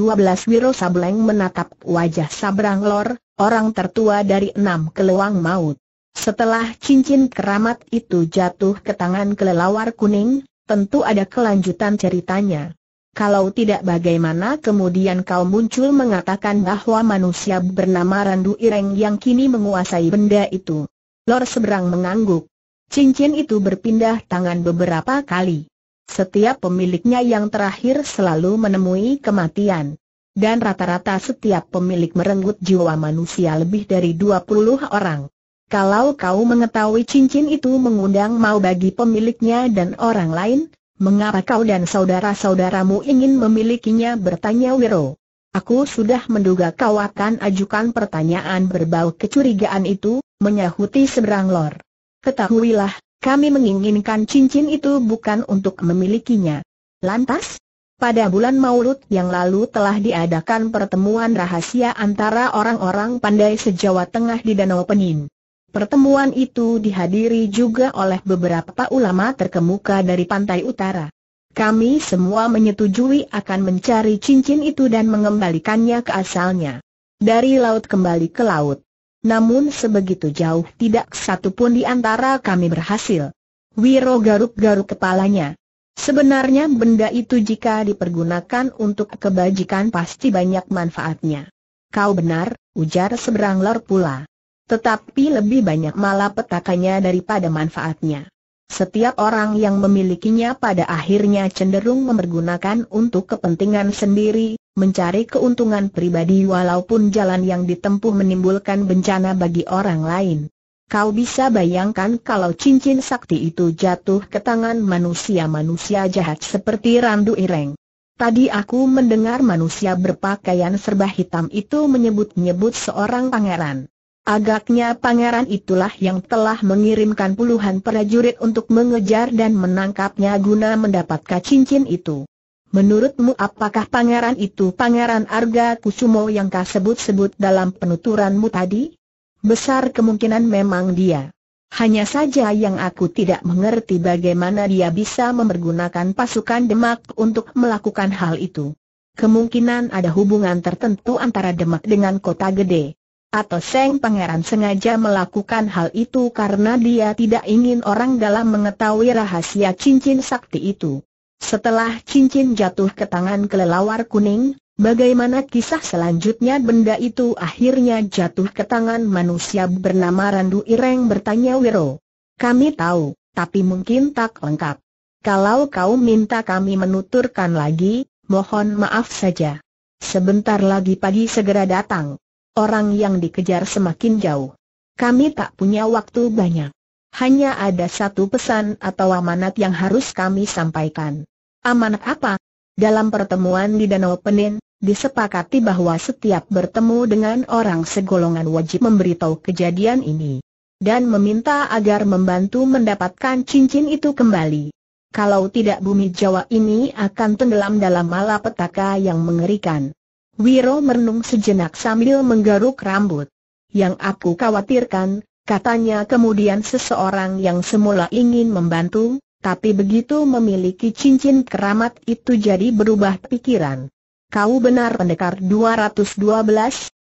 Wiro Sableng menatap wajah Sabrang Lor, orang tertua dari enam keluang maut. Setelah cincin keramat itu jatuh ke tangan kelelawar kuning, tentu ada kelanjutan ceritanya. Kalau tidak bagaimana kemudian kau muncul mengatakan bahwa manusia bernama Randu Ireng yang kini menguasai benda itu. Lor Seberang mengangguk. Cincin itu berpindah tangan beberapa kali. Setiap pemiliknya yang terakhir selalu menemui kematian. Dan rata-rata setiap pemilik merenggut jiwa manusia lebih dari 20 orang. Kalau kau mengetahui cincin itu mengundang mau bagi pemiliknya dan orang lain, mengapa kau dan saudara-saudaramu ingin memilikinya bertanya Wiro. Aku sudah menduga kau akan ajukan pertanyaan berbau kecurigaan itu, menyahuti seberang lor. Ketahuilah, kami menginginkan cincin itu bukan untuk memilikinya. Lantas, pada bulan Maulud yang lalu telah diadakan pertemuan rahasia antara orang-orang pandai sejawa tengah di Danau Penin. Pertemuan itu dihadiri juga oleh beberapa ulama terkemuka dari pantai utara. Kami semua menyetujui akan mencari cincin itu dan mengembalikannya ke asalnya. Dari laut kembali ke laut. Namun sebegitu jauh tidak satu pun di antara kami berhasil. Wiro garuk-garuk kepalanya. Sebenarnya benda itu jika dipergunakan untuk kebajikan pasti banyak manfaatnya. Kau benar, ujar seberang lor pula. Tetapi lebih banyak malapetakannya daripada manfaatnya. Setiap orang yang memilikinya pada akhirnya cenderung memergunakan untuk kepentingan sendiri, mencari keuntungan pribadi walaupun jalan yang ditempuh menimbulkan bencana bagi orang lain. Kau bisa bayangkan kalau cincin sakti itu jatuh ke tangan manusia-manusia jahat seperti Randu Ireng. Tadi aku mendengar manusia berpakaian serba hitam itu menyebut-nyebut seorang pangeran. Agaknya pangeran itulah yang telah mengirimkan puluhan prajurit untuk mengejar dan menangkapnya guna mendapatkan cincin itu. Menurutmu apakah pangeran itu pangeran Arga Kusumo yang kau sebut-sebut dalam penuturanmu tadi? Besar kemungkinan memang dia. Hanya saja yang aku tidak mengerti bagaimana dia bisa mempergunakan pasukan Demak untuk melakukan hal itu. Kemungkinan ada hubungan tertentu antara Demak dengan kota gede. Atau Seng Pangeran sengaja melakukan hal itu karena dia tidak ingin orang dalam mengetahui rahasia cincin sakti itu. Setelah cincin jatuh ke tangan kelelawar kuning, bagaimana kisah selanjutnya benda itu akhirnya jatuh ke tangan manusia bernama Randu Ireng bertanya Wiro. Kami tahu, tapi mungkin tak lengkap. Kalau kau minta kami menuturkan lagi, mohon maaf saja. Sebentar lagi pagi segera datang orang yang dikejar semakin jauh. Kami tak punya waktu banyak. Hanya ada satu pesan atau amanat yang harus kami sampaikan. Amanat apa? Dalam pertemuan di Danau Penin, disepakati bahwa setiap bertemu dengan orang segolongan wajib memberitahu kejadian ini. Dan meminta agar membantu mendapatkan cincin itu kembali. Kalau tidak bumi Jawa ini akan tenggelam dalam malapetaka yang mengerikan. Wiro merenung sejenak sambil menggaruk rambut. Yang aku khawatirkan, katanya kemudian seseorang yang semula ingin membantu, tapi begitu memiliki cincin keramat itu jadi berubah pikiran. Kau benar pendekar 212,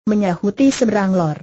menyahuti seberang lor.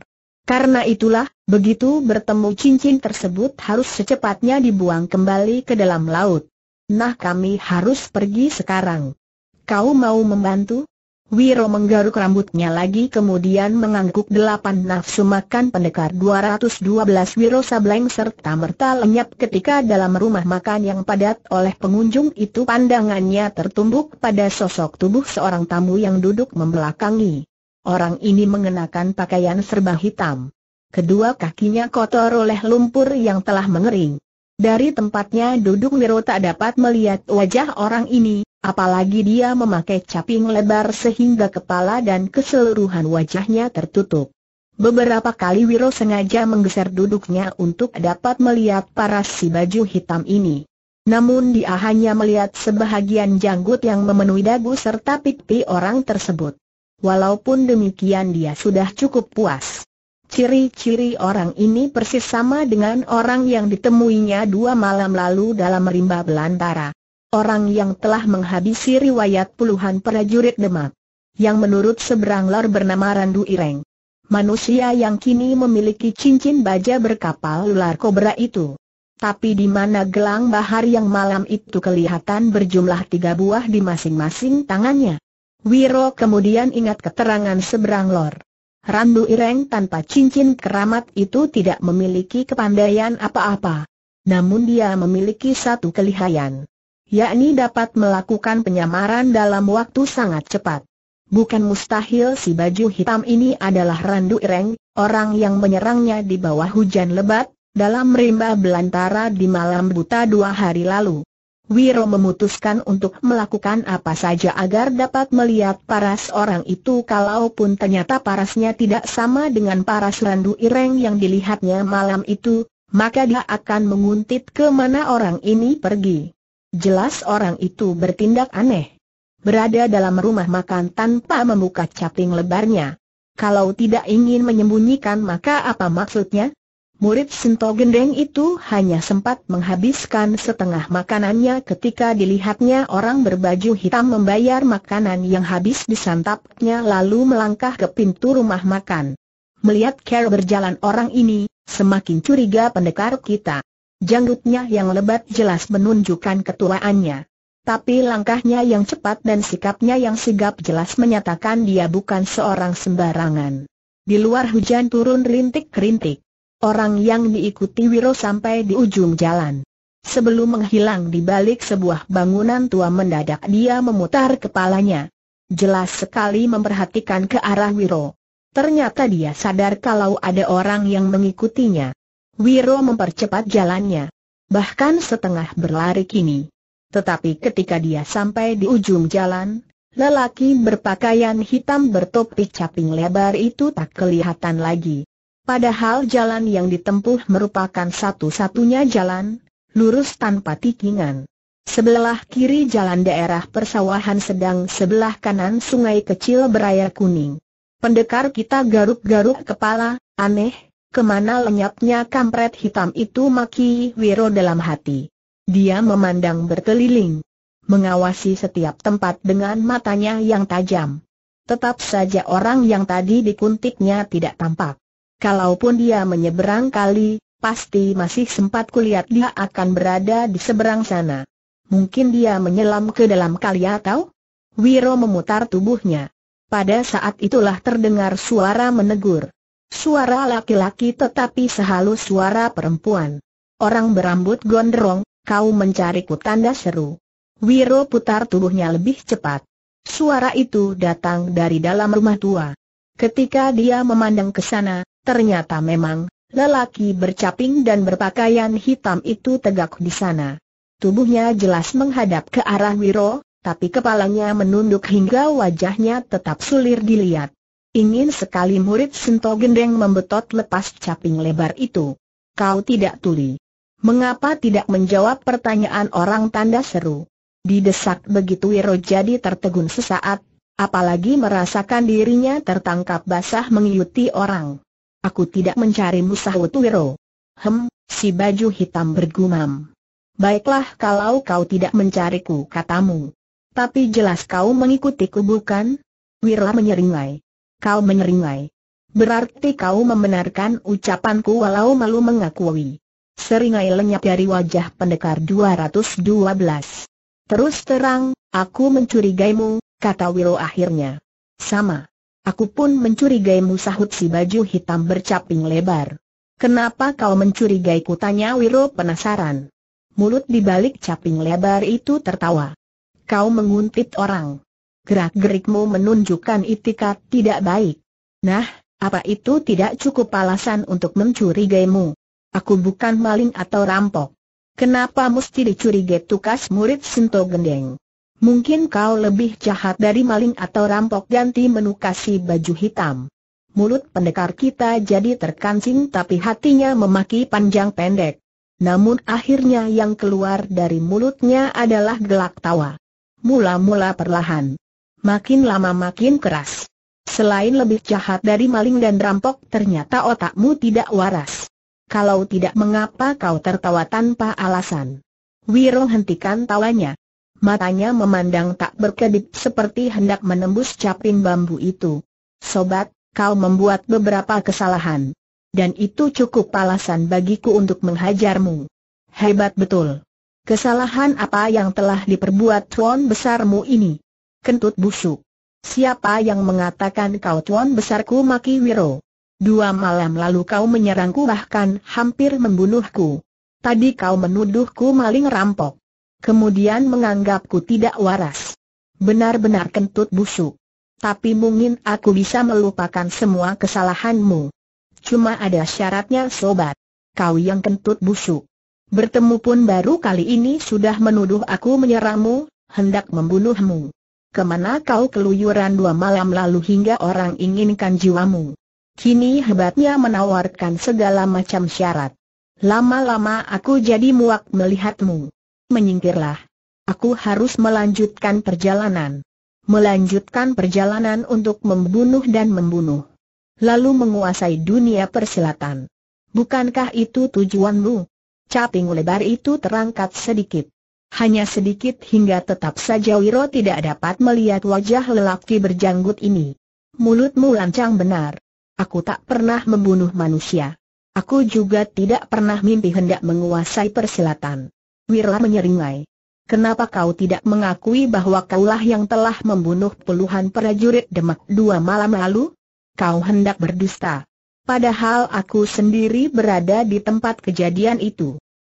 Karena itulah, begitu bertemu cincin tersebut harus secepatnya dibuang kembali ke dalam laut. Nah kami harus pergi sekarang. Kau mau membantu? Wiro menggaruk rambutnya lagi kemudian mengangguk delapan nafsu makan pendekar 212 Wiro Sableng serta merta lenyap ketika dalam rumah makan yang padat oleh pengunjung itu pandangannya tertumbuk pada sosok tubuh seorang tamu yang duduk membelakangi. Orang ini mengenakan pakaian serba hitam. Kedua kakinya kotor oleh lumpur yang telah mengering. Dari tempatnya duduk Wiro tak dapat melihat wajah orang ini, Apalagi dia memakai caping lebar sehingga kepala dan keseluruhan wajahnya tertutup. Beberapa kali Wiro sengaja menggeser duduknya untuk dapat melihat paras si baju hitam ini. Namun dia hanya melihat sebahagian janggut yang memenuhi dagu serta pipi orang tersebut. Walaupun demikian dia sudah cukup puas. Ciri-ciri orang ini persis sama dengan orang yang ditemuinya dua malam lalu dalam rimba belantara orang yang telah menghabisi riwayat puluhan prajurit Demak. Yang menurut seberang Lor bernama Randu Ireng. Manusia yang kini memiliki cincin baja berkapal ular kobra itu. Tapi di mana gelang bahar yang malam itu kelihatan berjumlah tiga buah di masing-masing tangannya. Wiro kemudian ingat keterangan seberang lor. Randu Ireng tanpa cincin keramat itu tidak memiliki kepandaian apa-apa. Namun dia memiliki satu kelihayan yakni dapat melakukan penyamaran dalam waktu sangat cepat. Bukan mustahil si baju hitam ini adalah Randu Ireng, orang yang menyerangnya di bawah hujan lebat, dalam rimba belantara di malam buta dua hari lalu. Wiro memutuskan untuk melakukan apa saja agar dapat melihat paras orang itu kalaupun ternyata parasnya tidak sama dengan paras Randu Ireng yang dilihatnya malam itu, maka dia akan menguntit ke mana orang ini pergi. Jelas orang itu bertindak aneh. Berada dalam rumah makan tanpa membuka caping lebarnya. Kalau tidak ingin menyembunyikan maka apa maksudnya? Murid Sinto Gendeng itu hanya sempat menghabiskan setengah makanannya ketika dilihatnya orang berbaju hitam membayar makanan yang habis disantapnya lalu melangkah ke pintu rumah makan. Melihat Care berjalan orang ini, semakin curiga pendekar kita. Janggutnya yang lebat jelas menunjukkan ketuaannya. Tapi langkahnya yang cepat dan sikapnya yang sigap jelas menyatakan dia bukan seorang sembarangan. Di luar hujan turun rintik-rintik. Orang yang diikuti Wiro sampai di ujung jalan. Sebelum menghilang di balik sebuah bangunan tua mendadak dia memutar kepalanya. Jelas sekali memperhatikan ke arah Wiro. Ternyata dia sadar kalau ada orang yang mengikutinya. Wiro mempercepat jalannya. Bahkan setengah berlari kini. Tetapi ketika dia sampai di ujung jalan, lelaki berpakaian hitam bertopi caping lebar itu tak kelihatan lagi. Padahal jalan yang ditempuh merupakan satu-satunya jalan, lurus tanpa tikingan. Sebelah kiri jalan daerah persawahan sedang sebelah kanan sungai kecil berair kuning. Pendekar kita garuk-garuk kepala, aneh, Kemana lenyapnya kampret hitam itu maki Wiro dalam hati. Dia memandang berkeliling. Mengawasi setiap tempat dengan matanya yang tajam. Tetap saja orang yang tadi dikuntiknya tidak tampak. Kalaupun dia menyeberang kali, pasti masih sempat kulihat dia akan berada di seberang sana. Mungkin dia menyelam ke dalam kali atau? Wiro memutar tubuhnya. Pada saat itulah terdengar suara menegur. Suara laki-laki tetapi sehalus suara perempuan. Orang berambut gondrong, kau mencariku tanda seru. Wiro putar tubuhnya lebih cepat. Suara itu datang dari dalam rumah tua. Ketika dia memandang ke sana, ternyata memang, lelaki bercaping dan berpakaian hitam itu tegak di sana. Tubuhnya jelas menghadap ke arah Wiro, tapi kepalanya menunduk hingga wajahnya tetap sulir dilihat. Ingin sekali murid Sento Gendeng membetot lepas caping lebar itu. Kau tidak tuli. Mengapa tidak menjawab pertanyaan orang tanda seru? Didesak begitu Wiro jadi tertegun sesaat, apalagi merasakan dirinya tertangkap basah mengikuti orang. Aku tidak mencari musuh Wiro. Hem, si baju hitam bergumam. Baiklah kalau kau tidak mencariku katamu. Tapi jelas kau mengikutiku bukan? Wiro menyeringai kau menyeringai. Berarti kau membenarkan ucapanku walau malu mengakui. Seringai lenyap dari wajah pendekar 212. Terus terang, aku mencurigaimu, kata Wiro akhirnya. Sama. Aku pun mencurigaimu sahut si baju hitam bercaping lebar. Kenapa kau mencurigaiku tanya Wiro penasaran. Mulut di balik caping lebar itu tertawa. Kau menguntit orang. Gerak-gerikmu menunjukkan itikat tidak baik. Nah, apa itu tidak cukup alasan untuk mencurigaimu? Aku bukan maling atau rampok. Kenapa mesti dicurigai tukas murid Sinto Gendeng? Mungkin kau lebih jahat dari maling atau rampok ganti menukasi baju hitam. Mulut pendekar kita jadi terkancing tapi hatinya memaki panjang pendek. Namun akhirnya yang keluar dari mulutnya adalah gelak tawa. Mula-mula perlahan makin lama makin keras. Selain lebih jahat dari maling dan rampok ternyata otakmu tidak waras. Kalau tidak mengapa kau tertawa tanpa alasan. Wiro hentikan tawanya. Matanya memandang tak berkedip seperti hendak menembus caping bambu itu. Sobat, kau membuat beberapa kesalahan. Dan itu cukup alasan bagiku untuk menghajarmu. Hebat betul. Kesalahan apa yang telah diperbuat tuan besarmu ini? kentut busuk. Siapa yang mengatakan kau tuan besarku Maki Wiro? Dua malam lalu kau menyerangku bahkan hampir membunuhku. Tadi kau menuduhku maling rampok. Kemudian menganggapku tidak waras. Benar-benar kentut busuk. Tapi mungkin aku bisa melupakan semua kesalahanmu. Cuma ada syaratnya sobat. Kau yang kentut busuk. Bertemu pun baru kali ini sudah menuduh aku menyerangmu, hendak membunuhmu kemana kau keluyuran dua malam lalu hingga orang inginkan jiwamu. Kini hebatnya menawarkan segala macam syarat. Lama-lama aku jadi muak melihatmu. Menyingkirlah. Aku harus melanjutkan perjalanan. Melanjutkan perjalanan untuk membunuh dan membunuh. Lalu menguasai dunia persilatan. Bukankah itu tujuanmu? Caping lebar itu terangkat sedikit hanya sedikit hingga tetap saja Wiro tidak dapat melihat wajah lelaki berjanggut ini. Mulutmu lancang benar. Aku tak pernah membunuh manusia. Aku juga tidak pernah mimpi hendak menguasai persilatan. Wiro menyeringai. Kenapa kau tidak mengakui bahwa kaulah yang telah membunuh puluhan prajurit Demak dua malam lalu? Kau hendak berdusta. Padahal aku sendiri berada di tempat kejadian itu.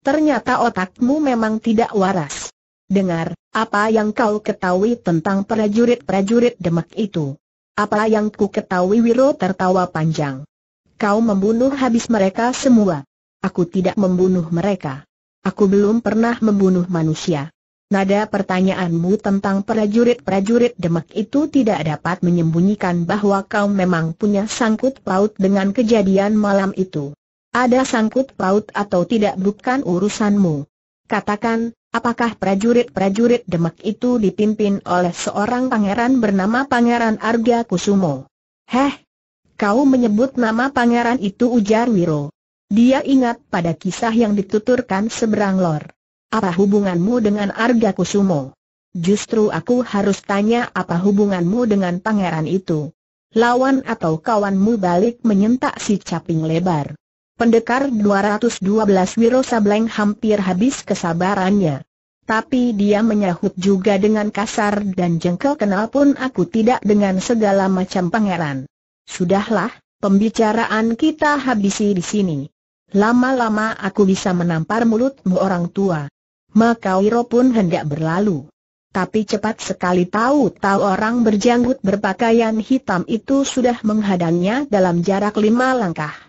Ternyata otakmu memang tidak waras. Dengar, apa yang kau ketahui tentang prajurit-prajurit demak itu? Apa yang ku ketahui Wiro tertawa panjang. Kau membunuh habis mereka semua. Aku tidak membunuh mereka. Aku belum pernah membunuh manusia. Nada pertanyaanmu tentang prajurit-prajurit demak itu tidak dapat menyembunyikan bahwa kau memang punya sangkut paut dengan kejadian malam itu. Ada sangkut paut atau tidak bukan urusanmu. Katakan, apakah prajurit-prajurit Demak itu dipimpin oleh seorang pangeran bernama Pangeran Arga Kusumo? Heh, kau menyebut nama pangeran itu ujar Wiro. Dia ingat pada kisah yang dituturkan seberang lor. Apa hubunganmu dengan Arga Kusumo? Justru aku harus tanya apa hubunganmu dengan pangeran itu. Lawan atau kawanmu balik menyentak si caping lebar. Pendekar 212 Wiro Sableng hampir habis kesabarannya. Tapi dia menyahut juga dengan kasar dan jengkel kenal pun aku tidak dengan segala macam pangeran. Sudahlah, pembicaraan kita habisi di sini. Lama-lama aku bisa menampar mulutmu orang tua. Maka Wiro pun hendak berlalu. Tapi cepat sekali tahu-tahu orang berjanggut berpakaian hitam itu sudah menghadangnya dalam jarak lima langkah.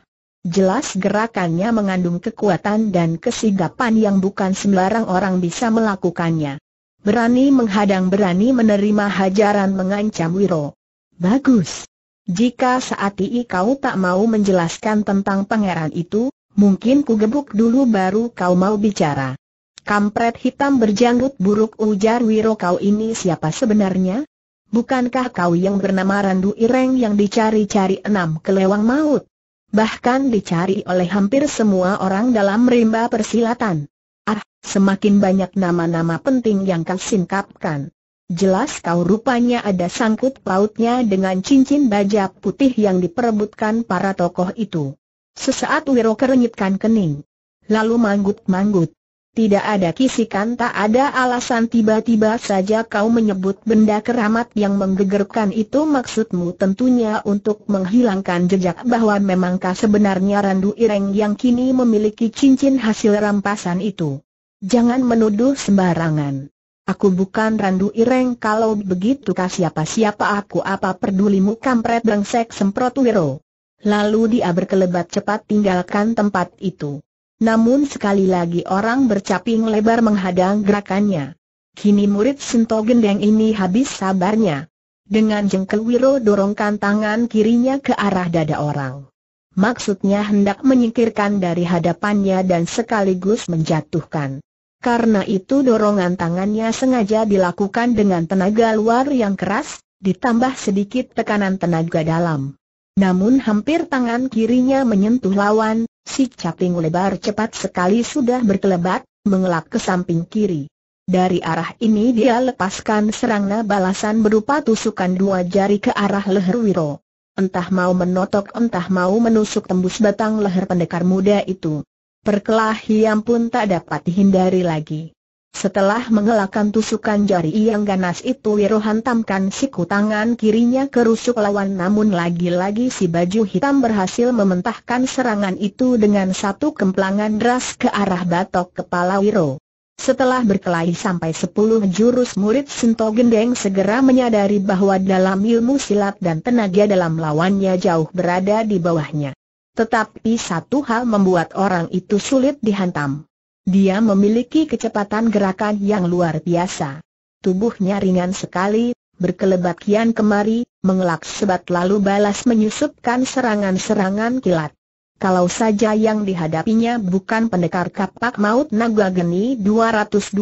Jelas gerakannya mengandung kekuatan dan kesigapan yang bukan sembarang orang bisa melakukannya. Berani menghadang berani menerima hajaran mengancam Wiro. Bagus. Jika saat ini kau tak mau menjelaskan tentang pangeran itu, mungkin ku gebuk dulu baru kau mau bicara. Kampret hitam berjanggut buruk ujar Wiro kau ini siapa sebenarnya? Bukankah kau yang bernama Randu Ireng yang dicari-cari enam kelewang maut? bahkan dicari oleh hampir semua orang dalam rimba persilatan. Ah, semakin banyak nama-nama penting yang kau singkapkan. Jelas kau rupanya ada sangkut pautnya dengan cincin baja putih yang diperebutkan para tokoh itu. Sesaat Wiro kerenyitkan kening. Lalu manggut-manggut. Tidak ada kisikan tak ada alasan tiba-tiba saja kau menyebut benda keramat yang menggegerkan itu maksudmu tentunya untuk menghilangkan jejak bahwa memangkah sebenarnya Randu Ireng yang kini memiliki cincin hasil rampasan itu. Jangan menuduh sembarangan. Aku bukan Randu Ireng kalau begitu kah siapa-siapa aku apa pedulimu kampret brengsek semprot wiro. Lalu dia berkelebat cepat tinggalkan tempat itu. Namun sekali lagi orang bercaping lebar menghadang gerakannya. Kini murid Sento Gendeng ini habis sabarnya. Dengan jengkel Wiro dorongkan tangan kirinya ke arah dada orang. Maksudnya hendak menyingkirkan dari hadapannya dan sekaligus menjatuhkan. Karena itu dorongan tangannya sengaja dilakukan dengan tenaga luar yang keras, ditambah sedikit tekanan tenaga dalam. Namun hampir tangan kirinya menyentuh lawan, si caping lebar cepat sekali sudah berkelebat, mengelak ke samping kiri. Dari arah ini dia lepaskan serangna balasan berupa tusukan dua jari ke arah leher Wiro. Entah mau menotok entah mau menusuk tembus batang leher pendekar muda itu. Perkelahian pun tak dapat dihindari lagi. Setelah mengelakkan tusukan jari yang ganas itu Wiro hantamkan siku tangan kirinya ke rusuk lawan namun lagi-lagi si baju hitam berhasil mementahkan serangan itu dengan satu kemplangan deras ke arah batok kepala Wiro. Setelah berkelahi sampai sepuluh jurus murid Sento Gendeng segera menyadari bahwa dalam ilmu silat dan tenaga dalam lawannya jauh berada di bawahnya. Tetapi satu hal membuat orang itu sulit dihantam. Dia memiliki kecepatan gerakan yang luar biasa. Tubuhnya ringan sekali, berkelebat kian kemari, mengelak sebat lalu balas menyusupkan serangan-serangan kilat. Kalau saja yang dihadapinya bukan pendekar kapak maut naga geni 212,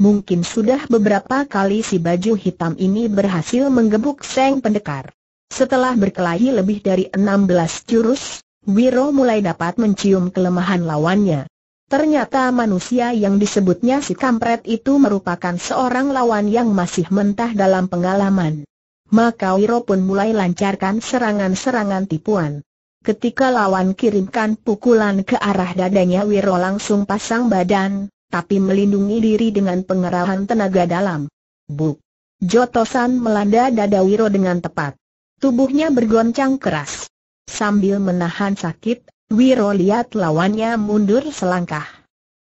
mungkin sudah beberapa kali si baju hitam ini berhasil menggebuk seng pendekar. Setelah berkelahi lebih dari 16 jurus, Wiro mulai dapat mencium kelemahan lawannya. Ternyata manusia yang disebutnya si kampret itu merupakan seorang lawan yang masih mentah dalam pengalaman. Maka Wiro pun mulai lancarkan serangan-serangan tipuan. Ketika lawan kirimkan pukulan ke arah dadanya Wiro langsung pasang badan, tapi melindungi diri dengan pengerahan tenaga dalam. Buk! Jotosan melanda dada Wiro dengan tepat. Tubuhnya bergoncang keras. Sambil menahan sakit, Wiro lihat lawannya mundur selangkah.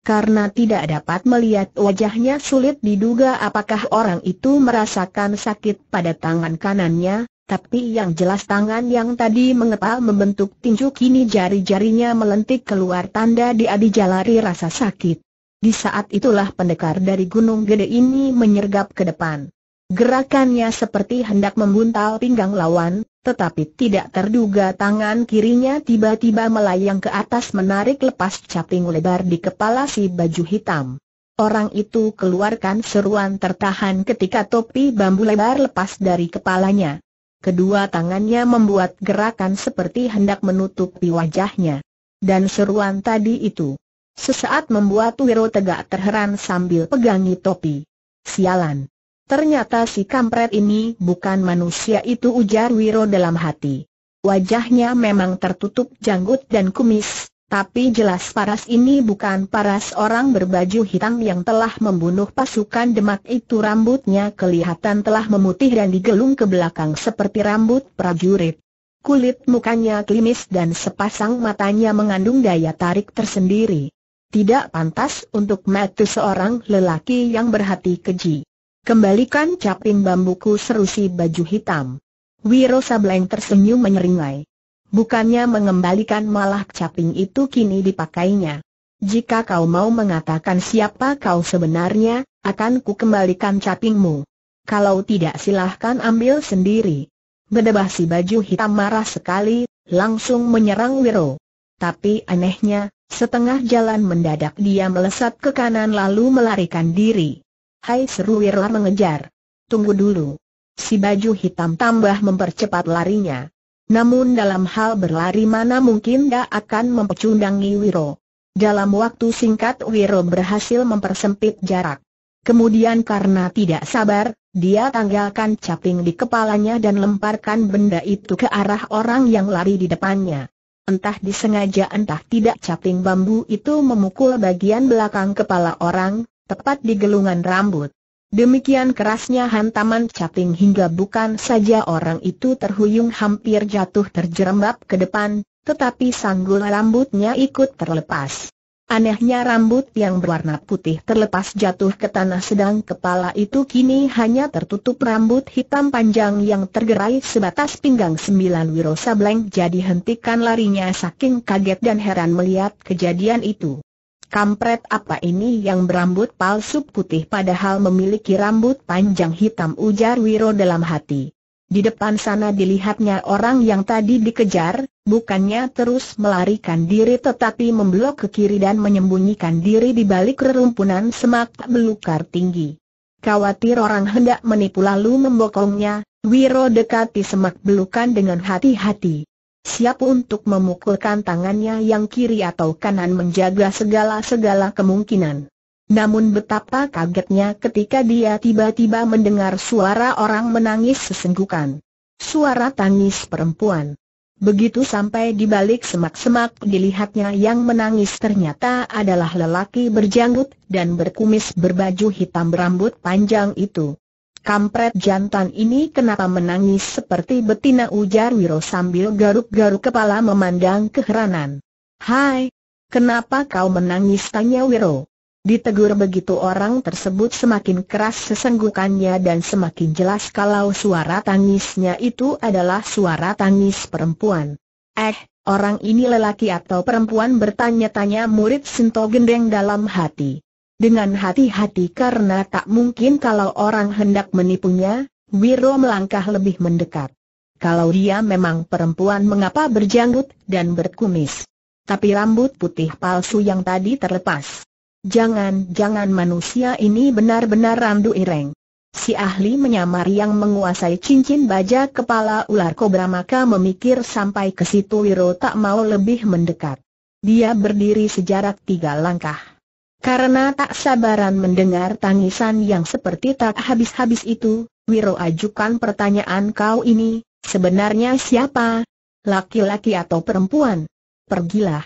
Karena tidak dapat melihat wajahnya sulit diduga apakah orang itu merasakan sakit pada tangan kanannya, tapi yang jelas tangan yang tadi mengepal membentuk tinju kini jari-jarinya melentik keluar tanda dia dijalari rasa sakit. Di saat itulah pendekar dari Gunung Gede ini menyergap ke depan. Gerakannya seperti hendak membuntal pinggang lawan, tetapi tidak terduga tangan kirinya tiba-tiba melayang ke atas menarik lepas caping lebar di kepala si baju hitam. Orang itu keluarkan seruan tertahan ketika topi bambu lebar lepas dari kepalanya. Kedua tangannya membuat gerakan seperti hendak menutupi wajahnya. Dan seruan tadi itu sesaat membuat Wiro tegak terheran sambil pegangi topi. Sialan. Ternyata si kampret ini bukan manusia itu ujar Wiro dalam hati. Wajahnya memang tertutup janggut dan kumis, tapi jelas paras ini bukan paras orang berbaju hitam yang telah membunuh pasukan demak itu rambutnya kelihatan telah memutih dan digelung ke belakang seperti rambut prajurit. Kulit mukanya klimis dan sepasang matanya mengandung daya tarik tersendiri. Tidak pantas untuk mati seorang lelaki yang berhati keji. Kembalikan caping bambuku seru si baju hitam. Wiro Sableng tersenyum menyeringai. Bukannya mengembalikan malah caping itu kini dipakainya. Jika kau mau mengatakan siapa kau sebenarnya, akan ku kembalikan capingmu. Kalau tidak silahkan ambil sendiri. Bedebah si baju hitam marah sekali, langsung menyerang Wiro. Tapi anehnya, setengah jalan mendadak dia melesat ke kanan lalu melarikan diri. Hai seru Wirla mengejar. Tunggu dulu. Si baju hitam tambah mempercepat larinya. Namun dalam hal berlari mana mungkin dia akan mempecundangi Wiro. Dalam waktu singkat Wiro berhasil mempersempit jarak. Kemudian karena tidak sabar, dia tanggalkan caping di kepalanya dan lemparkan benda itu ke arah orang yang lari di depannya. Entah disengaja entah tidak caping bambu itu memukul bagian belakang kepala orang, tepat di gelungan rambut. Demikian kerasnya hantaman caping hingga bukan saja orang itu terhuyung hampir jatuh terjerembab ke depan, tetapi sanggul rambutnya ikut terlepas. Anehnya rambut yang berwarna putih terlepas jatuh ke tanah sedang kepala itu kini hanya tertutup rambut hitam panjang yang tergerai sebatas pinggang sembilan wiro sableng jadi hentikan larinya saking kaget dan heran melihat kejadian itu. Kampret apa ini yang berambut palsu putih padahal memiliki rambut panjang hitam ujar Wiro dalam hati. Di depan sana dilihatnya orang yang tadi dikejar, bukannya terus melarikan diri tetapi memblok ke kiri dan menyembunyikan diri di balik rerumpunan semak belukar tinggi. Khawatir orang hendak menipu lalu membokongnya, Wiro dekati semak belukan dengan hati-hati siap untuk memukulkan tangannya yang kiri atau kanan menjaga segala-segala kemungkinan. Namun betapa kagetnya ketika dia tiba-tiba mendengar suara orang menangis sesenggukan. Suara tangis perempuan. Begitu sampai di balik semak-semak dilihatnya yang menangis ternyata adalah lelaki berjanggut dan berkumis berbaju hitam berambut panjang itu. Kampret jantan ini kenapa menangis seperti betina ujar Wiro sambil garuk-garuk kepala memandang keheranan. Hai, kenapa kau menangis tanya Wiro. Ditegur begitu orang tersebut semakin keras sesenggukannya dan semakin jelas kalau suara tangisnya itu adalah suara tangis perempuan. Eh, orang ini lelaki atau perempuan bertanya-tanya murid Sinto Gendeng dalam hati. Dengan hati-hati karena tak mungkin kalau orang hendak menipunya, Wiro melangkah lebih mendekat. Kalau dia memang perempuan mengapa berjanggut dan berkumis? Tapi rambut putih palsu yang tadi terlepas. Jangan-jangan manusia ini benar-benar Randu Ireng. Si ahli menyamar yang menguasai cincin baja kepala ular kobra maka memikir sampai ke situ Wiro tak mau lebih mendekat. Dia berdiri sejarak tiga langkah. Karena tak sabaran mendengar tangisan yang seperti tak habis-habis itu, Wiro ajukan pertanyaan kau ini, sebenarnya siapa? Laki-laki atau perempuan? Pergilah.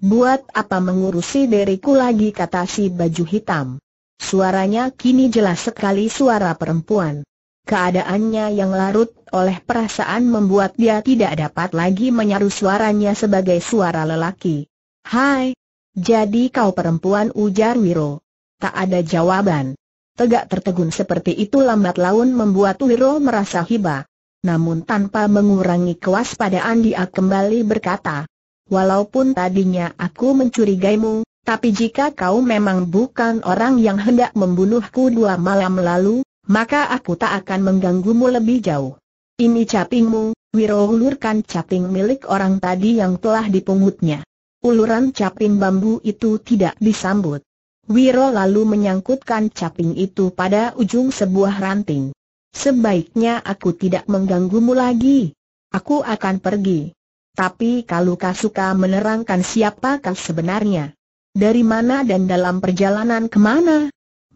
Buat apa mengurusi diriku lagi kata si baju hitam. Suaranya kini jelas sekali suara perempuan. Keadaannya yang larut oleh perasaan membuat dia tidak dapat lagi menyaru suaranya sebagai suara lelaki. Hai, jadi kau perempuan ujar Wiro. Tak ada jawaban. Tegak tertegun seperti itu lambat laun membuat Wiro merasa hibah. Namun tanpa mengurangi kewaspadaan dia kembali berkata, Walaupun tadinya aku mencurigaimu, tapi jika kau memang bukan orang yang hendak membunuhku dua malam lalu, maka aku tak akan mengganggumu lebih jauh. Ini capingmu, Wiro ulurkan caping milik orang tadi yang telah dipungutnya. Uluran caping bambu itu tidak disambut. Wiro lalu menyangkutkan caping itu pada ujung sebuah ranting. Sebaiknya aku tidak mengganggumu lagi. Aku akan pergi. Tapi kalau kau suka menerangkan siapa kau sebenarnya. Dari mana dan dalam perjalanan kemana?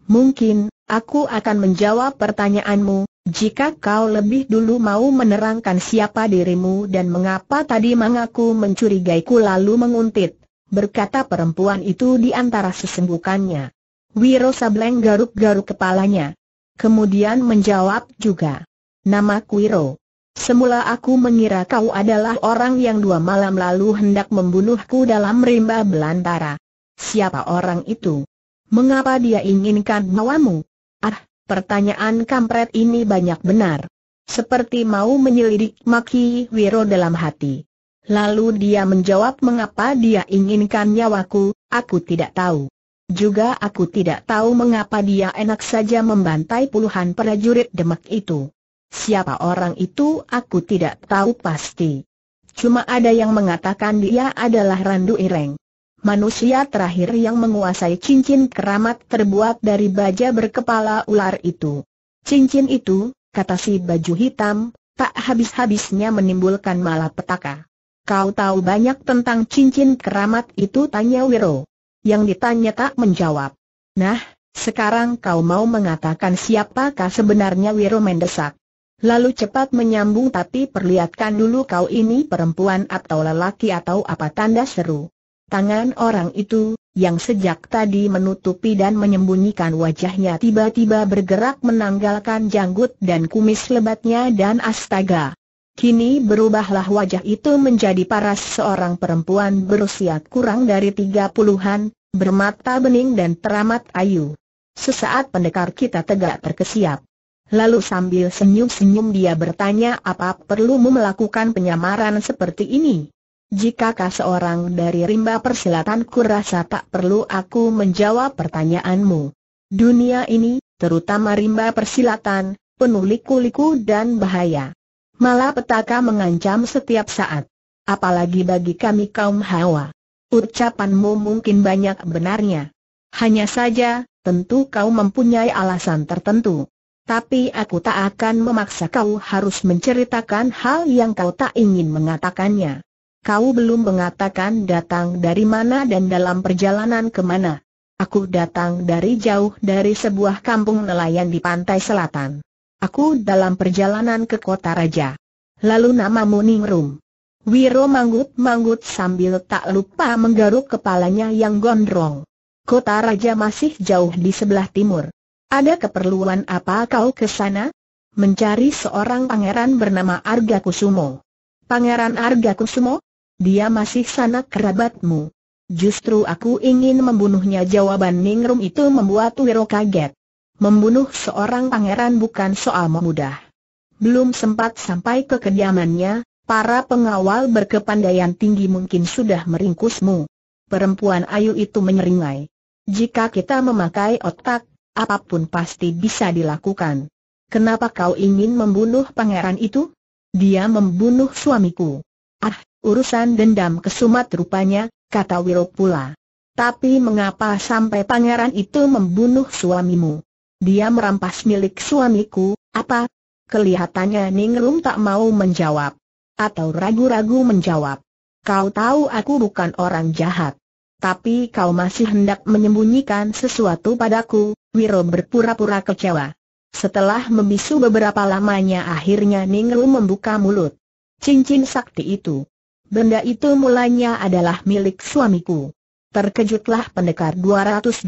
Mungkin, aku akan menjawab pertanyaanmu, jika kau lebih dulu mau menerangkan siapa dirimu dan mengapa tadi mengaku mencurigaiku lalu menguntit, berkata perempuan itu di antara sesembukannya. Wiro Sableng garuk-garuk kepalanya. Kemudian menjawab juga. Nama Wiro. Semula aku mengira kau adalah orang yang dua malam lalu hendak membunuhku dalam rimba belantara. Siapa orang itu? Mengapa dia inginkan nyawamu? Pertanyaan kampret ini banyak benar. Seperti mau menyelidik maki Wiro dalam hati. Lalu dia menjawab mengapa dia inginkan nyawaku, aku tidak tahu. Juga aku tidak tahu mengapa dia enak saja membantai puluhan prajurit demak itu. Siapa orang itu aku tidak tahu pasti. Cuma ada yang mengatakan dia adalah Randu Ireng manusia terakhir yang menguasai cincin keramat terbuat dari baja berkepala ular itu. Cincin itu, kata si baju hitam, tak habis-habisnya menimbulkan malapetaka. Kau tahu banyak tentang cincin keramat itu tanya Wiro. Yang ditanya tak menjawab. Nah, sekarang kau mau mengatakan siapakah sebenarnya Wiro mendesak. Lalu cepat menyambung tapi perlihatkan dulu kau ini perempuan atau lelaki atau apa tanda seru. Tangan orang itu, yang sejak tadi menutupi dan menyembunyikan wajahnya tiba-tiba bergerak menanggalkan janggut dan kumis lebatnya dan astaga. Kini berubahlah wajah itu menjadi paras seorang perempuan berusia kurang dari tiga puluhan, bermata bening dan teramat ayu. Sesaat pendekar kita tegak terkesiap. Lalu sambil senyum-senyum dia bertanya apa perlumu melakukan penyamaran seperti ini. Jika Jikakah seorang dari rimba persilatan kurasa tak perlu aku menjawab pertanyaanmu. Dunia ini, terutama rimba persilatan, penuh liku-liku dan bahaya. Malah petaka mengancam setiap saat. Apalagi bagi kami kaum hawa. Ucapanmu mungkin banyak benarnya. Hanya saja, tentu kau mempunyai alasan tertentu. Tapi aku tak akan memaksa kau harus menceritakan hal yang kau tak ingin mengatakannya kau belum mengatakan datang dari mana dan dalam perjalanan ke mana. Aku datang dari jauh dari sebuah kampung nelayan di pantai selatan. Aku dalam perjalanan ke kota raja. Lalu namamu Ningrum. Wiro manggut-manggut sambil tak lupa menggaruk kepalanya yang gondrong. Kota raja masih jauh di sebelah timur. Ada keperluan apa kau ke sana? Mencari seorang pangeran bernama Arga Kusumo. Pangeran Arga Kusumo? Dia masih sanak kerabatmu. Justru aku ingin membunuhnya jawaban Ningrum itu membuat Wiro kaget. Membunuh seorang pangeran bukan soal mudah. Belum sempat sampai ke kediamannya, para pengawal berkepandaian tinggi mungkin sudah meringkusmu. Perempuan ayu itu menyeringai. Jika kita memakai otak, apapun pasti bisa dilakukan. Kenapa kau ingin membunuh pangeran itu? Dia membunuh suamiku. Ah, Urusan dendam kesumat rupanya, kata Wiro pula. Tapi mengapa sampai pangeran itu membunuh suamimu? Dia merampas milik suamiku, apa? Kelihatannya Ningrum tak mau menjawab. Atau ragu-ragu menjawab. Kau tahu aku bukan orang jahat. Tapi kau masih hendak menyembunyikan sesuatu padaku, Wiro berpura-pura kecewa. Setelah membisu beberapa lamanya akhirnya Ningrum membuka mulut. Cincin sakti itu benda itu mulanya adalah milik suamiku. Terkejutlah pendekar 212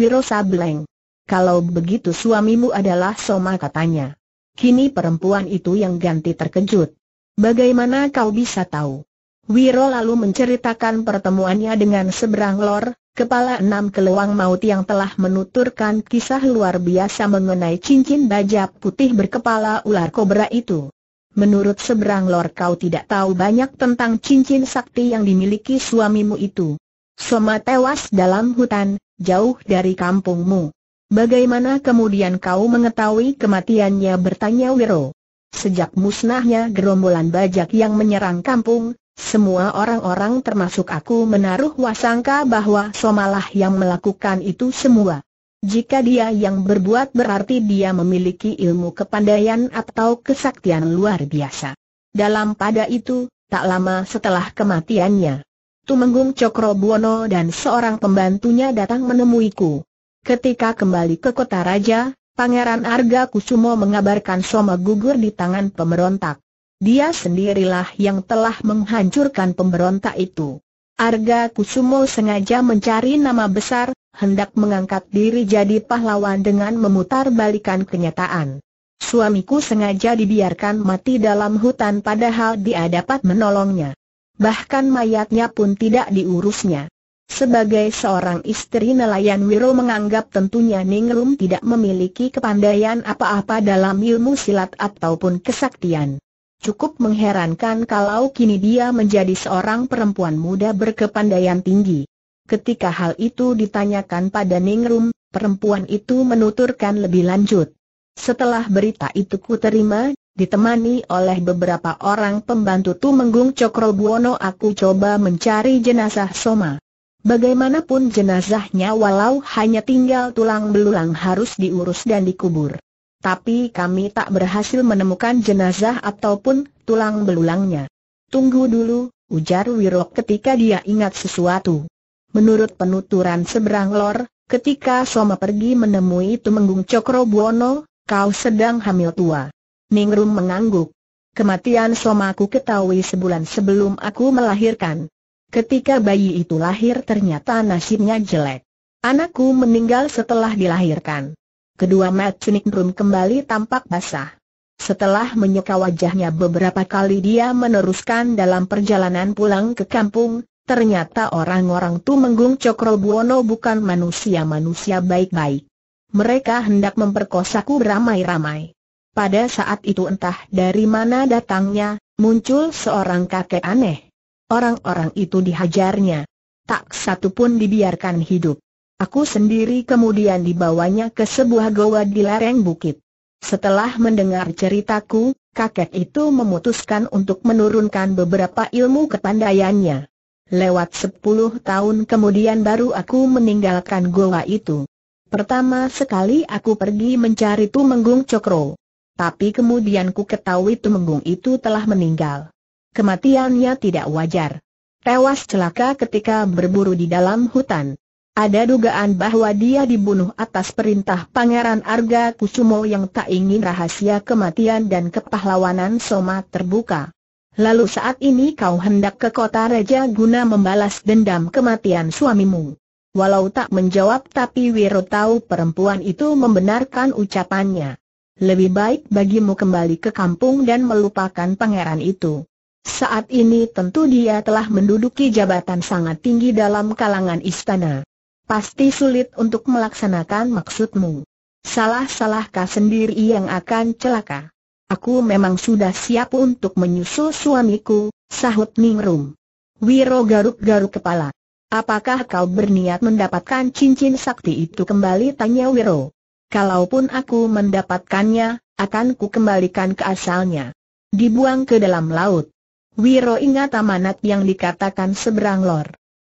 Wiro Sableng. Kalau begitu suamimu adalah Soma katanya. Kini perempuan itu yang ganti terkejut. Bagaimana kau bisa tahu? Wiro lalu menceritakan pertemuannya dengan seberang lor, kepala enam keluang maut yang telah menuturkan kisah luar biasa mengenai cincin baja putih berkepala ular kobra itu. Menurut seberang lor kau tidak tahu banyak tentang cincin sakti yang dimiliki suamimu itu. Soma tewas dalam hutan, jauh dari kampungmu. Bagaimana kemudian kau mengetahui kematiannya bertanya Wiro. Sejak musnahnya gerombolan bajak yang menyerang kampung, semua orang-orang termasuk aku menaruh wasangka bahwa Somalah yang melakukan itu semua. Jika dia yang berbuat berarti dia memiliki ilmu kepandaian atau kesaktian luar biasa. Dalam pada itu, tak lama setelah kematiannya, Tumenggung Cokro Buwono dan seorang pembantunya datang menemuiku. Ketika kembali ke kota raja, Pangeran Arga Kusumo mengabarkan Soma gugur di tangan pemberontak. Dia sendirilah yang telah menghancurkan pemberontak itu. Arga Kusumo sengaja mencari nama besar, hendak mengangkat diri jadi pahlawan dengan memutar balikan kenyataan. Suamiku sengaja dibiarkan mati dalam hutan padahal dia dapat menolongnya. Bahkan mayatnya pun tidak diurusnya. Sebagai seorang istri nelayan Wiro menganggap tentunya Ningrum tidak memiliki kepandaian apa-apa dalam ilmu silat ataupun kesaktian. Cukup mengherankan kalau kini dia menjadi seorang perempuan muda berkepandaian tinggi. Ketika hal itu ditanyakan pada Ningrum, perempuan itu menuturkan lebih lanjut. Setelah berita itu ku terima, ditemani oleh beberapa orang pembantu Tumenggung Cokro Buwono aku coba mencari jenazah Soma. Bagaimanapun jenazahnya walau hanya tinggal tulang belulang harus diurus dan dikubur tapi kami tak berhasil menemukan jenazah ataupun tulang belulangnya. Tunggu dulu, ujar Wirok ketika dia ingat sesuatu. Menurut penuturan seberang lor, ketika Soma pergi menemui Tumenggung Cokro Buono, kau sedang hamil tua. Ningrum mengangguk. Kematian Soma ku ketahui sebulan sebelum aku melahirkan. Ketika bayi itu lahir ternyata nasibnya jelek. Anakku meninggal setelah dilahirkan kedua Matchunik Rum kembali tampak basah. Setelah menyeka wajahnya beberapa kali dia meneruskan dalam perjalanan pulang ke kampung, ternyata orang-orang tu menggung Cokro Cokrobuono bukan manusia-manusia baik-baik. Mereka hendak memperkosaku ramai-ramai. Pada saat itu entah dari mana datangnya, muncul seorang kakek aneh. Orang-orang itu dihajarnya. Tak satu pun dibiarkan hidup. Aku sendiri kemudian dibawanya ke sebuah goa di lereng bukit. Setelah mendengar ceritaku, kakek itu memutuskan untuk menurunkan beberapa ilmu kepandaiannya. Lewat sepuluh tahun kemudian baru aku meninggalkan goa itu. Pertama sekali aku pergi mencari Tumenggung Cokro. Tapi kemudian ku ketahui Tumenggung itu telah meninggal. Kematiannya tidak wajar. Tewas celaka ketika berburu di dalam hutan. Ada dugaan bahwa dia dibunuh atas perintah Pangeran Arga Kusumo yang tak ingin rahasia kematian dan kepahlawanan Soma terbuka. Lalu saat ini kau hendak ke kota Raja guna membalas dendam kematian suamimu. Walau tak menjawab tapi Wiro tahu perempuan itu membenarkan ucapannya. Lebih baik bagimu kembali ke kampung dan melupakan pangeran itu. Saat ini tentu dia telah menduduki jabatan sangat tinggi dalam kalangan istana. Pasti sulit untuk melaksanakan maksudmu. Salah-salahkah sendiri yang akan celaka? Aku memang sudah siap untuk menyusul suamiku, sahut Ningrum. Wiro garuk-garuk kepala. Apakah kau berniat mendapatkan cincin sakti itu kembali tanya Wiro. Kalaupun aku mendapatkannya, akan ku kembalikan ke asalnya. Dibuang ke dalam laut. Wiro ingat amanat yang dikatakan seberang lor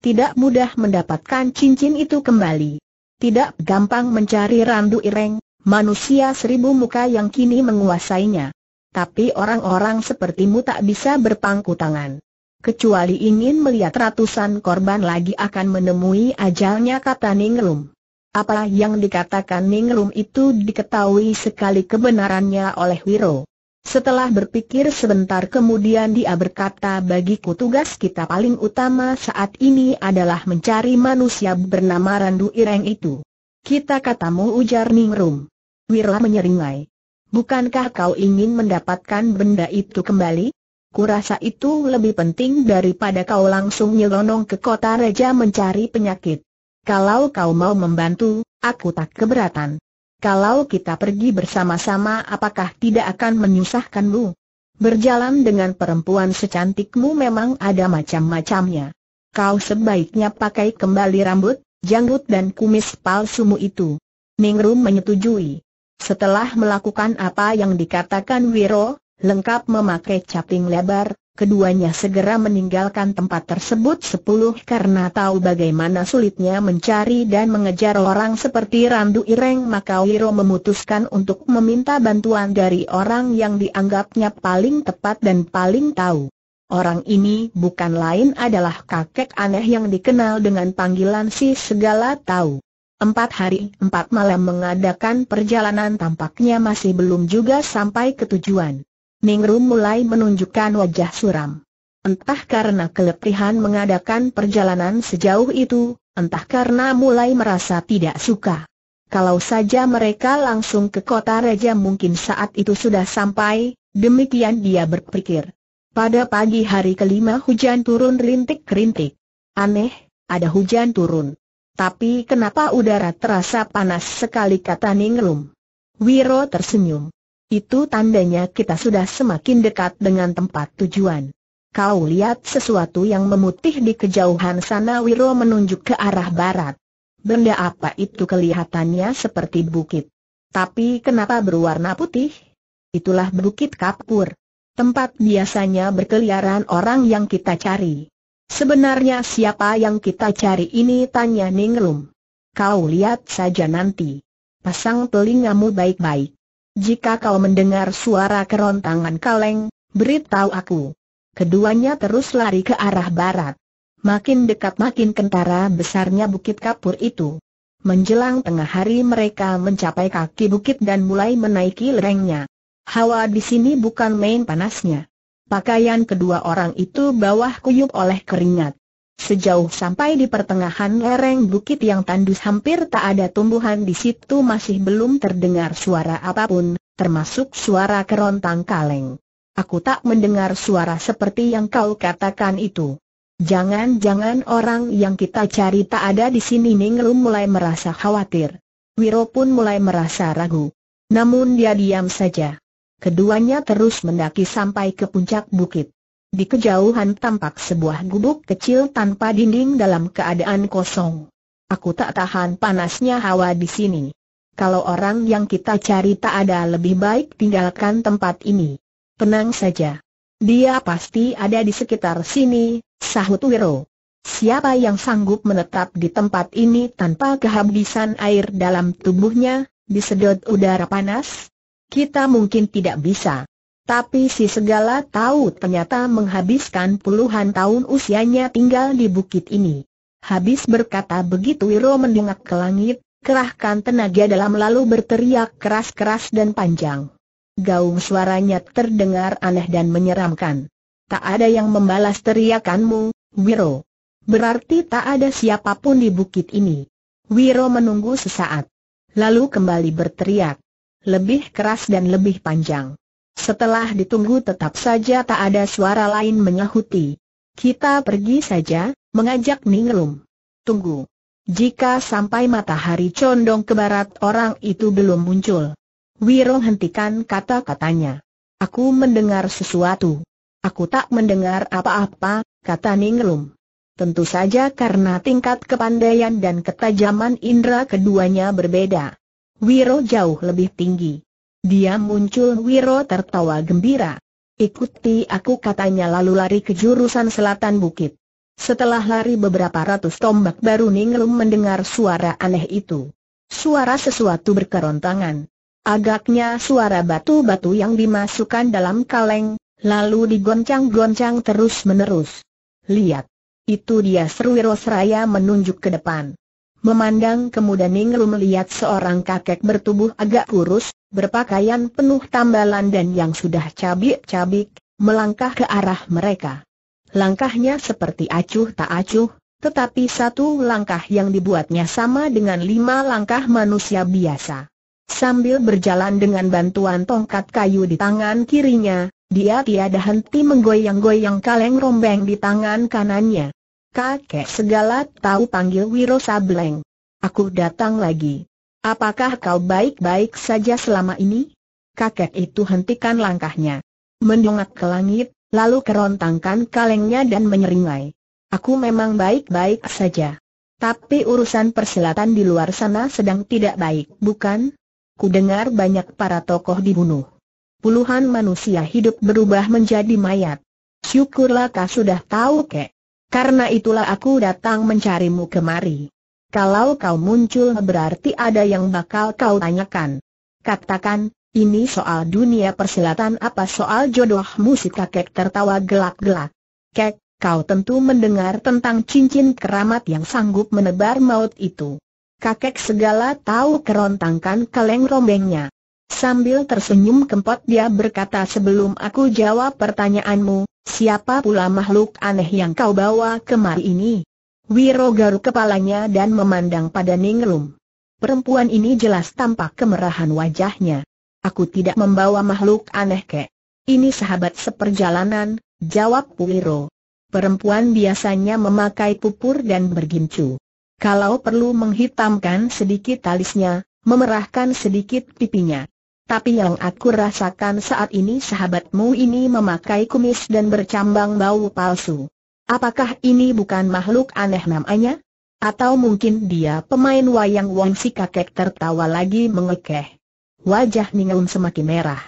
tidak mudah mendapatkan cincin itu kembali. Tidak gampang mencari Randu Ireng, manusia seribu muka yang kini menguasainya. Tapi orang-orang sepertimu tak bisa berpangku tangan. Kecuali ingin melihat ratusan korban lagi akan menemui ajalnya kata Ningrum. Apa yang dikatakan Ningrum itu diketahui sekali kebenarannya oleh Wiro. Setelah berpikir sebentar kemudian dia berkata bagiku tugas kita paling utama saat ini adalah mencari manusia bernama Randu Ireng itu. Kita katamu ujar Ningrum. Wira menyeringai. Bukankah kau ingin mendapatkan benda itu kembali? Kurasa itu lebih penting daripada kau langsung nyelonong ke kota raja mencari penyakit. Kalau kau mau membantu, aku tak keberatan. Kalau kita pergi bersama-sama apakah tidak akan menyusahkanmu? Berjalan dengan perempuan secantikmu memang ada macam-macamnya. Kau sebaiknya pakai kembali rambut, janggut dan kumis palsumu itu. Ningrum menyetujui. Setelah melakukan apa yang dikatakan Wiro, lengkap memakai caping lebar, keduanya segera meninggalkan tempat tersebut sepuluh karena tahu bagaimana sulitnya mencari dan mengejar orang seperti Randu Ireng maka Wiro memutuskan untuk meminta bantuan dari orang yang dianggapnya paling tepat dan paling tahu. Orang ini bukan lain adalah kakek aneh yang dikenal dengan panggilan si segala tahu. Empat hari empat malam mengadakan perjalanan tampaknya masih belum juga sampai ke tujuan. Ningrum mulai menunjukkan wajah suram. Entah karena keletihan mengadakan perjalanan sejauh itu, entah karena mulai merasa tidak suka. Kalau saja mereka langsung ke kota raja mungkin saat itu sudah sampai, demikian dia berpikir. Pada pagi hari kelima hujan turun rintik-rintik. Aneh, ada hujan turun. Tapi kenapa udara terasa panas sekali kata Ningrum. Wiro tersenyum. Itu tandanya kita sudah semakin dekat dengan tempat tujuan. Kau lihat sesuatu yang memutih di kejauhan sana Wiro menunjuk ke arah barat. Benda apa itu kelihatannya seperti bukit. Tapi kenapa berwarna putih? Itulah bukit kapur. Tempat biasanya berkeliaran orang yang kita cari. Sebenarnya siapa yang kita cari ini tanya Ninglum. Kau lihat saja nanti. Pasang telingamu baik-baik. Jika kau mendengar suara kerontangan kaleng, beritahu aku. Keduanya terus lari ke arah barat. Makin dekat makin kentara besarnya bukit kapur itu. Menjelang tengah hari mereka mencapai kaki bukit dan mulai menaiki lerengnya. Hawa di sini bukan main panasnya. Pakaian kedua orang itu bawah kuyup oleh keringat. Sejauh sampai di pertengahan lereng bukit yang tandus hampir tak ada tumbuhan di situ masih belum terdengar suara apapun, termasuk suara kerontang kaleng. Aku tak mendengar suara seperti yang kau katakan itu. Jangan-jangan orang yang kita cari tak ada di sini Ningrum mulai merasa khawatir. Wiro pun mulai merasa ragu. Namun dia diam saja. Keduanya terus mendaki sampai ke puncak bukit. Di kejauhan tampak sebuah gubuk kecil tanpa dinding dalam keadaan kosong. Aku tak tahan panasnya hawa di sini. Kalau orang yang kita cari tak ada lebih baik tinggalkan tempat ini. Tenang saja. Dia pasti ada di sekitar sini, sahut Wiro. Siapa yang sanggup menetap di tempat ini tanpa kehabisan air dalam tubuhnya, disedot udara panas? Kita mungkin tidak bisa. Tapi si segala tahu ternyata menghabiskan puluhan tahun usianya tinggal di bukit ini. Habis berkata begitu Wiro mendengak ke langit, kerahkan tenaga dalam lalu berteriak keras-keras dan panjang. Gaung suaranya terdengar aneh dan menyeramkan. Tak ada yang membalas teriakanmu, Wiro. Berarti tak ada siapapun di bukit ini. Wiro menunggu sesaat. Lalu kembali berteriak. Lebih keras dan lebih panjang. Setelah ditunggu tetap saja tak ada suara lain menyahuti. Kita pergi saja, mengajak Ningrum. Tunggu. Jika sampai matahari condong ke barat orang itu belum muncul. Wiro hentikan kata-katanya. Aku mendengar sesuatu. Aku tak mendengar apa-apa, kata Ningrum. Tentu saja karena tingkat kepandaian dan ketajaman indera keduanya berbeda. Wiro jauh lebih tinggi. Dia muncul Wiro tertawa gembira. Ikuti aku katanya lalu lari ke jurusan selatan bukit. Setelah lari beberapa ratus tombak baru ningrum mendengar suara aneh itu. Suara sesuatu berkerontangan. Agaknya suara batu-batu yang dimasukkan dalam kaleng, lalu digoncang-goncang terus-menerus. Lihat. Itu dia seru Wiro Seraya menunjuk ke depan. Memandang kemudian Ningru melihat seorang kakek bertubuh agak kurus, berpakaian penuh tambalan dan yang sudah cabik-cabik, melangkah ke arah mereka. Langkahnya seperti acuh tak acuh, tetapi satu langkah yang dibuatnya sama dengan lima langkah manusia biasa. Sambil berjalan dengan bantuan tongkat kayu di tangan kirinya, dia tiada henti menggoyang-goyang kaleng rombeng di tangan kanannya. Kakek segala tahu panggil Wiro Sableng. Aku datang lagi. Apakah kau baik-baik saja selama ini? Kakek itu hentikan langkahnya. Mendongak ke langit, lalu kerontangkan kalengnya dan menyeringai. Aku memang baik-baik saja. Tapi urusan persilatan di luar sana sedang tidak baik, bukan? Kudengar banyak para tokoh dibunuh. Puluhan manusia hidup berubah menjadi mayat. Syukurlah kau sudah tahu kek. Karena itulah aku datang mencarimu kemari. Kalau kau muncul berarti ada yang bakal kau tanyakan. Katakan, ini soal dunia persilatan apa soal jodoh? musik kakek tertawa gelak-gelak. Kek, kau tentu mendengar tentang cincin keramat yang sanggup menebar maut itu. Kakek segala tahu kerontangkan kaleng rombengnya. Sambil tersenyum kempot dia berkata sebelum aku jawab pertanyaanmu, Siapa pula makhluk aneh yang kau bawa kemari ini? Wiro garuk kepalanya dan memandang pada Ningrum. Perempuan ini jelas tampak kemerahan wajahnya. Aku tidak membawa makhluk aneh kek. Ini sahabat seperjalanan, jawab Wiro. Perempuan biasanya memakai pupur dan bergincu. Kalau perlu menghitamkan sedikit talisnya, memerahkan sedikit pipinya. Tapi yang aku rasakan saat ini sahabatmu ini memakai kumis dan bercambang bau palsu. Apakah ini bukan makhluk aneh namanya? Atau mungkin dia pemain wayang wong si kakek tertawa lagi mengekeh. Wajah Ningun semakin merah.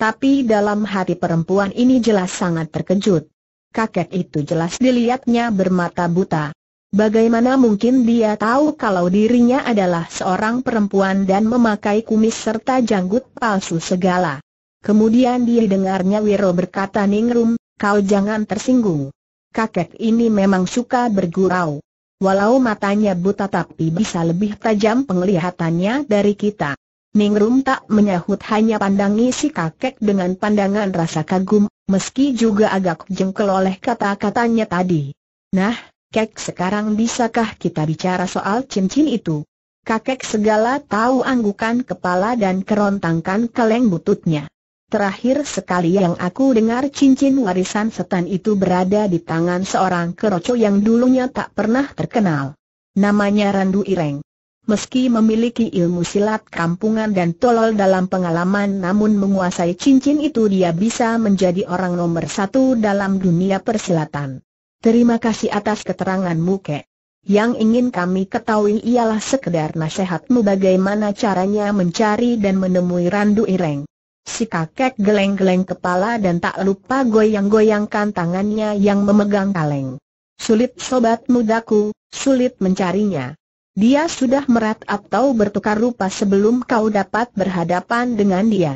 Tapi dalam hati perempuan ini jelas sangat terkejut. Kakek itu jelas dilihatnya bermata buta. Bagaimana mungkin dia tahu kalau dirinya adalah seorang perempuan dan memakai kumis serta janggut palsu segala? Kemudian dia dengarnya Wiro berkata Ningrum, kau jangan tersinggung. Kakek ini memang suka bergurau. Walau matanya buta tapi bisa lebih tajam penglihatannya dari kita. Ningrum tak menyahut hanya pandangi si kakek dengan pandangan rasa kagum, meski juga agak jengkel oleh kata-katanya tadi. Nah, Kakek sekarang bisakah kita bicara soal cincin itu? Kakek segala tahu anggukan kepala dan kerontangkan keleng bututnya. Terakhir sekali yang aku dengar cincin warisan setan itu berada di tangan seorang keroco yang dulunya tak pernah terkenal. Namanya Randu Ireng. Meski memiliki ilmu silat kampungan dan tolol dalam pengalaman namun menguasai cincin itu dia bisa menjadi orang nomor satu dalam dunia persilatan. Terima kasih atas keteranganmu kek. Yang ingin kami ketahui ialah sekedar nasihatmu bagaimana caranya mencari dan menemui Randu Ireng. Si kakek geleng-geleng kepala dan tak lupa goyang-goyangkan tangannya yang memegang kaleng. Sulit sobat mudaku, sulit mencarinya. Dia sudah merat atau bertukar rupa sebelum kau dapat berhadapan dengan dia.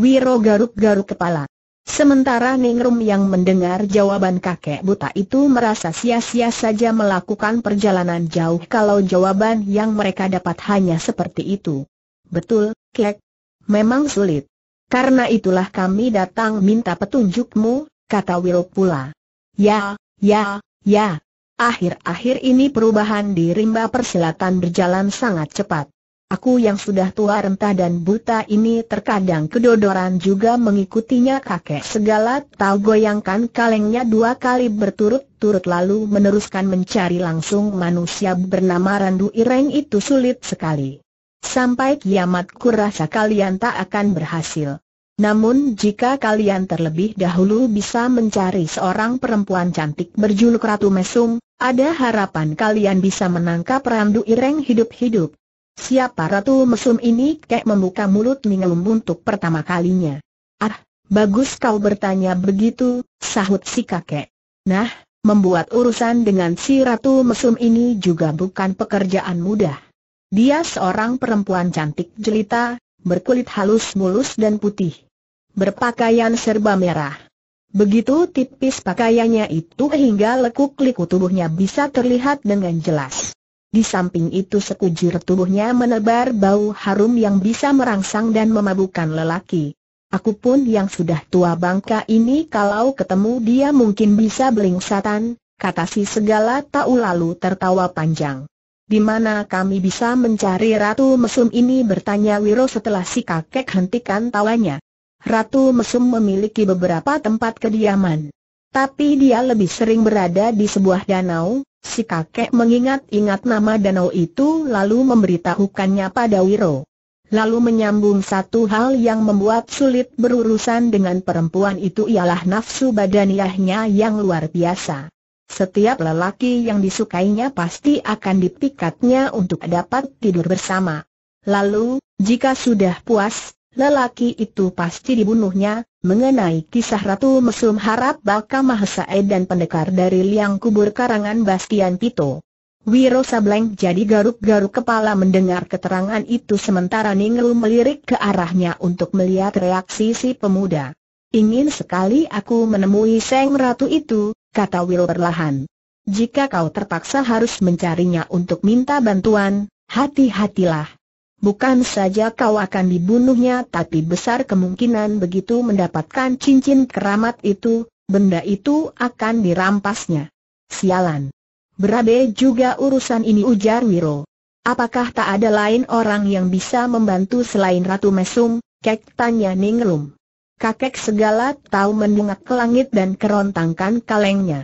Wiro garuk-garuk kepala. Sementara Ningrum yang mendengar jawaban kakek buta itu merasa sia-sia saja melakukan perjalanan jauh kalau jawaban yang mereka dapat hanya seperti itu. Betul, Kek. Memang sulit. Karena itulah kami datang minta petunjukmu, kata Wil pula. Ya, ya, ya. Akhir-akhir ini perubahan di rimba persilatan berjalan sangat cepat. Aku yang sudah tua renta dan buta ini terkadang kedodoran juga mengikutinya kakek segala tahu goyangkan kalengnya dua kali berturut-turut lalu meneruskan mencari langsung manusia bernama Randu Ireng itu sulit sekali. Sampai kiamat kurasa kalian tak akan berhasil. Namun jika kalian terlebih dahulu bisa mencari seorang perempuan cantik berjuluk Ratu Mesum, ada harapan kalian bisa menangkap Randu Ireng hidup-hidup. Siapa Ratu Mesum ini kek membuka mulut Mingelum untuk pertama kalinya. Ah, bagus kau bertanya begitu, sahut si kakek. Nah, membuat urusan dengan si Ratu Mesum ini juga bukan pekerjaan mudah. Dia seorang perempuan cantik jelita, berkulit halus mulus dan putih. Berpakaian serba merah. Begitu tipis pakaiannya itu hingga lekuk-liku tubuhnya bisa terlihat dengan jelas. Di samping itu sekujur tubuhnya menebar bau harum yang bisa merangsang dan memabukkan lelaki. Aku pun yang sudah tua bangka ini kalau ketemu dia mungkin bisa belingsatan, kata si segala tahu lalu tertawa panjang. Di mana kami bisa mencari Ratu Mesum ini bertanya Wiro setelah si kakek hentikan tawanya. Ratu Mesum memiliki beberapa tempat kediaman. Tapi dia lebih sering berada di sebuah danau, si kakek mengingat-ingat nama danau itu lalu memberitahukannya pada Wiro. Lalu menyambung satu hal yang membuat sulit berurusan dengan perempuan itu ialah nafsu badaniahnya yang luar biasa. Setiap lelaki yang disukainya pasti akan dipikatnya untuk dapat tidur bersama. Lalu, jika sudah puas, lelaki itu pasti dibunuhnya, Mengenai kisah Ratu Mesum Harap Baka Mahesae dan pendekar dari liang kubur karangan Bastian Pito. Wiro Sableng jadi garuk-garuk kepala mendengar keterangan itu sementara Ningru melirik ke arahnya untuk melihat reaksi si pemuda. Ingin sekali aku menemui Seng Ratu itu, kata Wiro perlahan. Jika kau terpaksa harus mencarinya untuk minta bantuan, hati-hatilah. Bukan saja kau akan dibunuhnya tapi besar kemungkinan begitu mendapatkan cincin keramat itu, benda itu akan dirampasnya. Sialan. Berabe juga urusan ini ujar Wiro. Apakah tak ada lain orang yang bisa membantu selain Ratu Mesum? Kek tanya Ninglum. Kakek segala tahu mendungak ke langit dan kerontangkan kalengnya.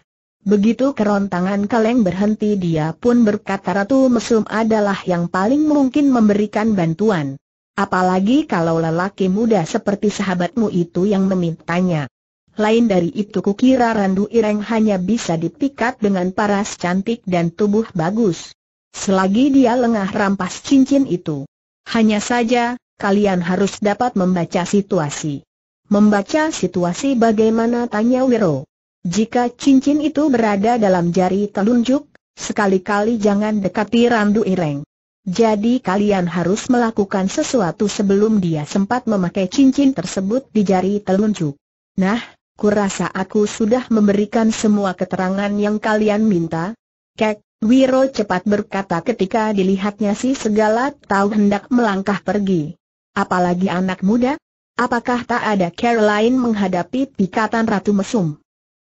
Begitu kerontangan kaleng berhenti dia pun berkata Ratu Mesum adalah yang paling mungkin memberikan bantuan. Apalagi kalau lelaki muda seperti sahabatmu itu yang memintanya. Lain dari itu kukira Randu Ireng hanya bisa dipikat dengan paras cantik dan tubuh bagus. Selagi dia lengah rampas cincin itu. Hanya saja, kalian harus dapat membaca situasi. Membaca situasi bagaimana tanya Wiro. Jika cincin itu berada dalam jari telunjuk, sekali-kali jangan dekati Randu Ireng. Jadi kalian harus melakukan sesuatu sebelum dia sempat memakai cincin tersebut di jari telunjuk. Nah, kurasa aku sudah memberikan semua keterangan yang kalian minta. Kek, Wiro cepat berkata ketika dilihatnya si segala tahu hendak melangkah pergi. Apalagi anak muda? Apakah tak ada Caroline menghadapi pikatan Ratu Mesum?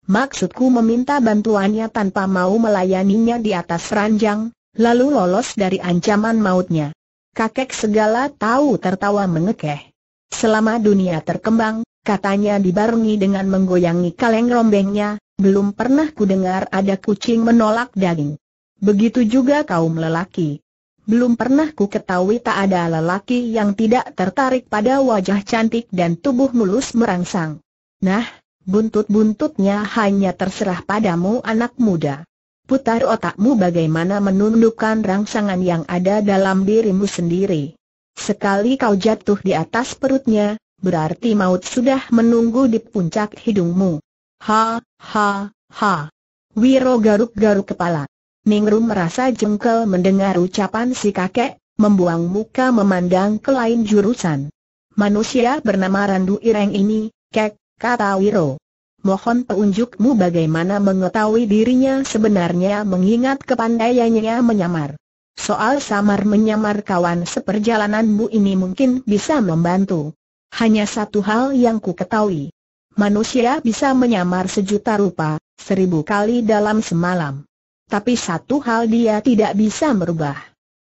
Maksudku meminta bantuannya tanpa mau melayaninya di atas ranjang, lalu lolos dari ancaman mautnya. Kakek segala tahu tertawa mengekeh. Selama dunia terkembang, katanya dibarengi dengan menggoyangi kaleng rombengnya, belum pernah ku dengar ada kucing menolak daging. Begitu juga kaum lelaki. Belum pernah ku ketahui tak ada lelaki yang tidak tertarik pada wajah cantik dan tubuh mulus merangsang. Nah, buntut-buntutnya hanya terserah padamu anak muda. Putar otakmu bagaimana menundukkan rangsangan yang ada dalam dirimu sendiri. Sekali kau jatuh di atas perutnya, berarti maut sudah menunggu di puncak hidungmu. Ha, ha, ha. Wiro garuk-garuk kepala. Ningrum merasa jengkel mendengar ucapan si kakek, membuang muka memandang ke lain jurusan. Manusia bernama Randu Ireng ini, kek, kata Wiro. Mohon peunjukmu bagaimana mengetahui dirinya sebenarnya mengingat kepandaiannya menyamar. Soal samar-menyamar kawan seperjalananmu ini mungkin bisa membantu. Hanya satu hal yang ku ketahui. Manusia bisa menyamar sejuta rupa, seribu kali dalam semalam. Tapi satu hal dia tidak bisa merubah.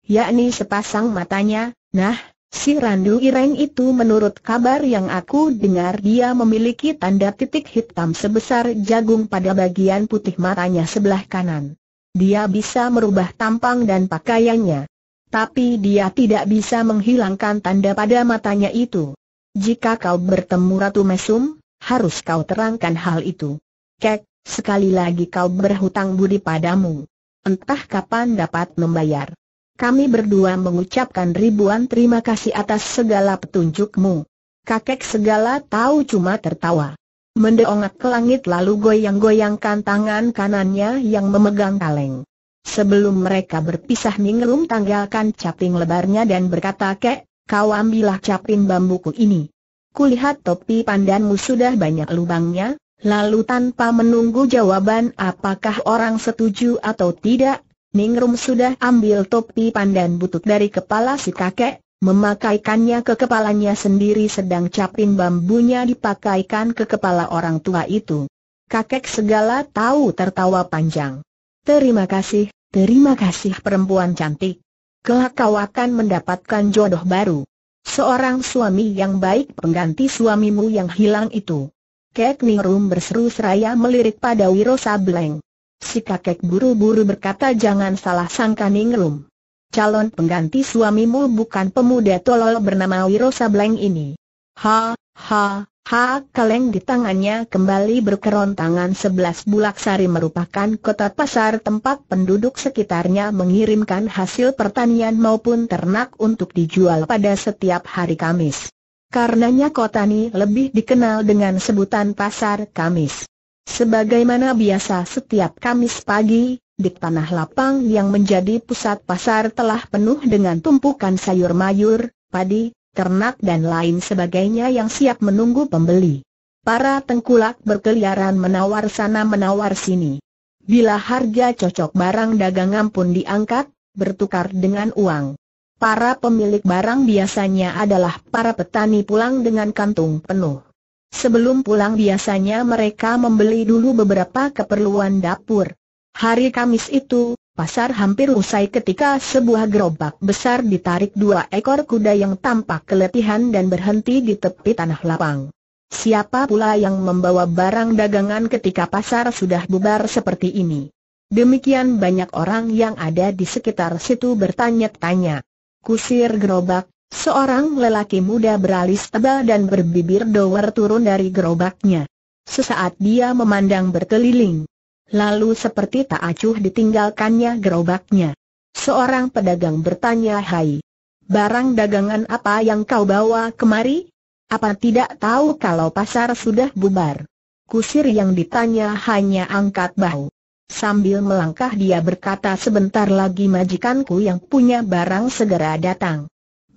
Yakni sepasang matanya, nah, Si Randu Ireng itu menurut kabar yang aku dengar dia memiliki tanda titik hitam sebesar jagung pada bagian putih matanya sebelah kanan. Dia bisa merubah tampang dan pakaiannya. Tapi dia tidak bisa menghilangkan tanda pada matanya itu. Jika kau bertemu Ratu Mesum, harus kau terangkan hal itu. Kek, sekali lagi kau berhutang budi padamu. Entah kapan dapat membayar. Kami berdua mengucapkan ribuan terima kasih atas segala petunjukmu. Kakek segala tahu cuma tertawa. Mendeongak ke langit lalu goyang-goyangkan tangan kanannya yang memegang kaleng. Sebelum mereka berpisah Ningrum tanggalkan caping lebarnya dan berkata kek, kau ambillah caping bambuku ini. Kulihat topi pandanmu sudah banyak lubangnya, lalu tanpa menunggu jawaban apakah orang setuju atau tidak, Ningrum sudah ambil topi pandan butut dari kepala si kakek, memakaikannya ke kepalanya sendiri sedang caping bambunya dipakaikan ke kepala orang tua itu. Kakek segala tahu tertawa panjang. Terima kasih, terima kasih perempuan cantik. Kelak kau akan mendapatkan jodoh baru. Seorang suami yang baik pengganti suamimu yang hilang itu. Kek Ningrum berseru seraya melirik pada Wiro Sableng. Si kakek buru-buru berkata jangan salah sangka Ningrum. Calon pengganti suamimu bukan pemuda tolol bernama Wiro Sableng ini. Ha, ha, ha, kaleng di tangannya kembali berkerontangan. sebelas bulak sari merupakan kota pasar tempat penduduk sekitarnya mengirimkan hasil pertanian maupun ternak untuk dijual pada setiap hari Kamis. Karenanya kota ini lebih dikenal dengan sebutan pasar Kamis. Sebagaimana biasa setiap Kamis pagi, di tanah lapang yang menjadi pusat pasar telah penuh dengan tumpukan sayur mayur, padi, ternak dan lain sebagainya yang siap menunggu pembeli. Para tengkulak berkeliaran menawar sana menawar sini. Bila harga cocok barang dagangan pun diangkat, bertukar dengan uang. Para pemilik barang biasanya adalah para petani pulang dengan kantung penuh. Sebelum pulang biasanya mereka membeli dulu beberapa keperluan dapur. Hari Kamis itu, pasar hampir usai ketika sebuah gerobak besar ditarik dua ekor kuda yang tampak keletihan dan berhenti di tepi tanah lapang. Siapa pula yang membawa barang dagangan ketika pasar sudah bubar seperti ini? Demikian banyak orang yang ada di sekitar situ bertanya-tanya. Kusir gerobak, Seorang lelaki muda beralis tebal dan berbibir dower turun dari gerobaknya. Sesaat dia memandang berkeliling. Lalu seperti tak acuh ditinggalkannya gerobaknya. Seorang pedagang bertanya Hai, barang dagangan apa yang kau bawa kemari? Apa tidak tahu kalau pasar sudah bubar? Kusir yang ditanya hanya angkat bahu. Sambil melangkah dia berkata sebentar lagi majikanku yang punya barang segera datang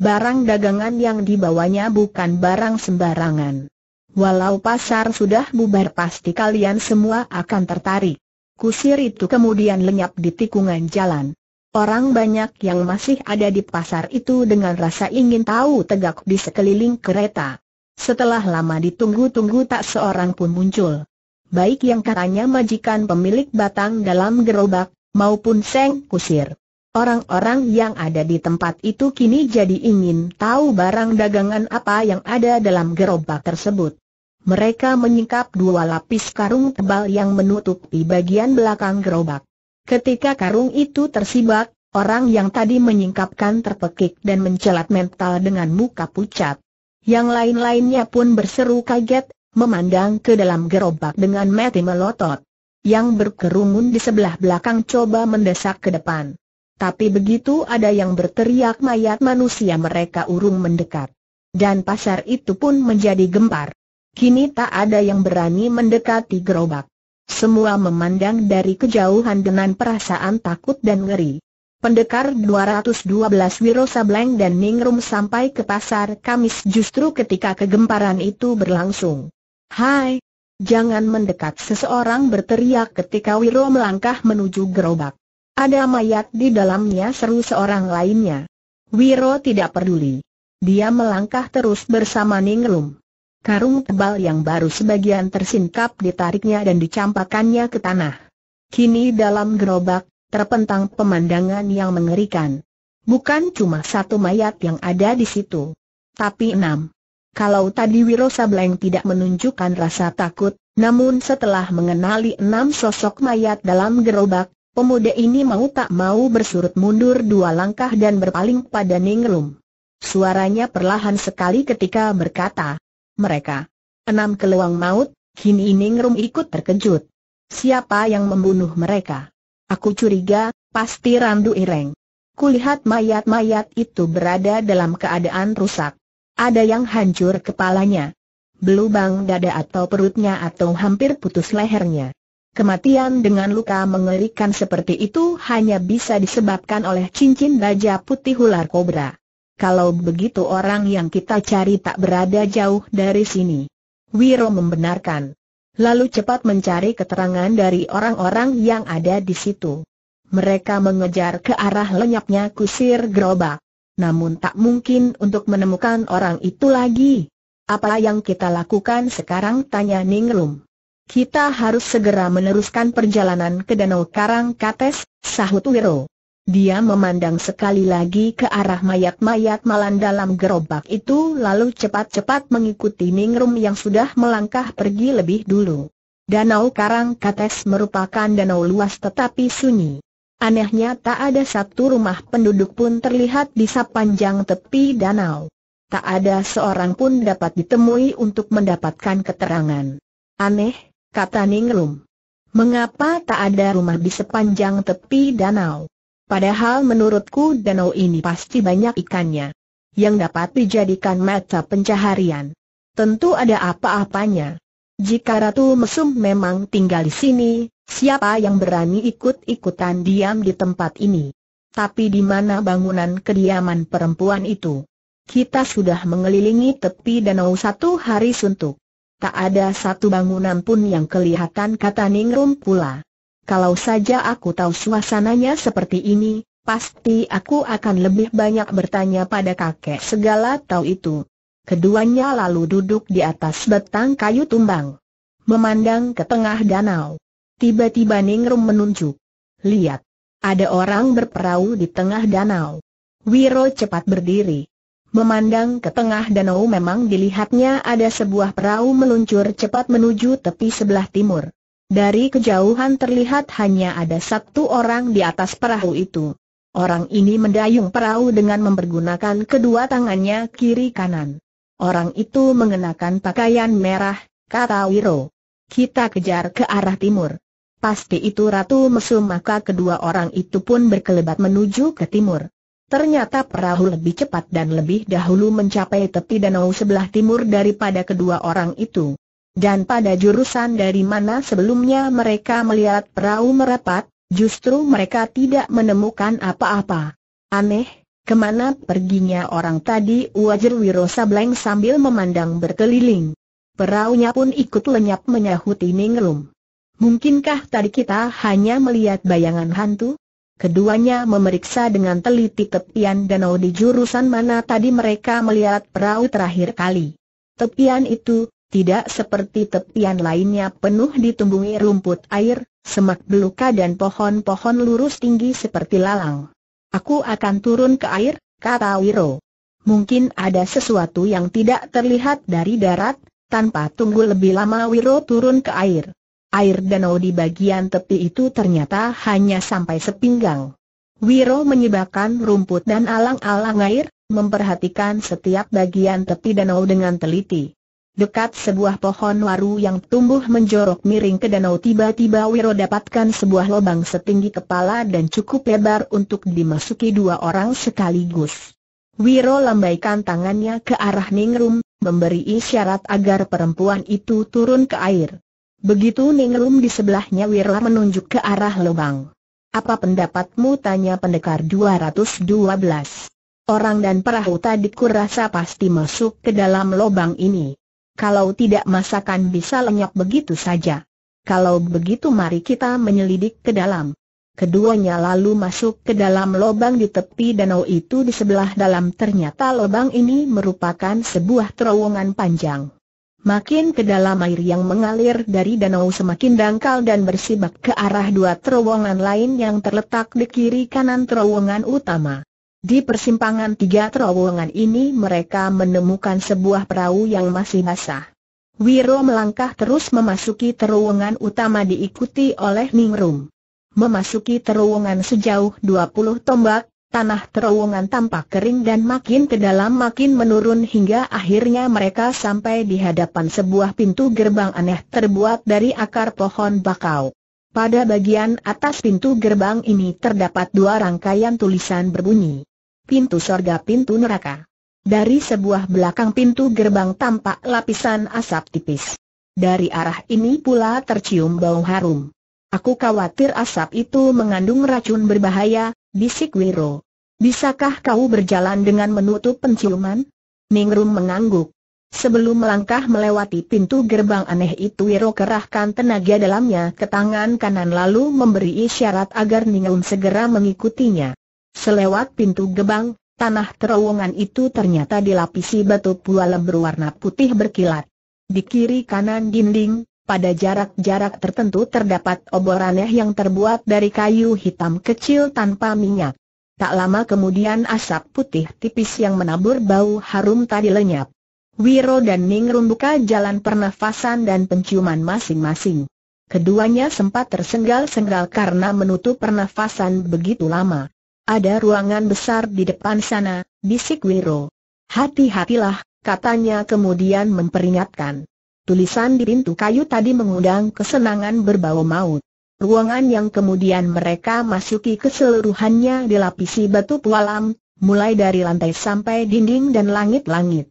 barang dagangan yang dibawanya bukan barang sembarangan. Walau pasar sudah bubar pasti kalian semua akan tertarik. Kusir itu kemudian lenyap di tikungan jalan. Orang banyak yang masih ada di pasar itu dengan rasa ingin tahu tegak di sekeliling kereta. Setelah lama ditunggu-tunggu tak seorang pun muncul. Baik yang katanya majikan pemilik batang dalam gerobak, maupun seng kusir. Orang-orang yang ada di tempat itu kini jadi ingin tahu barang dagangan apa yang ada dalam gerobak tersebut. Mereka menyingkap dua lapis karung tebal yang menutupi bagian belakang gerobak. Ketika karung itu tersibak, orang yang tadi menyingkapkan terpekik dan mencelat mental dengan muka pucat. Yang lain-lainnya pun berseru kaget, memandang ke dalam gerobak dengan mati melotot. Yang berkerumun di sebelah belakang coba mendesak ke depan. Tapi begitu ada yang berteriak mayat manusia mereka urung mendekat. Dan pasar itu pun menjadi gempar. Kini tak ada yang berani mendekati gerobak. Semua memandang dari kejauhan dengan perasaan takut dan ngeri. Pendekar 212 Wiro Sableng dan Ningrum sampai ke pasar Kamis justru ketika kegemparan itu berlangsung. Hai! Jangan mendekat seseorang berteriak ketika Wiro melangkah menuju gerobak. Ada mayat di dalamnya seru seorang lainnya. Wiro tidak peduli. Dia melangkah terus bersama Ninglum. Karung tebal yang baru sebagian tersingkap ditariknya dan dicampakannya ke tanah. Kini dalam gerobak, terpentang pemandangan yang mengerikan. Bukan cuma satu mayat yang ada di situ. Tapi enam. Kalau tadi Wiro Sableng tidak menunjukkan rasa takut, namun setelah mengenali enam sosok mayat dalam gerobak, Pemuda ini mau tak mau bersurut mundur dua langkah dan berpaling pada Ningrum. Suaranya perlahan sekali ketika berkata, mereka. Enam keluang maut, kini Ningrum ikut terkejut. Siapa yang membunuh mereka? Aku curiga, pasti Randu Ireng. Kulihat mayat-mayat itu berada dalam keadaan rusak. Ada yang hancur kepalanya, belubang dada atau perutnya atau hampir putus lehernya. Kematian dengan luka mengerikan seperti itu hanya bisa disebabkan oleh cincin baja putih ular kobra. Kalau begitu orang yang kita cari tak berada jauh dari sini. Wiro membenarkan. Lalu cepat mencari keterangan dari orang-orang yang ada di situ. Mereka mengejar ke arah lenyapnya kusir gerobak. Namun tak mungkin untuk menemukan orang itu lagi. Apa yang kita lakukan sekarang tanya Ninglum. Kita harus segera meneruskan perjalanan ke Danau Karang Kates, sahut Wiro. Dia memandang sekali lagi ke arah mayat-mayat malan dalam gerobak itu lalu cepat-cepat mengikuti Ningrum yang sudah melangkah pergi lebih dulu. Danau Karang Kates merupakan danau luas tetapi sunyi. Anehnya tak ada satu rumah penduduk pun terlihat di sepanjang tepi danau. Tak ada seorang pun dapat ditemui untuk mendapatkan keterangan. Aneh, kata Ninglum. Mengapa tak ada rumah di sepanjang tepi danau? Padahal menurutku danau ini pasti banyak ikannya. Yang dapat dijadikan mata pencaharian. Tentu ada apa-apanya. Jika Ratu Mesum memang tinggal di sini, siapa yang berani ikut-ikutan diam di tempat ini? Tapi di mana bangunan kediaman perempuan itu? Kita sudah mengelilingi tepi danau satu hari suntuk. Tak ada satu bangunan pun yang kelihatan kata Ningrum pula. Kalau saja aku tahu suasananya seperti ini, pasti aku akan lebih banyak bertanya pada kakek segala tahu itu. Keduanya lalu duduk di atas batang kayu tumbang. Memandang ke tengah danau. Tiba-tiba Ningrum menunjuk. Lihat. Ada orang berperahu di tengah danau. Wiro cepat berdiri. Memandang ke tengah danau memang dilihatnya ada sebuah perahu meluncur cepat menuju tepi sebelah timur. Dari kejauhan terlihat hanya ada satu orang di atas perahu itu. Orang ini mendayung perahu dengan mempergunakan kedua tangannya kiri kanan. Orang itu mengenakan pakaian merah, kata Wiro. Kita kejar ke arah timur. Pasti itu Ratu mesum maka kedua orang itu pun berkelebat menuju ke timur. Ternyata perahu lebih cepat dan lebih dahulu mencapai tepi danau sebelah timur daripada kedua orang itu. Dan pada jurusan dari mana sebelumnya mereka melihat perahu merapat, justru mereka tidak menemukan apa-apa. Aneh, kemana perginya orang tadi wajar Wiro Sableng sambil memandang berkeliling. Perahunya pun ikut lenyap menyahuti Ninglum. Mungkinkah tadi kita hanya melihat bayangan hantu? Keduanya memeriksa dengan teliti tepian danau di jurusan mana tadi mereka melihat perahu terakhir kali. Tepian itu, tidak seperti tepian lainnya penuh ditumbuhi rumput air, semak beluka dan pohon-pohon lurus tinggi seperti lalang. Aku akan turun ke air, kata Wiro. Mungkin ada sesuatu yang tidak terlihat dari darat, tanpa tunggu lebih lama Wiro turun ke air. Air danau di bagian tepi itu ternyata hanya sampai sepinggang. Wiro menyibakkan rumput dan alang-alang air, memperhatikan setiap bagian tepi danau dengan teliti. Dekat sebuah pohon waru yang tumbuh menjorok miring ke danau tiba-tiba Wiro dapatkan sebuah lubang setinggi kepala dan cukup lebar untuk dimasuki dua orang sekaligus. Wiro lambaikan tangannya ke arah Ningrum, memberi isyarat agar perempuan itu turun ke air. Begitu Ningrum di sebelahnya Wirla menunjuk ke arah lubang. Apa pendapatmu tanya pendekar 212. Orang dan perahu tadi kurasa pasti masuk ke dalam lubang ini. Kalau tidak masakan bisa lenyap begitu saja. Kalau begitu mari kita menyelidik ke dalam. Keduanya lalu masuk ke dalam lubang di tepi danau itu di sebelah dalam ternyata lubang ini merupakan sebuah terowongan panjang. Makin ke dalam air yang mengalir dari danau semakin dangkal dan bersibak ke arah dua terowongan lain yang terletak di kiri kanan terowongan utama. Di persimpangan tiga terowongan ini mereka menemukan sebuah perahu yang masih basah. Wiro melangkah terus memasuki terowongan utama diikuti oleh Ningrum. Memasuki terowongan sejauh 20 tombak, Tanah terowongan tampak kering dan makin ke dalam makin menurun hingga akhirnya mereka sampai di hadapan sebuah pintu gerbang aneh terbuat dari akar pohon bakau. Pada bagian atas pintu gerbang ini terdapat dua rangkaian tulisan berbunyi. Pintu sorga pintu neraka. Dari sebuah belakang pintu gerbang tampak lapisan asap tipis. Dari arah ini pula tercium bau harum. Aku khawatir asap itu mengandung racun berbahaya, bisik Wiro. Bisakah kau berjalan dengan menutup penciuman? Ningrum mengangguk. Sebelum melangkah melewati pintu gerbang aneh itu Wiro kerahkan tenaga dalamnya ke tangan kanan lalu memberi isyarat agar Ningrum segera mengikutinya. Selewat pintu gerbang, tanah terowongan itu ternyata dilapisi batu pula berwarna putih berkilat. Di kiri kanan dinding, pada jarak-jarak tertentu terdapat obor aneh yang terbuat dari kayu hitam kecil tanpa minyak. Tak lama kemudian asap putih tipis yang menabur bau harum tadi lenyap. Wiro dan Ningrum buka jalan pernafasan dan penciuman masing-masing. Keduanya sempat tersenggal-senggal karena menutup pernafasan begitu lama. Ada ruangan besar di depan sana, bisik Wiro. Hati-hatilah, katanya kemudian memperingatkan. Tulisan di pintu kayu tadi mengundang kesenangan berbau maut. Ruangan yang kemudian mereka masuki keseluruhannya dilapisi batu pualam, mulai dari lantai sampai dinding dan langit-langit.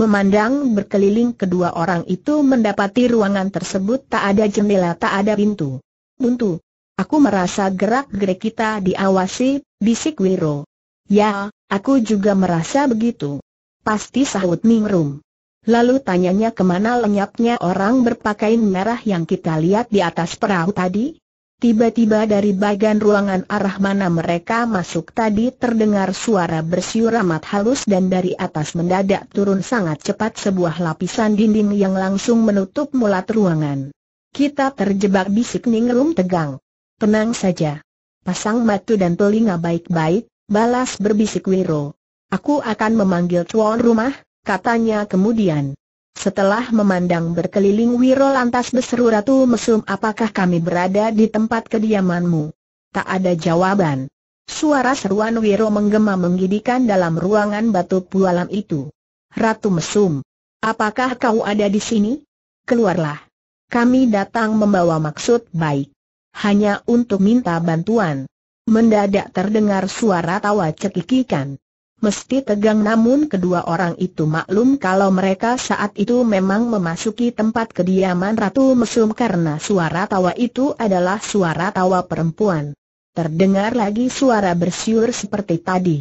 Memandang berkeliling kedua orang itu mendapati ruangan tersebut tak ada jendela tak ada pintu. Buntu, aku merasa gerak-gerik kita diawasi, bisik Wiro. Ya, aku juga merasa begitu. Pasti sahut Ningrum. Lalu tanyanya kemana lenyapnya orang berpakaian merah yang kita lihat di atas perahu tadi? Tiba-tiba dari bagian ruangan arah mana mereka masuk tadi terdengar suara bersiul amat halus dan dari atas mendadak turun sangat cepat sebuah lapisan dinding yang langsung menutup mulut ruangan. Kita terjebak bisik Ningrum tegang. Tenang saja. Pasang matu dan telinga baik-baik, balas berbisik Wiro. Aku akan memanggil cuan rumah, katanya kemudian. Setelah memandang berkeliling Wiro lantas berseru Ratu Mesum apakah kami berada di tempat kediamanmu? Tak ada jawaban. Suara seruan Wiro menggema menggidikan dalam ruangan batu pualam itu. Ratu Mesum, apakah kau ada di sini? Keluarlah. Kami datang membawa maksud baik. Hanya untuk minta bantuan. Mendadak terdengar suara tawa cekikikan mesti tegang namun kedua orang itu maklum kalau mereka saat itu memang memasuki tempat kediaman Ratu Mesum karena suara tawa itu adalah suara tawa perempuan. Terdengar lagi suara bersiul seperti tadi.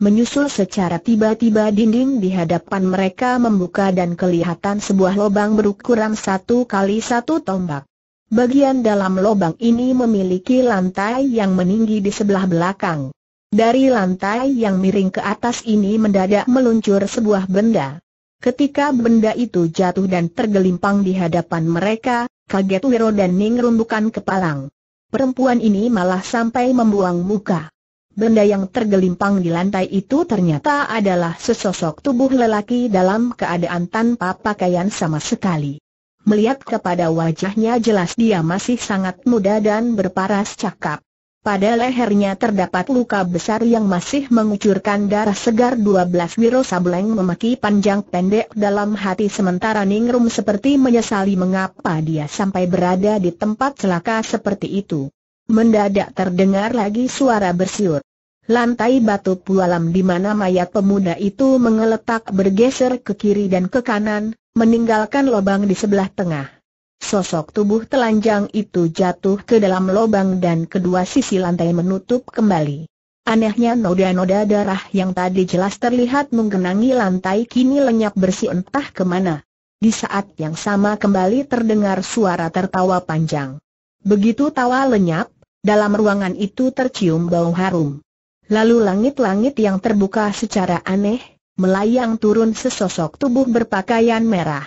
Menyusul secara tiba-tiba dinding di hadapan mereka membuka dan kelihatan sebuah lubang berukuran satu kali satu tombak. Bagian dalam lubang ini memiliki lantai yang meninggi di sebelah belakang. Dari lantai yang miring ke atas ini mendadak meluncur sebuah benda. Ketika benda itu jatuh dan tergelimpang di hadapan mereka, kaget Wiro dan Ning rumbukan kepalang. Perempuan ini malah sampai membuang muka. Benda yang tergelimpang di lantai itu ternyata adalah sesosok tubuh lelaki dalam keadaan tanpa pakaian sama sekali. Melihat kepada wajahnya jelas dia masih sangat muda dan berparas cakap. Pada lehernya terdapat luka besar yang masih mengucurkan darah segar 12 Wiro Sableng memaki panjang pendek dalam hati sementara Ningrum seperti menyesali mengapa dia sampai berada di tempat celaka seperti itu. Mendadak terdengar lagi suara bersiul. Lantai batu pualam di mana mayat pemuda itu mengeletak bergeser ke kiri dan ke kanan, meninggalkan lubang di sebelah tengah. Sosok tubuh telanjang itu jatuh ke dalam lubang dan kedua sisi lantai menutup kembali. Anehnya noda-noda darah yang tadi jelas terlihat menggenangi lantai kini lenyap bersih entah kemana. Di saat yang sama kembali terdengar suara tertawa panjang. Begitu tawa lenyap, dalam ruangan itu tercium bau harum. Lalu langit-langit yang terbuka secara aneh, melayang turun sesosok tubuh berpakaian merah.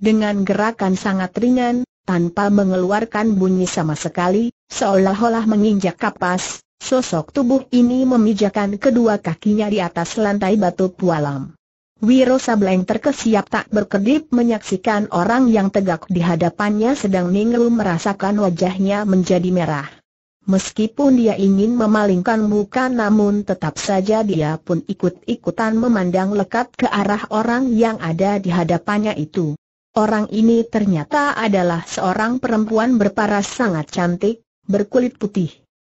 Dengan gerakan sangat ringan, tanpa mengeluarkan bunyi sama sekali, seolah-olah menginjak kapas, sosok tubuh ini memijakan kedua kakinya di atas lantai batu pualam. Wiro Sableng terkesiap tak berkedip menyaksikan orang yang tegak di hadapannya sedang ninglu merasakan wajahnya menjadi merah. Meskipun dia ingin memalingkan muka namun tetap saja dia pun ikut-ikutan memandang lekat ke arah orang yang ada di hadapannya itu. Orang ini ternyata adalah seorang perempuan berparas sangat cantik, berkulit putih.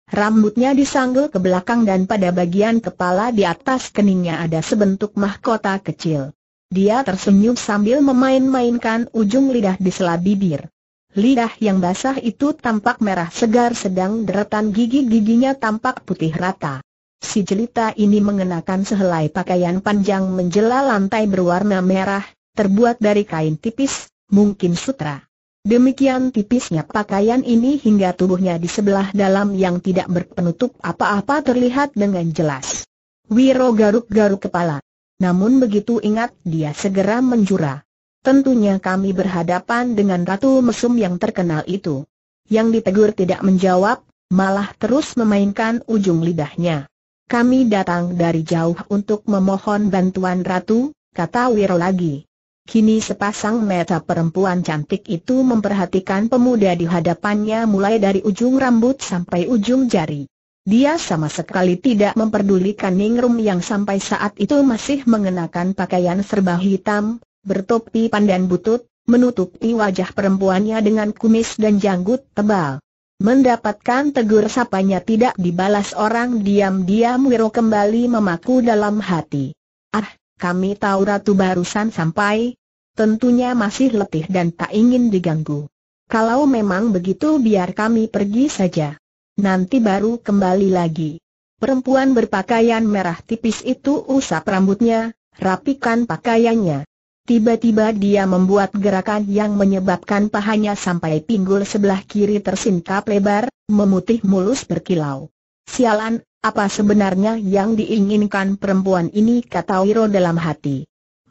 Rambutnya disanggul ke belakang dan pada bagian kepala di atas keningnya ada sebentuk mahkota kecil. Dia tersenyum sambil memain-mainkan ujung lidah di sela bibir. Lidah yang basah itu tampak merah segar sedang deretan gigi-giginya tampak putih rata. Si jelita ini mengenakan sehelai pakaian panjang menjela lantai berwarna merah, terbuat dari kain tipis, mungkin sutra. Demikian tipisnya pakaian ini hingga tubuhnya di sebelah dalam yang tidak berpenutup apa-apa terlihat dengan jelas. Wiro garuk-garuk kepala. Namun begitu ingat dia segera menjura. Tentunya kami berhadapan dengan Ratu Mesum yang terkenal itu. Yang ditegur tidak menjawab, malah terus memainkan ujung lidahnya. Kami datang dari jauh untuk memohon bantuan Ratu, kata Wiro lagi. Kini sepasang mata perempuan cantik itu memperhatikan pemuda di hadapannya mulai dari ujung rambut sampai ujung jari. Dia sama sekali tidak memperdulikan Ningrum yang sampai saat itu masih mengenakan pakaian serba hitam, bertopi pandan butut, menutupi wajah perempuannya dengan kumis dan janggut tebal. Mendapatkan tegur sapanya tidak dibalas orang diam-diam Wiro kembali memaku dalam hati. Ah, kami tahu Ratu barusan sampai, tentunya masih letih dan tak ingin diganggu. Kalau memang begitu biar kami pergi saja. Nanti baru kembali lagi. Perempuan berpakaian merah tipis itu usap rambutnya, rapikan pakaiannya. Tiba-tiba dia membuat gerakan yang menyebabkan pahanya sampai pinggul sebelah kiri tersingkap lebar, memutih mulus berkilau. Sialan, apa sebenarnya yang diinginkan perempuan ini kata Wiro dalam hati.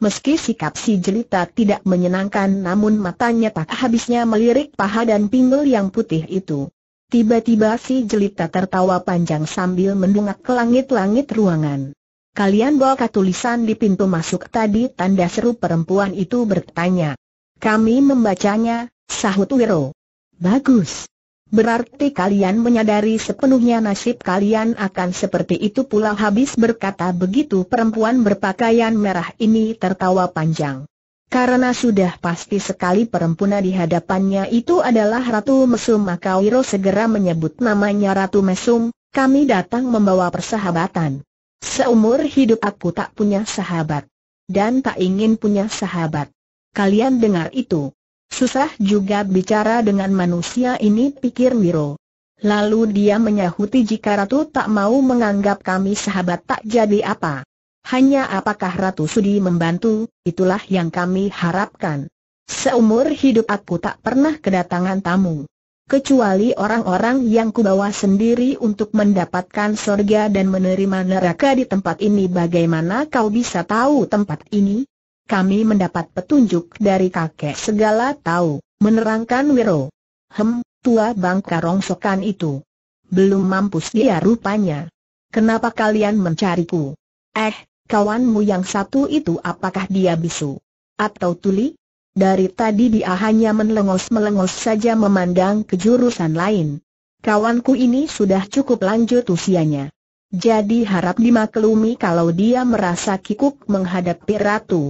Meski sikap si jelita tidak menyenangkan namun matanya tak habisnya melirik paha dan pinggul yang putih itu. Tiba-tiba si jelita tertawa panjang sambil mendungak ke langit-langit ruangan. Kalian bawa tulisan di pintu masuk tadi tanda seru perempuan itu bertanya. Kami membacanya, sahut Wiro. Bagus, Berarti kalian menyadari sepenuhnya nasib kalian akan seperti itu pula habis berkata begitu perempuan berpakaian merah ini tertawa panjang. Karena sudah pasti sekali perempuan di hadapannya itu adalah Ratu Mesum maka Wiro segera menyebut namanya Ratu Mesum, kami datang membawa persahabatan. Seumur hidup aku tak punya sahabat. Dan tak ingin punya sahabat. Kalian dengar itu. Susah juga bicara dengan manusia ini pikir Wiro. Lalu dia menyahuti jika Ratu tak mau menganggap kami sahabat tak jadi apa. Hanya apakah Ratu Sudi membantu, itulah yang kami harapkan. Seumur hidup aku tak pernah kedatangan tamu. Kecuali orang-orang yang kubawa sendiri untuk mendapatkan sorga dan menerima neraka di tempat ini bagaimana kau bisa tahu tempat ini? kami mendapat petunjuk dari kakek segala tahu, menerangkan Wiro. Hem, tua bangka rongsokan itu. Belum mampus dia rupanya. Kenapa kalian mencariku? Eh, kawanmu yang satu itu apakah dia bisu? Atau tuli? Dari tadi dia hanya melengos-melengos saja memandang ke jurusan lain. Kawanku ini sudah cukup lanjut usianya. Jadi harap dimaklumi kalau dia merasa kikuk menghadapi ratu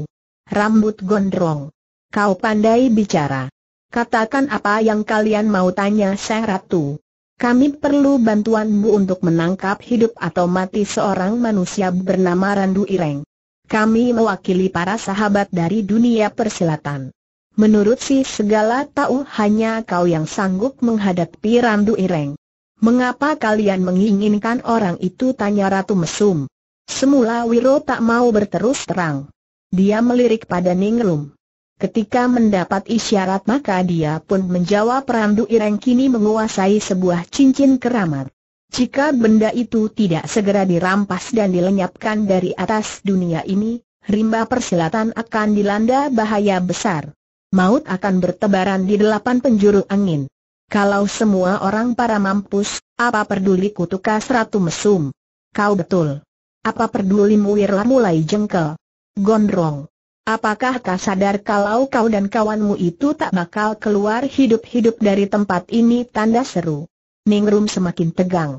rambut gondrong. Kau pandai bicara. Katakan apa yang kalian mau tanya Sang Ratu. Kami perlu bantuanmu untuk menangkap hidup atau mati seorang manusia bernama Randu Ireng. Kami mewakili para sahabat dari dunia persilatan. Menurut si segala tahu hanya kau yang sanggup menghadapi Randu Ireng. Mengapa kalian menginginkan orang itu tanya Ratu Mesum? Semula Wiro tak mau berterus terang. Dia melirik pada Ninglum. Ketika mendapat isyarat maka dia pun menjawab Randu Ireng kini menguasai sebuah cincin keramat. Jika benda itu tidak segera dirampas dan dilenyapkan dari atas dunia ini, rimba persilatan akan dilanda bahaya besar. Maut akan bertebaran di delapan penjuru angin. Kalau semua orang para mampus, apa peduli kutuka seratu mesum? Kau betul. Apa peduli muirlah mulai jengkel? Gondrong. Apakah kau sadar kalau kau dan kawanmu itu tak bakal keluar hidup-hidup dari tempat ini tanda seru? Ningrum semakin tegang.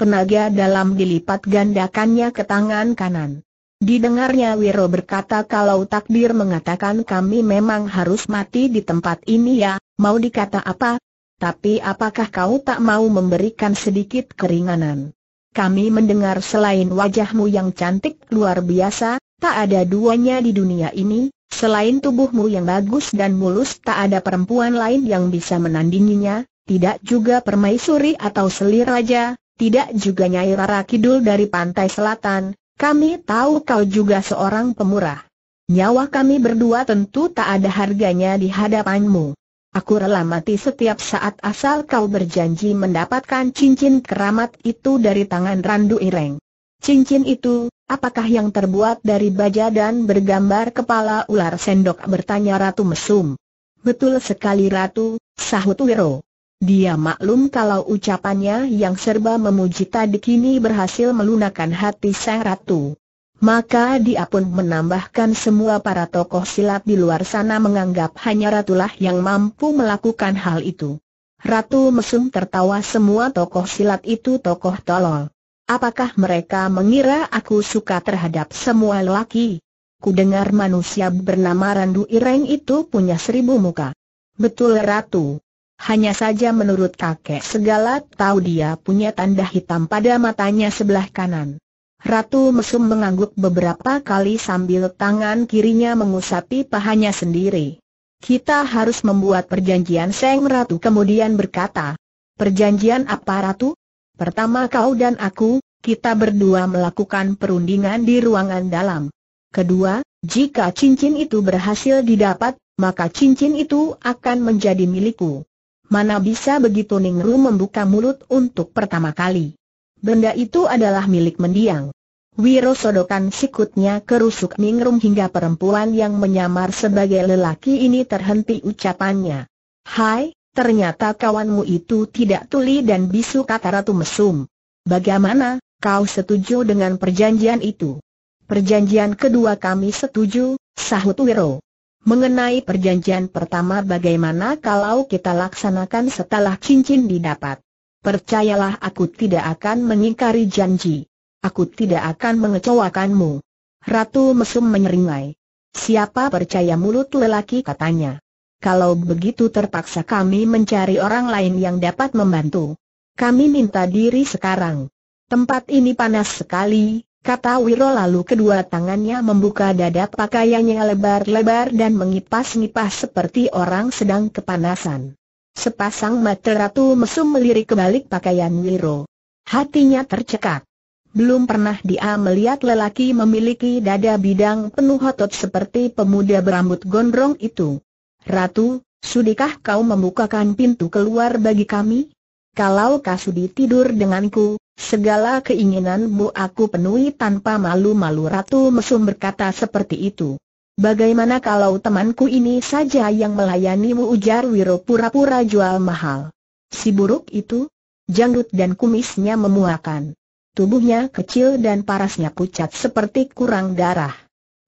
Tenaga dalam dilipat gandakannya ke tangan kanan. Didengarnya Wiro berkata kalau takdir mengatakan kami memang harus mati di tempat ini ya, mau dikata apa? Tapi apakah kau tak mau memberikan sedikit keringanan? Kami mendengar selain wajahmu yang cantik luar biasa, Tak ada duanya di dunia ini, selain tubuhmu yang bagus dan mulus tak ada perempuan lain yang bisa menandinginya, tidak juga permaisuri atau selir raja, tidak juga Nyai Rara Kidul dari pantai selatan, kami tahu kau juga seorang pemurah. Nyawa kami berdua tentu tak ada harganya di hadapanmu. Aku rela mati setiap saat asal kau berjanji mendapatkan cincin keramat itu dari tangan Randu Ireng. Cincin itu, apakah yang terbuat dari baja dan bergambar kepala ular sendok bertanya Ratu Mesum. Betul sekali Ratu, sahut Wiro. Dia maklum kalau ucapannya yang serba memuji tadi kini berhasil melunakan hati sang Ratu. Maka dia pun menambahkan semua para tokoh silat di luar sana menganggap hanya Ratulah yang mampu melakukan hal itu. Ratu Mesum tertawa semua tokoh silat itu tokoh tolol. Apakah mereka mengira aku suka terhadap semua lelaki? Ku dengar manusia bernama Randu Ireng itu punya seribu muka. Betul Ratu. Hanya saja menurut kakek segala tahu dia punya tanda hitam pada matanya sebelah kanan. Ratu Mesum mengangguk beberapa kali sambil tangan kirinya mengusapi pahanya sendiri. Kita harus membuat perjanjian Seng Ratu kemudian berkata, Perjanjian apa Ratu? Pertama kau dan aku, kita berdua melakukan perundingan di ruangan dalam. Kedua, jika cincin itu berhasil didapat, maka cincin itu akan menjadi milikku. Mana bisa begitu Ningru membuka mulut untuk pertama kali. Benda itu adalah milik mendiang. Wiro sodokan sikutnya kerusuk Ningrum hingga perempuan yang menyamar sebagai lelaki ini terhenti ucapannya. Hai, ternyata kawanmu itu tidak tuli dan bisu kata Ratu Mesum. Bagaimana, kau setuju dengan perjanjian itu? Perjanjian kedua kami setuju, sahut Wiro. Mengenai perjanjian pertama bagaimana kalau kita laksanakan setelah cincin didapat? Percayalah aku tidak akan mengingkari janji. Aku tidak akan mengecewakanmu. Ratu Mesum menyeringai. Siapa percaya mulut lelaki katanya kalau begitu terpaksa kami mencari orang lain yang dapat membantu. Kami minta diri sekarang. Tempat ini panas sekali, kata Wiro lalu kedua tangannya membuka dada pakaiannya lebar-lebar dan mengipas-ngipas seperti orang sedang kepanasan. Sepasang mata Ratu Mesum melirik kebalik pakaian Wiro. Hatinya tercekak. Belum pernah dia melihat lelaki memiliki dada bidang penuh otot seperti pemuda berambut gondrong itu. Ratu, sudikah kau membukakan pintu keluar bagi kami? Kalau Kasudi tidur denganku, segala keinginanmu aku penuhi tanpa malu-malu Ratu Mesum berkata seperti itu. Bagaimana kalau temanku ini saja yang melayanimu ujar Wiro pura-pura jual mahal. Si buruk itu, janggut dan kumisnya memuakan. Tubuhnya kecil dan parasnya pucat seperti kurang darah.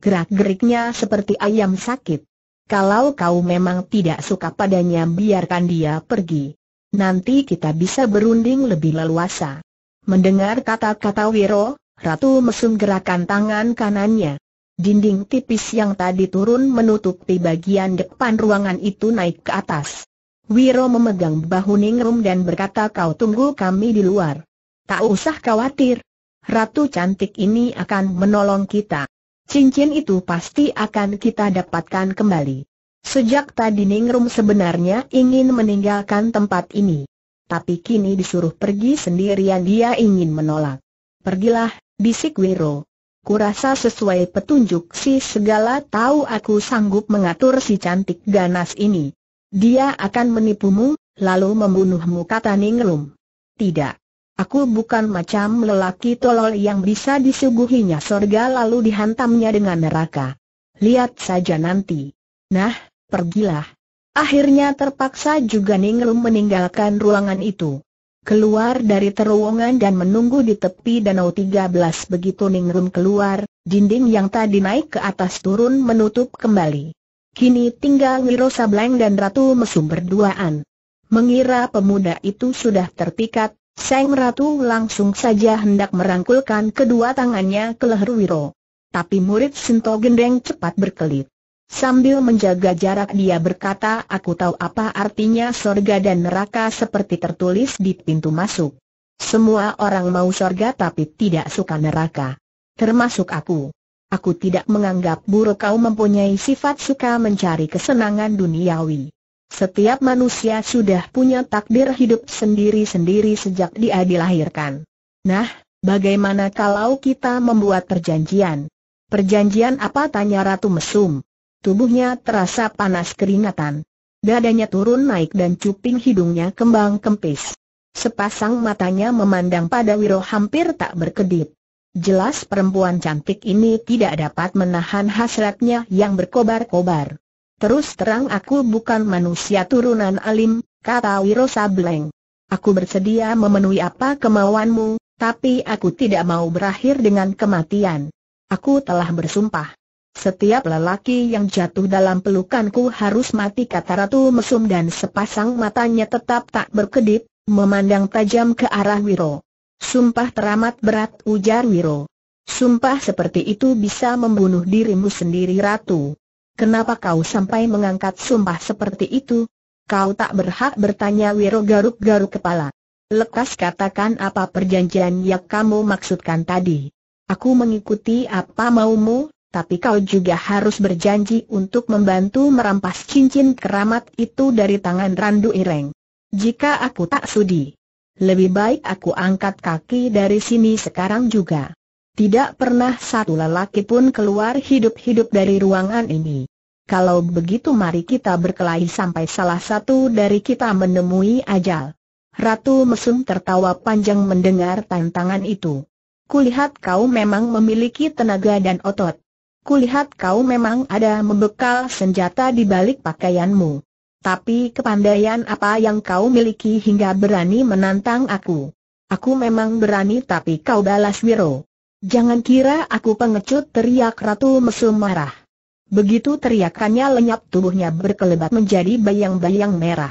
Gerak-geriknya seperti ayam sakit. Kalau kau memang tidak suka padanya biarkan dia pergi. Nanti kita bisa berunding lebih leluasa. Mendengar kata-kata Wiro, Ratu mesum gerakan tangan kanannya. Dinding tipis yang tadi turun menutupi bagian depan ruangan itu naik ke atas. Wiro memegang bahu Ningrum dan berkata kau tunggu kami di luar. Tak usah khawatir. Ratu cantik ini akan menolong kita cincin itu pasti akan kita dapatkan kembali. Sejak tadi Ningrum sebenarnya ingin meninggalkan tempat ini. Tapi kini disuruh pergi sendirian dia ingin menolak. Pergilah, bisik Wiro. Kurasa sesuai petunjuk si segala tahu aku sanggup mengatur si cantik ganas ini. Dia akan menipumu, lalu membunuhmu kata Ningrum. Tidak. Aku bukan macam lelaki tolol yang bisa disuguhinya sorga lalu dihantamnya dengan neraka. Lihat saja nanti. Nah, pergilah. Akhirnya terpaksa juga Ningrum meninggalkan ruangan itu. Keluar dari terowongan dan menunggu di tepi danau 13 begitu Ningrum keluar, dinding yang tadi naik ke atas turun menutup kembali. Kini tinggal Ngiro Sableng dan Ratu Mesum berduaan. Mengira pemuda itu sudah terpikat, Seng Ratu langsung saja hendak merangkulkan kedua tangannya ke leher Wiro. Tapi murid Sinto Gendeng cepat berkelit. Sambil menjaga jarak dia berkata aku tahu apa artinya sorga dan neraka seperti tertulis di pintu masuk. Semua orang mau sorga tapi tidak suka neraka. Termasuk aku. Aku tidak menganggap buruk kau mempunyai sifat suka mencari kesenangan duniawi. Setiap manusia sudah punya takdir hidup sendiri-sendiri sejak dia dilahirkan. Nah, bagaimana kalau kita membuat perjanjian? Perjanjian apa tanya Ratu Mesum? Tubuhnya terasa panas keringatan. Dadanya turun naik dan cuping hidungnya kembang kempis. Sepasang matanya memandang pada Wiro hampir tak berkedip. Jelas perempuan cantik ini tidak dapat menahan hasratnya yang berkobar-kobar. Terus terang aku bukan manusia turunan alim, kata Wiro Sableng. Aku bersedia memenuhi apa kemauanmu, tapi aku tidak mau berakhir dengan kematian. Aku telah bersumpah. Setiap lelaki yang jatuh dalam pelukanku harus mati kata Ratu Mesum dan sepasang matanya tetap tak berkedip, memandang tajam ke arah Wiro. Sumpah teramat berat ujar Wiro. Sumpah seperti itu bisa membunuh dirimu sendiri Ratu. Kenapa kau sampai mengangkat sumpah seperti itu? Kau tak berhak bertanya Wiro garuk-garuk kepala. Lekas katakan apa perjanjian yang kamu maksudkan tadi. Aku mengikuti apa maumu, tapi kau juga harus berjanji untuk membantu merampas cincin keramat itu dari tangan Randu Ireng. Jika aku tak sudi, lebih baik aku angkat kaki dari sini sekarang juga. Tidak pernah satu lelaki pun keluar hidup-hidup dari ruangan ini. Kalau begitu mari kita berkelahi sampai salah satu dari kita menemui ajal. Ratu Mesum tertawa panjang mendengar tantangan itu. Kulihat kau memang memiliki tenaga dan otot. Kulihat kau memang ada membekal senjata di balik pakaianmu. Tapi kepandaian apa yang kau miliki hingga berani menantang aku? Aku memang berani tapi kau balas Wiro. Jangan kira aku pengecut teriak Ratu mesum marah. Begitu teriakannya lenyap tubuhnya berkelebat menjadi bayang-bayang merah.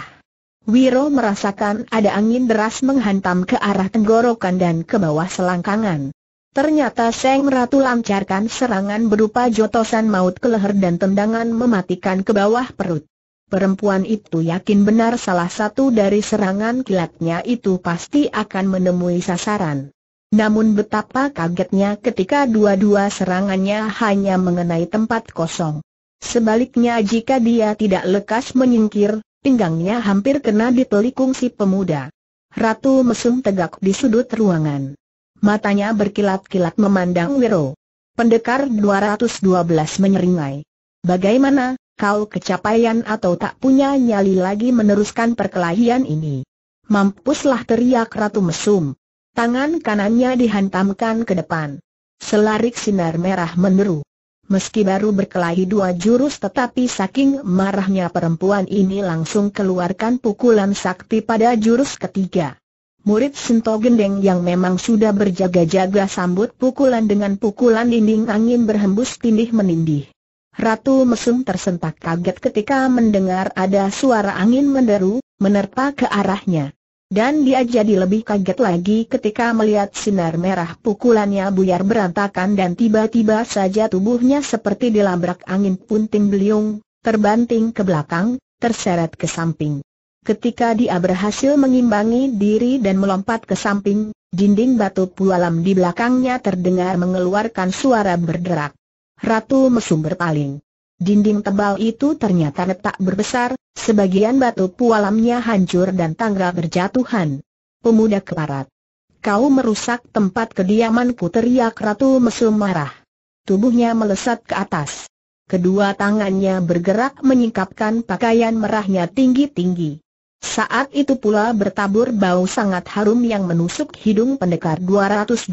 Wiro merasakan ada angin deras menghantam ke arah tenggorokan dan ke bawah selangkangan. Ternyata Seng Ratu lancarkan serangan berupa jotosan maut ke leher dan tendangan mematikan ke bawah perut. Perempuan itu yakin benar salah satu dari serangan kilatnya itu pasti akan menemui sasaran. Namun betapa kagetnya ketika dua-dua serangannya hanya mengenai tempat kosong. Sebaliknya jika dia tidak lekas menyingkir, pinggangnya hampir kena ditelikung si pemuda. Ratu mesum tegak di sudut ruangan. Matanya berkilat-kilat memandang Wiro. Pendekar 212 menyeringai. Bagaimana, kau kecapaian atau tak punya nyali lagi meneruskan perkelahian ini? Mampuslah teriak Ratu Mesum. Tangan kanannya dihantamkan ke depan. Selarik sinar merah meneru. Meski baru berkelahi dua jurus tetapi saking marahnya perempuan ini langsung keluarkan pukulan sakti pada jurus ketiga. Murid Sinto Gendeng yang memang sudah berjaga-jaga sambut pukulan dengan pukulan dinding angin berhembus tindih menindih. Ratu Mesum tersentak kaget ketika mendengar ada suara angin menderu, menerpa ke arahnya. Dan dia jadi lebih kaget lagi ketika melihat sinar merah pukulannya buyar berantakan dan tiba-tiba saja tubuhnya seperti dilabrak angin punting beliung, terbanting ke belakang, terseret ke samping. Ketika dia berhasil mengimbangi diri dan melompat ke samping, dinding batu pualam di belakangnya terdengar mengeluarkan suara berderak. Ratu mesum berpaling. Dinding tebal itu ternyata retak berbesar, sebagian batu pualamnya hancur dan tangga berjatuhan. Pemuda keparat, Kau merusak tempat kediamanku teriak Ratu Mesum marah. Tubuhnya melesat ke atas. Kedua tangannya bergerak menyingkapkan pakaian merahnya tinggi-tinggi. Saat itu pula bertabur bau sangat harum yang menusuk hidung pendekar 212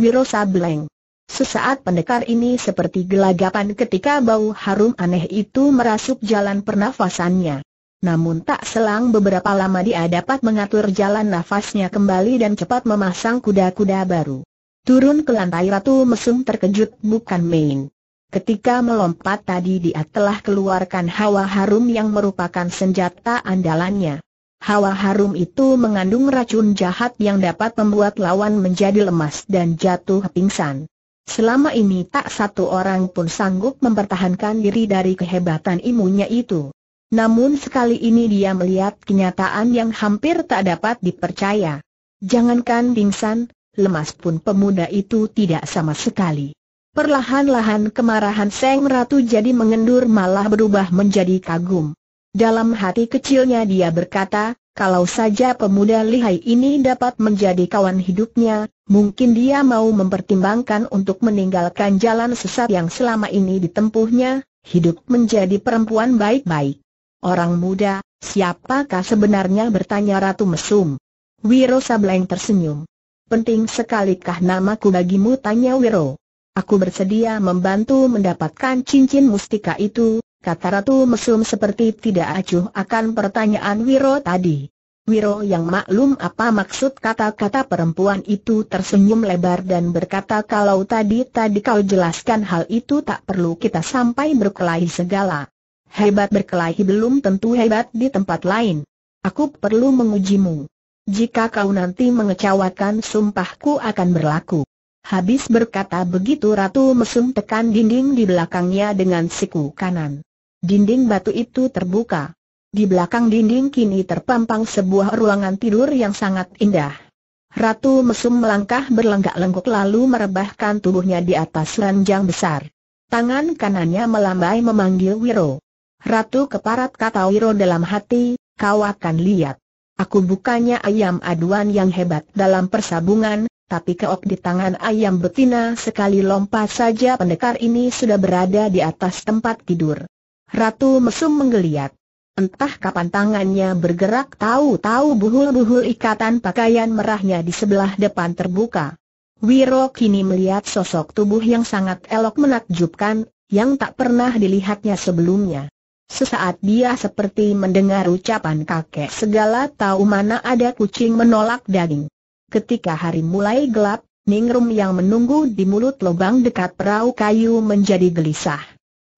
Wiro Sableng. Sesaat pendekar ini seperti gelagapan ketika bau harum aneh itu merasuk jalan pernafasannya. Namun tak selang beberapa lama dia dapat mengatur jalan nafasnya kembali dan cepat memasang kuda-kuda baru. Turun ke lantai Ratu Mesum terkejut bukan main. Ketika melompat tadi dia telah keluarkan hawa harum yang merupakan senjata andalannya. Hawa harum itu mengandung racun jahat yang dapat membuat lawan menjadi lemas dan jatuh pingsan. Selama ini tak satu orang pun sanggup mempertahankan diri dari kehebatan imunnya itu. Namun sekali ini dia melihat kenyataan yang hampir tak dapat dipercaya. Jangankan bingsan, lemas pun pemuda itu tidak sama sekali. Perlahan-lahan kemarahan Seng Ratu jadi mengendur malah berubah menjadi kagum. Dalam hati kecilnya dia berkata, kalau saja pemuda lihai ini dapat menjadi kawan hidupnya, mungkin dia mau mempertimbangkan untuk meninggalkan jalan sesat yang selama ini ditempuhnya, hidup menjadi perempuan baik-baik. Orang muda, siapakah sebenarnya bertanya Ratu Mesum? Wiro Sableng tersenyum. Penting sekalikah namaku bagimu tanya Wiro. Aku bersedia membantu mendapatkan cincin mustika itu, kata Ratu Mesum seperti tidak acuh akan pertanyaan Wiro tadi. Wiro yang maklum apa maksud kata-kata perempuan itu tersenyum lebar dan berkata kalau tadi tadi kau jelaskan hal itu tak perlu kita sampai berkelahi segala. Hebat berkelahi belum tentu hebat di tempat lain. Aku perlu mengujimu. Jika kau nanti mengecewakan sumpahku akan berlaku. Habis berkata begitu Ratu Mesum tekan dinding di belakangnya dengan siku kanan. Dinding batu itu terbuka. Di belakang dinding kini terpampang sebuah ruangan tidur yang sangat indah. Ratu Mesum melangkah berlenggak-lenggok lalu merebahkan tubuhnya di atas ranjang besar. Tangan kanannya melambai memanggil Wiro. Ratu keparat kata Wiro dalam hati, kau akan lihat. Aku bukannya ayam aduan yang hebat dalam persabungan, tapi keok di tangan ayam betina sekali lompat saja pendekar ini sudah berada di atas tempat tidur. Ratu Mesum menggeliat. Entah kapan tangannya bergerak tahu-tahu buhul-buhul ikatan pakaian merahnya di sebelah depan terbuka. Wiro kini melihat sosok tubuh yang sangat elok menakjubkan, yang tak pernah dilihatnya sebelumnya. Sesaat dia seperti mendengar ucapan kakek segala tahu mana ada kucing menolak daging. Ketika hari mulai gelap, Ningrum yang menunggu di mulut lubang dekat perahu kayu menjadi gelisah.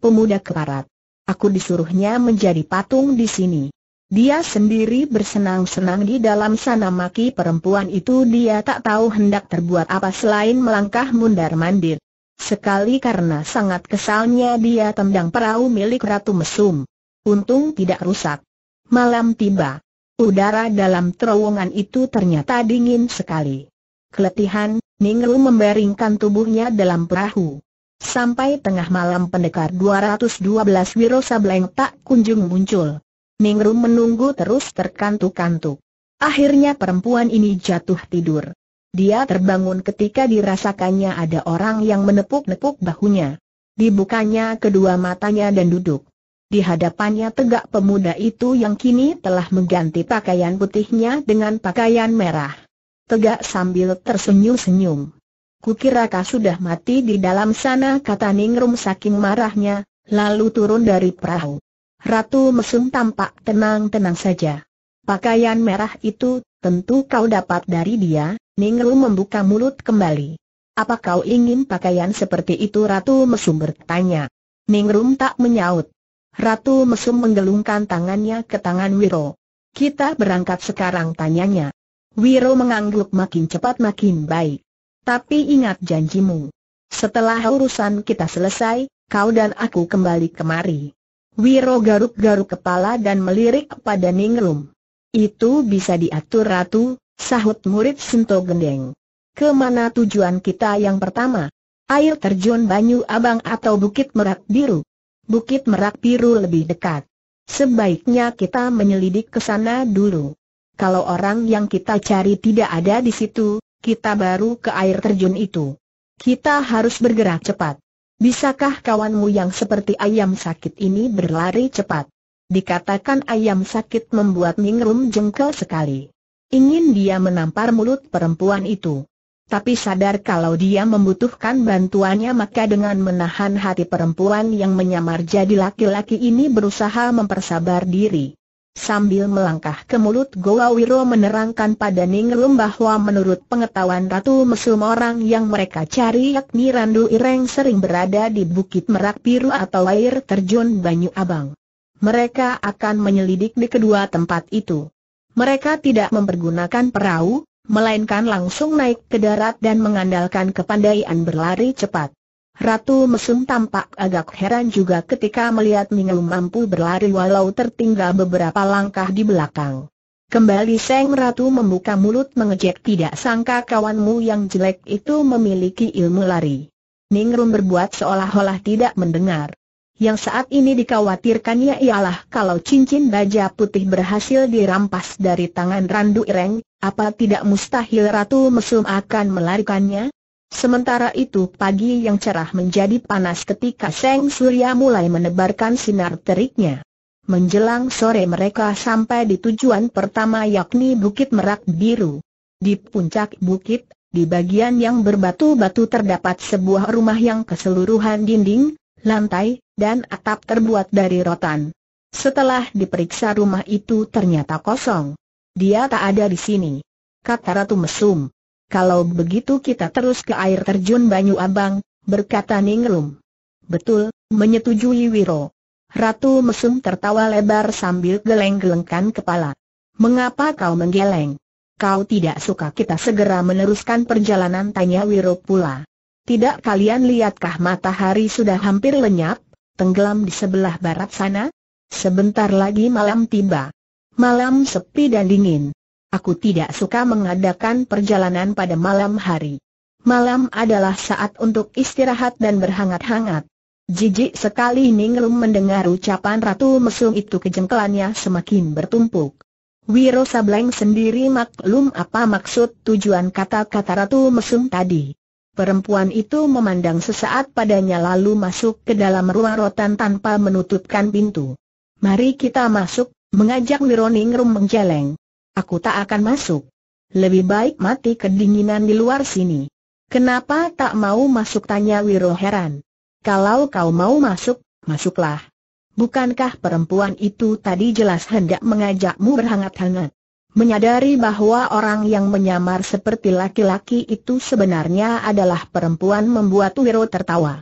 Pemuda keparat. Aku disuruhnya menjadi patung di sini. Dia sendiri bersenang-senang di dalam sana maki perempuan itu dia tak tahu hendak terbuat apa selain melangkah mundar-mandir. Sekali karena sangat kesalnya dia tendang perahu milik Ratu Mesum. Untung tidak rusak. Malam tiba. Udara dalam terowongan itu ternyata dingin sekali. Keletihan, Ningru membaringkan tubuhnya dalam perahu. Sampai tengah malam pendekar 212 Wiro Sableng tak kunjung muncul. Ningrum menunggu terus terkantuk-kantuk. Akhirnya perempuan ini jatuh tidur. Dia terbangun ketika dirasakannya ada orang yang menepuk-nepuk bahunya. Dibukanya kedua matanya dan duduk. Di hadapannya tegak pemuda itu yang kini telah mengganti pakaian putihnya dengan pakaian merah. Tegak sambil tersenyum-senyum. Kukira kau sudah mati di dalam sana kata Ningrum saking marahnya, lalu turun dari perahu. Ratu Mesum tampak tenang-tenang saja. Pakaian merah itu, tentu kau dapat dari dia, Ningrum membuka mulut kembali. Apa kau ingin pakaian seperti itu Ratu Mesum bertanya. Ningrum tak menyaut. Ratu Mesum menggelungkan tangannya ke tangan Wiro. Kita berangkat sekarang tanyanya. Wiro mengangguk makin cepat makin baik. Tapi ingat janjimu. Setelah urusan kita selesai, kau dan aku kembali kemari. Wiro garuk-garuk kepala dan melirik pada Ningrum. Itu bisa diatur ratu, sahut murid Sinto Gendeng. Kemana tujuan kita yang pertama? Air terjun Banyu Abang atau Bukit Merak Biru? Bukit Merak Biru lebih dekat. Sebaiknya kita menyelidik ke sana dulu. Kalau orang yang kita cari tidak ada di situ, kita baru ke air terjun itu. Kita harus bergerak cepat. Bisakah kawanmu yang seperti ayam sakit ini berlari cepat? Dikatakan ayam sakit membuat Ningrum jengkel sekali. Ingin dia menampar mulut perempuan itu. Tapi sadar kalau dia membutuhkan bantuannya maka dengan menahan hati perempuan yang menyamar jadi laki-laki ini berusaha mempersabar diri. Sambil melangkah ke mulut Goa Wiro menerangkan pada Ningrum bahwa menurut pengetahuan Ratu Mesum orang yang mereka cari yakni Randu Ireng sering berada di Bukit Merak Biru atau air terjun Banyu Abang. Mereka akan menyelidik di kedua tempat itu. Mereka tidak mempergunakan perahu, melainkan langsung naik ke darat dan mengandalkan kepandaian berlari cepat. Ratu Mesum tampak agak heran juga ketika melihat Minggu mampu berlari walau tertinggal beberapa langkah di belakang. Kembali Seng Ratu membuka mulut mengejek tidak sangka kawanmu yang jelek itu memiliki ilmu lari. Ningrum berbuat seolah-olah tidak mendengar. Yang saat ini dikhawatirkannya ialah kalau cincin baja putih berhasil dirampas dari tangan Randu Ireng, apa tidak mustahil Ratu Mesum akan melarikannya? Sementara itu pagi yang cerah menjadi panas ketika Seng Surya mulai menebarkan sinar teriknya. Menjelang sore mereka sampai di tujuan pertama yakni Bukit Merak Biru. Di puncak bukit, di bagian yang berbatu-batu terdapat sebuah rumah yang keseluruhan dinding, lantai, dan atap terbuat dari rotan. Setelah diperiksa rumah itu ternyata kosong. Dia tak ada di sini. Kata Ratu Mesum. Kalau begitu kita terus ke air terjun Banyu Abang, berkata Ninglum. Betul, menyetujui Wiro. Ratu Mesum tertawa lebar sambil geleng-gelengkan kepala. Mengapa kau menggeleng? Kau tidak suka kita segera meneruskan perjalanan tanya Wiro pula. Tidak kalian lihatkah matahari sudah hampir lenyap, tenggelam di sebelah barat sana? Sebentar lagi malam tiba. Malam sepi dan dingin. Aku tidak suka mengadakan perjalanan pada malam hari. Malam adalah saat untuk istirahat dan berhangat-hangat. Jijik sekali Ninglum mendengar ucapan Ratu Mesum itu kejengkelannya semakin bertumpuk. Wiro Sableng sendiri maklum apa maksud tujuan kata-kata Ratu Mesum tadi. Perempuan itu memandang sesaat padanya lalu masuk ke dalam ruang rotan tanpa menutupkan pintu. Mari kita masuk, mengajak Wiro Ningrum menjeleng aku tak akan masuk. Lebih baik mati kedinginan di luar sini. Kenapa tak mau masuk tanya Wiro heran. Kalau kau mau masuk, masuklah. Bukankah perempuan itu tadi jelas hendak mengajakmu berhangat-hangat? Menyadari bahwa orang yang menyamar seperti laki-laki itu sebenarnya adalah perempuan membuat Wiro tertawa.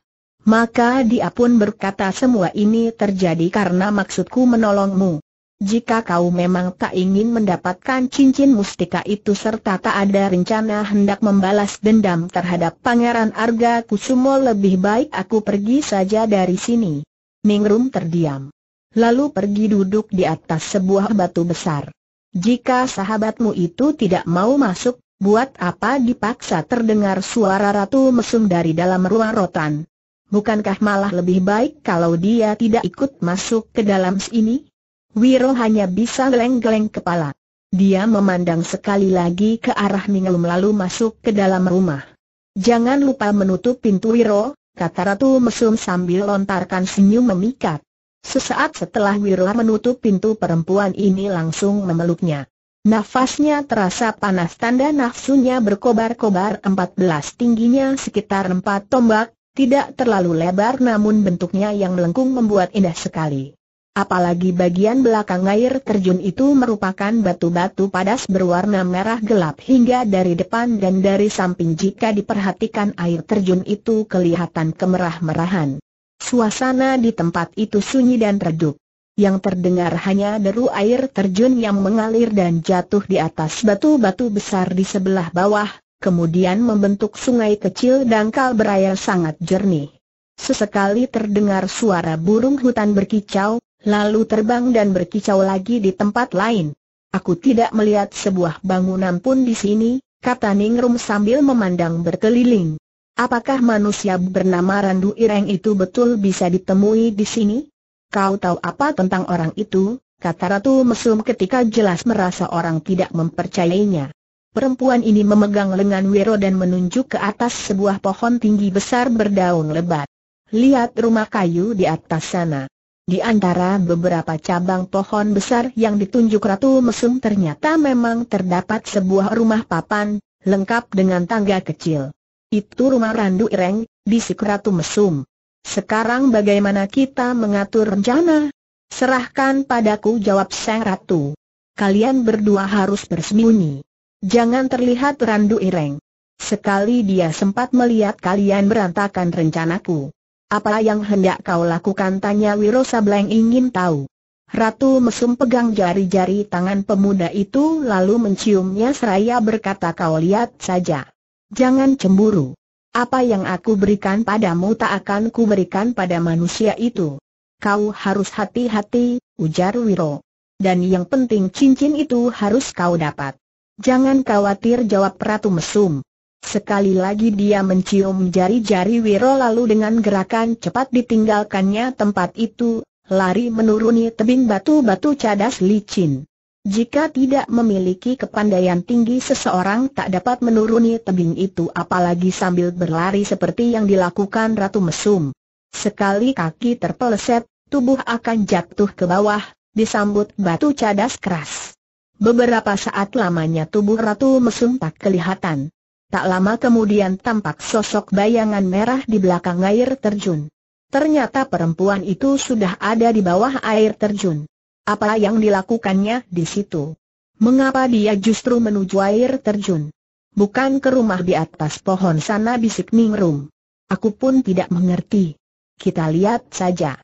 Maka dia pun berkata semua ini terjadi karena maksudku menolongmu. Jika kau memang tak ingin mendapatkan cincin mustika itu serta tak ada rencana hendak membalas dendam terhadap Pangeran Arga Kusumo lebih baik aku pergi saja dari sini. Ningrum terdiam. Lalu pergi duduk di atas sebuah batu besar. Jika sahabatmu itu tidak mau masuk, buat apa dipaksa terdengar suara Ratu Mesum dari dalam ruang rotan? Bukankah malah lebih baik kalau dia tidak ikut masuk ke dalam sini? Wiro hanya bisa geleng-geleng kepala. Dia memandang sekali lagi ke arah Mingelum lalu masuk ke dalam rumah. Jangan lupa menutup pintu Wiro, kata Ratu Mesum sambil lontarkan senyum memikat. Sesaat setelah Wiro menutup pintu perempuan ini langsung memeluknya. Nafasnya terasa panas tanda nafsunya berkobar-kobar 14 tingginya sekitar 4 tombak, tidak terlalu lebar namun bentuknya yang melengkung membuat indah sekali. Apalagi bagian belakang air terjun itu merupakan batu-batu padas berwarna merah gelap hingga dari depan dan dari samping jika diperhatikan air terjun itu kelihatan kemerah-merahan. Suasana di tempat itu sunyi dan redup. Yang terdengar hanya deru air terjun yang mengalir dan jatuh di atas batu-batu besar di sebelah bawah, kemudian membentuk sungai kecil dangkal berair sangat jernih. Sesekali terdengar suara burung hutan berkicau, lalu terbang dan berkicau lagi di tempat lain. Aku tidak melihat sebuah bangunan pun di sini, kata Ningrum sambil memandang berkeliling. Apakah manusia bernama Randu Ireng itu betul bisa ditemui di sini? Kau tahu apa tentang orang itu? Kata Ratu Mesum ketika jelas merasa orang tidak mempercayainya. Perempuan ini memegang lengan Wiro dan menunjuk ke atas sebuah pohon tinggi besar berdaun lebat. Lihat rumah kayu di atas sana. Di antara beberapa cabang pohon besar yang ditunjuk Ratu Mesum ternyata memang terdapat sebuah rumah papan, lengkap dengan tangga kecil. Itu rumah Randu Ireng, bisik Ratu Mesum. Sekarang bagaimana kita mengatur rencana? Serahkan padaku jawab Sang Ratu. Kalian berdua harus bersembunyi. Jangan terlihat Randu Ireng. Sekali dia sempat melihat kalian berantakan rencanaku. Apa yang hendak kau lakukan? Tanya Wiro Sableng ingin tahu. Ratu Mesum pegang jari-jari tangan pemuda itu lalu menciumnya seraya berkata kau lihat saja. Jangan cemburu. Apa yang aku berikan padamu tak akan kuberikan pada manusia itu. Kau harus hati-hati, ujar Wiro. Dan yang penting cincin itu harus kau dapat. Jangan khawatir jawab Ratu Mesum. Sekali lagi dia mencium jari-jari Wiro lalu dengan gerakan cepat ditinggalkannya tempat itu, lari menuruni tebing batu-batu cadas licin. Jika tidak memiliki kepandaian tinggi seseorang tak dapat menuruni tebing itu apalagi sambil berlari seperti yang dilakukan Ratu Mesum. Sekali kaki terpeleset, tubuh akan jatuh ke bawah, disambut batu cadas keras. Beberapa saat lamanya tubuh Ratu Mesum tak kelihatan. Tak lama kemudian tampak sosok bayangan merah di belakang air terjun. Ternyata perempuan itu sudah ada di bawah air terjun. Apa yang dilakukannya di situ? Mengapa dia justru menuju air terjun? Bukan ke rumah di atas pohon sana bisik Ningrum. Aku pun tidak mengerti. Kita lihat saja.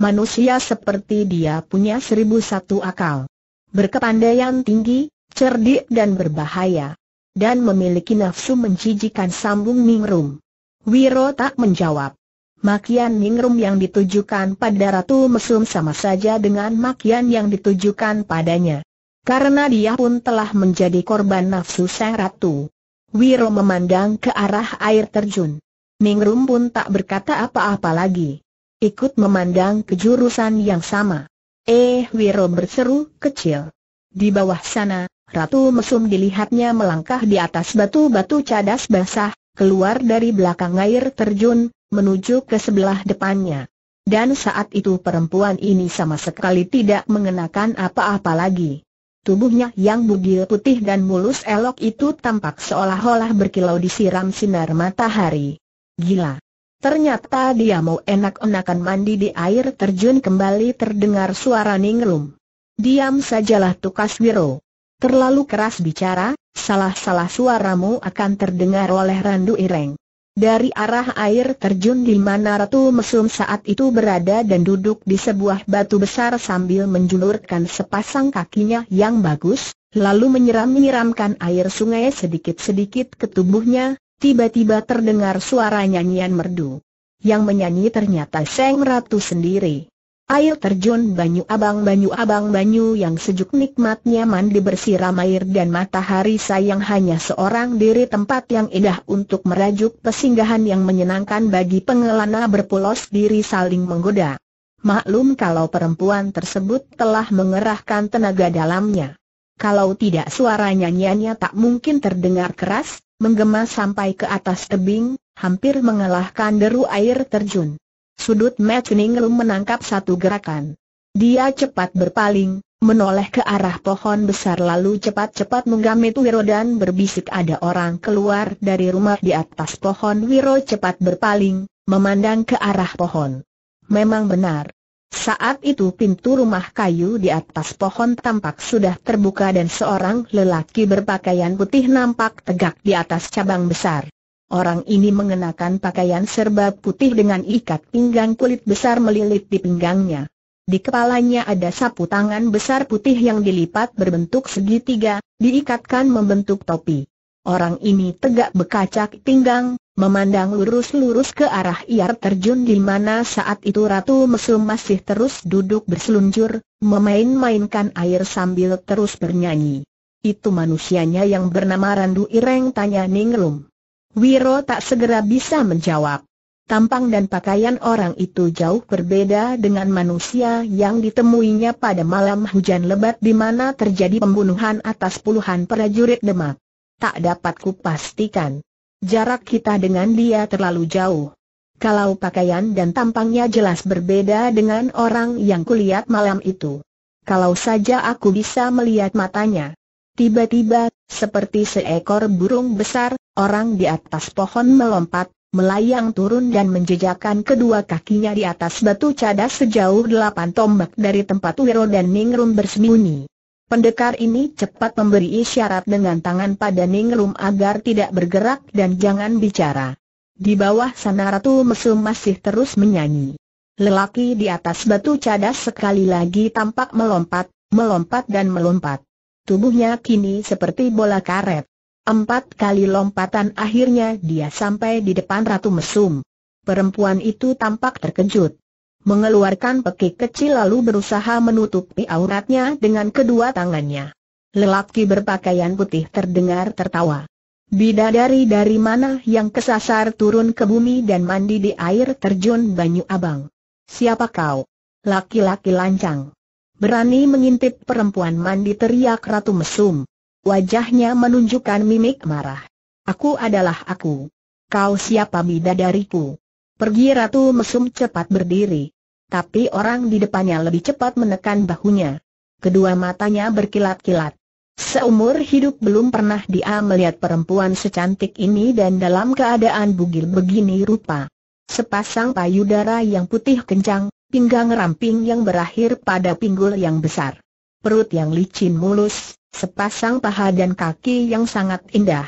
Manusia seperti dia punya seribu satu akal. Berkepandaian tinggi, cerdik dan berbahaya dan memiliki nafsu menjijikan sambung Ningrum. Wiro tak menjawab. Makian Ningrum yang ditujukan pada Ratu Mesum sama saja dengan makian yang ditujukan padanya. Karena dia pun telah menjadi korban nafsu sang ratu. Wiro memandang ke arah air terjun. Ningrum pun tak berkata apa-apa lagi. Ikut memandang ke jurusan yang sama. Eh Wiro berseru kecil. Di bawah sana, Ratu Mesum dilihatnya melangkah di atas batu-batu cadas basah, keluar dari belakang air terjun, menuju ke sebelah depannya. Dan saat itu perempuan ini sama sekali tidak mengenakan apa-apa lagi. Tubuhnya yang bugil putih dan mulus elok itu tampak seolah-olah berkilau disiram sinar matahari. Gila. Ternyata dia mau enak-enakan mandi di air terjun kembali terdengar suara ningrum. Diam sajalah Tukas Wiro. Terlalu keras bicara, salah-salah suaramu akan terdengar oleh Randu Ireng. Dari arah air terjun di mana Ratu Mesum saat itu berada dan duduk di sebuah batu besar sambil menjulurkan sepasang kakinya yang bagus, lalu menyiram-nyiramkan air sungai sedikit-sedikit ke tubuhnya, tiba-tiba terdengar suara nyanyian merdu. Yang menyanyi ternyata Seng Ratu sendiri. Air terjun Banyu Abang Banyu Abang Banyu yang sejuk nikmatnya mandi bersih air dan matahari sayang hanya seorang diri tempat yang indah untuk merajuk pesinggahan yang menyenangkan bagi pengelana berpulos diri saling menggoda. Maklum kalau perempuan tersebut telah mengerahkan tenaga dalamnya. Kalau tidak suara nyanyiannya tak mungkin terdengar keras, menggema sampai ke atas tebing, hampir mengalahkan deru air terjun. Sudut Matching Room menangkap satu gerakan. Dia cepat berpaling, menoleh ke arah pohon besar lalu cepat-cepat menggamit Wiro dan berbisik ada orang keluar dari rumah di atas pohon Wiro cepat berpaling, memandang ke arah pohon. Memang benar. Saat itu pintu rumah kayu di atas pohon tampak sudah terbuka dan seorang lelaki berpakaian putih nampak tegak di atas cabang besar. Orang ini mengenakan pakaian serba putih dengan ikat pinggang kulit besar melilit di pinggangnya. Di kepalanya ada sapu tangan besar putih yang dilipat berbentuk segitiga, diikatkan membentuk topi. Orang ini tegak bekacak pinggang, memandang lurus-lurus ke arah iar terjun di mana saat itu Ratu Mesum masih terus duduk berseluncur, memain-mainkan air sambil terus bernyanyi. Itu manusianya yang bernama Randu Ireng tanya Ninglum. Wiro tak segera bisa menjawab. Tampang dan pakaian orang itu jauh berbeda dengan manusia yang ditemuinya pada malam hujan lebat di mana terjadi pembunuhan atas puluhan prajurit Demak. Tak dapat kupastikan. Jarak kita dengan dia terlalu jauh. Kalau pakaian dan tampangnya jelas berbeda dengan orang yang kulihat malam itu. Kalau saja aku bisa melihat matanya. Tiba-tiba, seperti seekor burung besar, orang di atas pohon melompat, melayang turun dan menjejakkan kedua kakinya di atas batu cadas sejauh delapan tombak dari tempat Wiro dan Ningrum bersembunyi. Pendekar ini cepat memberi isyarat dengan tangan pada Ningrum agar tidak bergerak dan jangan bicara. Di bawah sana Ratu Mesum masih terus menyanyi. Lelaki di atas batu cadas sekali lagi tampak melompat, melompat dan melompat. Tubuhnya kini seperti bola karet. Empat kali lompatan akhirnya dia sampai di depan Ratu Mesum. Perempuan itu tampak terkejut. Mengeluarkan pekik kecil lalu berusaha menutupi auratnya dengan kedua tangannya. Lelaki berpakaian putih terdengar tertawa. Bidadari dari mana yang kesasar turun ke bumi dan mandi di air terjun Banyu Abang? Siapa kau? Laki-laki lancang. Berani mengintip perempuan mandi teriak Ratu Mesum. Wajahnya menunjukkan mimik marah. Aku adalah aku. Kau siapa bidadariku? Pergi Ratu Mesum cepat berdiri. Tapi orang di depannya lebih cepat menekan bahunya. Kedua matanya berkilat-kilat. Seumur hidup belum pernah dia melihat perempuan secantik ini dan dalam keadaan bugil begini rupa. Sepasang payudara yang putih kencang, pinggang ramping yang berakhir pada pinggul yang besar. Perut yang licin mulus, sepasang paha dan kaki yang sangat indah.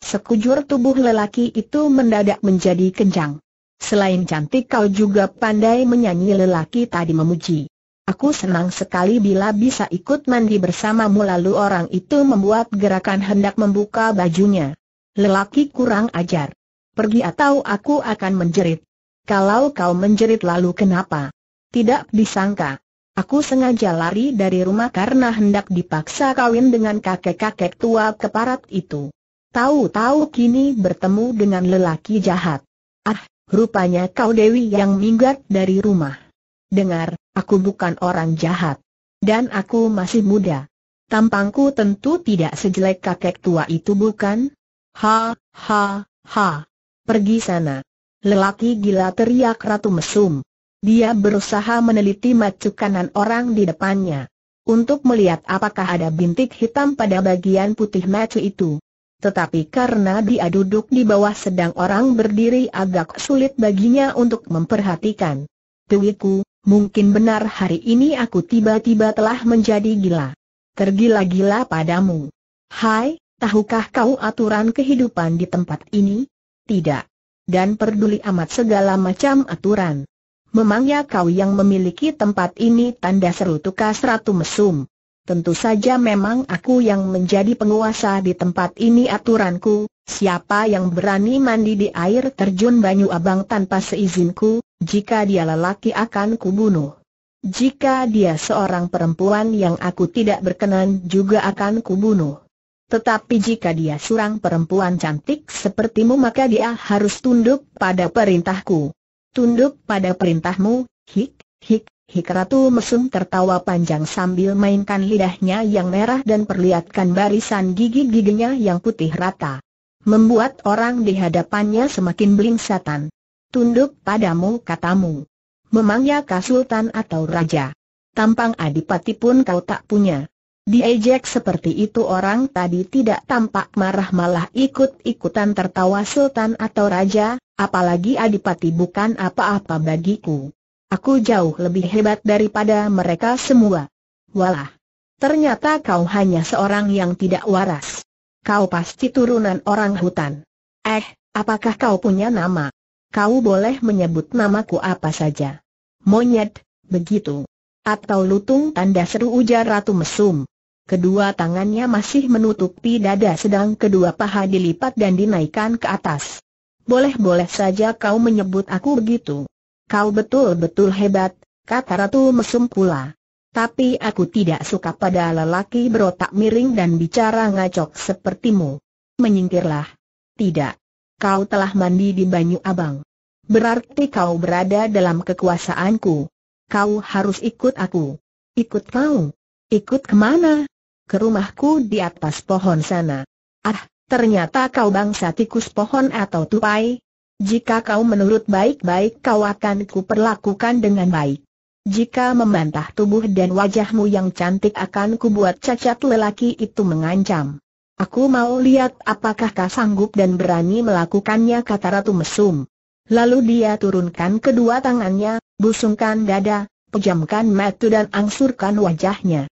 Sekujur tubuh lelaki itu mendadak menjadi kencang. Selain cantik kau juga pandai menyanyi lelaki tadi memuji. Aku senang sekali bila bisa ikut mandi bersamamu lalu orang itu membuat gerakan hendak membuka bajunya. Lelaki kurang ajar. Pergi atau aku akan menjerit. Kalau kau menjerit lalu kenapa? Tidak disangka. Aku sengaja lari dari rumah karena hendak dipaksa kawin dengan kakek-kakek tua keparat itu. Tahu-tahu kini bertemu dengan lelaki jahat. Ah, rupanya kau Dewi yang minggat dari rumah. Dengar, aku bukan orang jahat. Dan aku masih muda. Tampangku tentu tidak sejelek kakek tua itu bukan? Ha, ha, ha. Pergi sana. Lelaki gila teriak Ratu Mesum. Dia berusaha meneliti macu kanan orang di depannya. Untuk melihat apakah ada bintik hitam pada bagian putih macu itu. Tetapi karena dia duduk di bawah sedang orang berdiri agak sulit baginya untuk memperhatikan. Tuiku, mungkin benar hari ini aku tiba-tiba telah menjadi gila. Tergila-gila padamu. Hai, tahukah kau aturan kehidupan di tempat ini? Tidak dan peduli amat segala macam aturan. Memangnya kau yang memiliki tempat ini tanda seru tukas Ratu Mesum. Tentu saja memang aku yang menjadi penguasa di tempat ini aturanku, siapa yang berani mandi di air terjun Banyu Abang tanpa seizinku, jika dia lelaki akan kubunuh. Jika dia seorang perempuan yang aku tidak berkenan juga akan kubunuh. Tetapi jika dia surang perempuan cantik sepertimu maka dia harus tunduk pada perintahku. Tunduk pada perintahmu, hik, hik, hik Ratu Mesum tertawa panjang sambil mainkan lidahnya yang merah dan perlihatkan barisan gigi-giginya yang putih rata. Membuat orang di hadapannya semakin belingsatan. Tunduk padamu katamu. Memangnya kasultan atau raja? Tampang adipati pun kau tak punya. Diejek seperti itu orang tadi tidak tampak marah malah ikut-ikutan tertawa sultan atau raja, apalagi adipati bukan apa-apa bagiku. Aku jauh lebih hebat daripada mereka semua. Walah. Ternyata kau hanya seorang yang tidak waras. Kau pasti turunan orang hutan. Eh, apakah kau punya nama? Kau boleh menyebut namaku apa saja. Monyet, begitu. Atau lutung tanda seru ujar Ratu Mesum. Kedua tangannya masih menutupi dada sedang kedua paha dilipat dan dinaikkan ke atas. Boleh-boleh saja kau menyebut aku begitu. Kau betul-betul hebat, kata Ratu Mesum pula. Tapi aku tidak suka pada lelaki berotak miring dan bicara ngacok sepertimu. Menyingkirlah. Tidak. Kau telah mandi di Banyu Abang. Berarti kau berada dalam kekuasaanku. Kau harus ikut aku. Ikut kau? Ikut kemana? ke rumahku di atas pohon sana. Ah, ternyata kau bangsa tikus pohon atau tupai. Jika kau menurut baik-baik kau akan kuperlakukan dengan baik. Jika membantah tubuh dan wajahmu yang cantik akan kubuat cacat lelaki itu mengancam. Aku mau lihat apakah kau sanggup dan berani melakukannya kata Ratu Mesum. Lalu dia turunkan kedua tangannya, busungkan dada, pejamkan mata dan angsurkan wajahnya.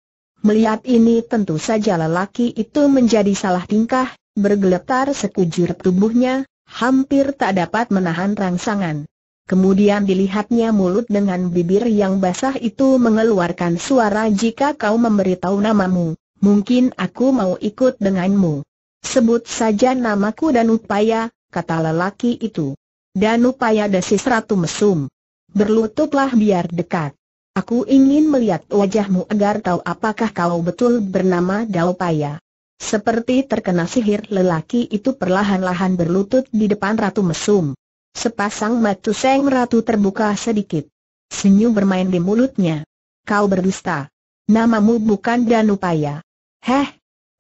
Melihat ini tentu saja lelaki itu menjadi salah tingkah, bergeletar sekujur tubuhnya, hampir tak dapat menahan rangsangan. Kemudian dilihatnya mulut dengan bibir yang basah itu mengeluarkan suara jika kau memberitahu namamu, mungkin aku mau ikut denganmu. Sebut saja namaku dan upaya, kata lelaki itu. Dan upaya desis ratu mesum. Berlututlah biar dekat. Aku ingin melihat wajahmu agar tahu apakah kau betul bernama Dao Paya. Seperti terkena sihir lelaki itu perlahan-lahan berlutut di depan Ratu Mesum. Sepasang mata seng Ratu terbuka sedikit. Senyum bermain di mulutnya. Kau berdusta. Namamu bukan Danupaya. Heh.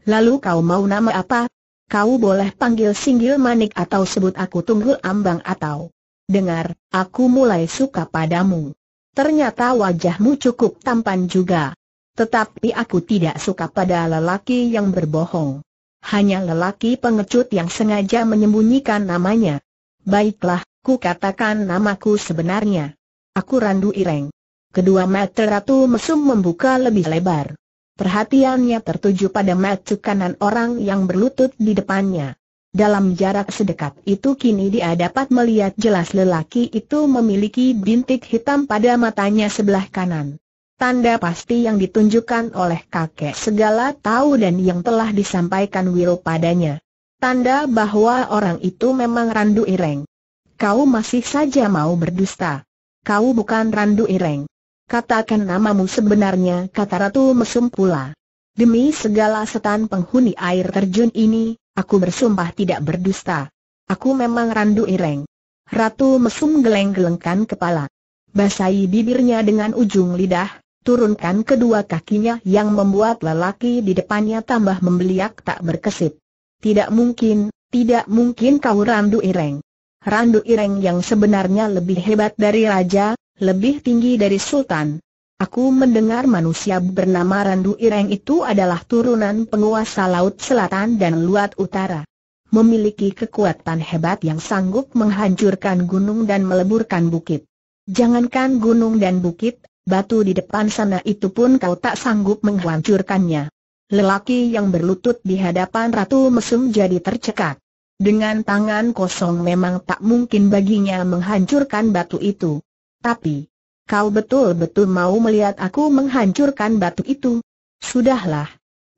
Lalu kau mau nama apa? Kau boleh panggil Singgil Manik atau sebut aku Tunggul Ambang atau... Dengar, aku mulai suka padamu. Ternyata wajahmu cukup tampan juga. Tetapi aku tidak suka pada lelaki yang berbohong. Hanya lelaki pengecut yang sengaja menyembunyikan namanya. Baiklah, ku katakan namaku sebenarnya. Aku Randu Ireng. Kedua mata Ratu Mesum membuka lebih lebar. Perhatiannya tertuju pada mata kanan orang yang berlutut di depannya. Dalam jarak sedekat itu kini dia dapat melihat jelas lelaki itu memiliki bintik hitam pada matanya sebelah kanan. Tanda pasti yang ditunjukkan oleh kakek segala tahu dan yang telah disampaikan Will padanya. Tanda bahwa orang itu memang Randu Ireng. Kau masih saja mau berdusta. Kau bukan Randu Ireng. Katakan namamu sebenarnya, kata Ratu Mesum pula. Demi segala setan penghuni air terjun ini, Aku bersumpah tidak berdusta. Aku memang Randu Ireng. Ratu Mesum geleng-gelengkan kepala. Basahi bibirnya dengan ujung lidah, turunkan kedua kakinya yang membuat lelaki di depannya tambah membeliak tak berkesip. Tidak mungkin, tidak mungkin kau Randu Ireng. Randu Ireng yang sebenarnya lebih hebat dari raja, lebih tinggi dari sultan, Aku mendengar manusia bernama Randu Ireng itu adalah turunan penguasa Laut Selatan dan Luat Utara. Memiliki kekuatan hebat yang sanggup menghancurkan gunung dan meleburkan bukit. Jangankan gunung dan bukit, batu di depan sana itu pun kau tak sanggup menghancurkannya. Lelaki yang berlutut di hadapan Ratu Mesum jadi tercekat. Dengan tangan kosong memang tak mungkin baginya menghancurkan batu itu. Tapi, Kau betul-betul mau melihat aku menghancurkan batu itu? Sudahlah.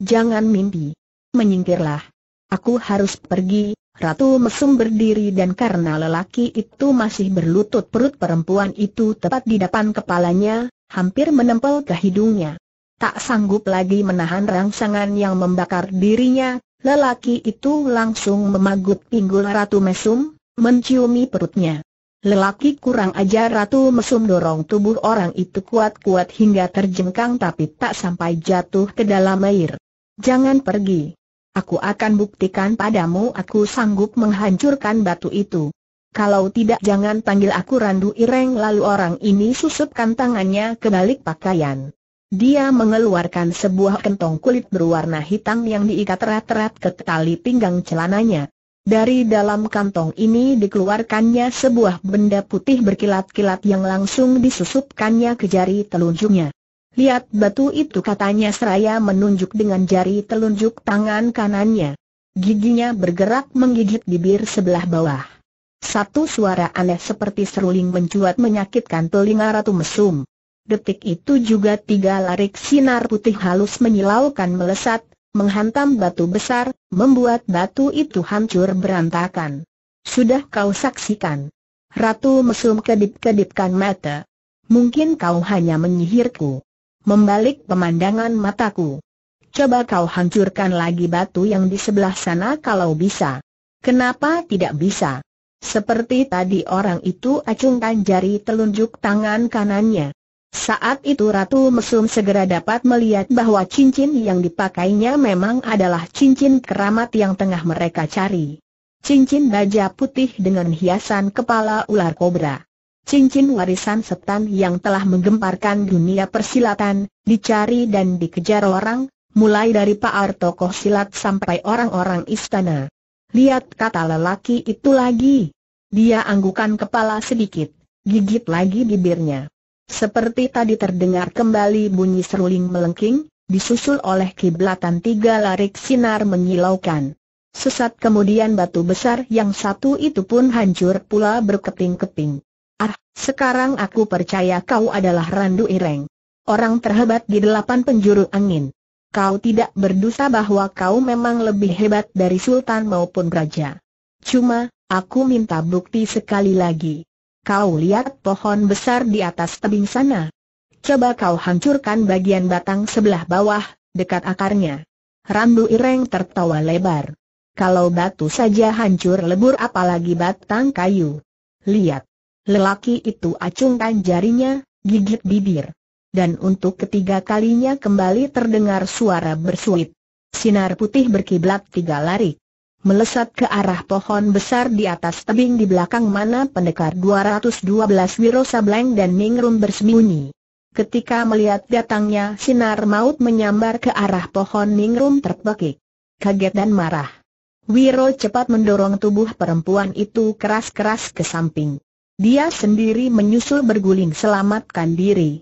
Jangan mimpi. Menyingkirlah. Aku harus pergi, Ratu Mesum berdiri dan karena lelaki itu masih berlutut perut perempuan itu tepat di depan kepalanya, hampir menempel ke hidungnya. Tak sanggup lagi menahan rangsangan yang membakar dirinya, lelaki itu langsung memagut pinggul Ratu Mesum, menciumi perutnya. Lelaki kurang ajar Ratu Mesum dorong tubuh orang itu kuat-kuat hingga terjengkang tapi tak sampai jatuh ke dalam air. Jangan pergi. Aku akan buktikan padamu aku sanggup menghancurkan batu itu. Kalau tidak jangan panggil aku Randu Ireng lalu orang ini susupkan tangannya ke balik pakaian. Dia mengeluarkan sebuah kentong kulit berwarna hitam yang diikat rat-rat ke tali pinggang celananya. Dari dalam kantong ini dikeluarkannya sebuah benda putih berkilat-kilat yang langsung disusupkannya ke jari telunjuknya. Lihat batu itu katanya seraya menunjuk dengan jari telunjuk tangan kanannya. Giginya bergerak menggigit bibir sebelah bawah. Satu suara aneh seperti seruling mencuat menyakitkan telinga Ratu Mesum. Detik itu juga tiga larik sinar putih halus menyilaukan melesat, menghantam batu besar, membuat batu itu hancur berantakan. Sudah kau saksikan. Ratu mesum kedip-kedipkan mata. Mungkin kau hanya menyihirku. Membalik pemandangan mataku. Coba kau hancurkan lagi batu yang di sebelah sana kalau bisa. Kenapa tidak bisa? Seperti tadi orang itu acungkan jari telunjuk tangan kanannya. Saat itu Ratu Mesum segera dapat melihat bahwa cincin yang dipakainya memang adalah cincin keramat yang tengah mereka cari. Cincin baja putih dengan hiasan kepala ular kobra. Cincin warisan setan yang telah menggemparkan dunia persilatan, dicari dan dikejar orang, mulai dari Pak tokoh silat sampai orang-orang istana. Lihat kata lelaki itu lagi. Dia anggukan kepala sedikit, gigit lagi bibirnya. Seperti tadi terdengar kembali bunyi seruling melengking, disusul oleh kiblatan tiga larik sinar menyilaukan. Sesat kemudian batu besar yang satu itu pun hancur pula berkeping-keping. Ah, sekarang aku percaya kau adalah Randu Ireng. Orang terhebat di delapan penjuru angin. Kau tidak berdosa bahwa kau memang lebih hebat dari sultan maupun raja. Cuma, aku minta bukti sekali lagi. Kau lihat pohon besar di atas tebing sana. Coba kau hancurkan bagian batang sebelah bawah, dekat akarnya. Rambu Ireng tertawa lebar. Kalau batu saja hancur lebur apalagi batang kayu. Lihat. Lelaki itu acungkan jarinya, gigit bibir. Dan untuk ketiga kalinya kembali terdengar suara bersuit. Sinar putih berkiblat tiga larik melesat ke arah pohon besar di atas tebing di belakang mana pendekar 212 Wiro Sableng dan Ningrum bersembunyi. Ketika melihat datangnya sinar maut menyambar ke arah pohon Ningrum terpekik, Kaget dan marah. Wiro cepat mendorong tubuh perempuan itu keras-keras ke samping. Dia sendiri menyusul berguling selamatkan diri.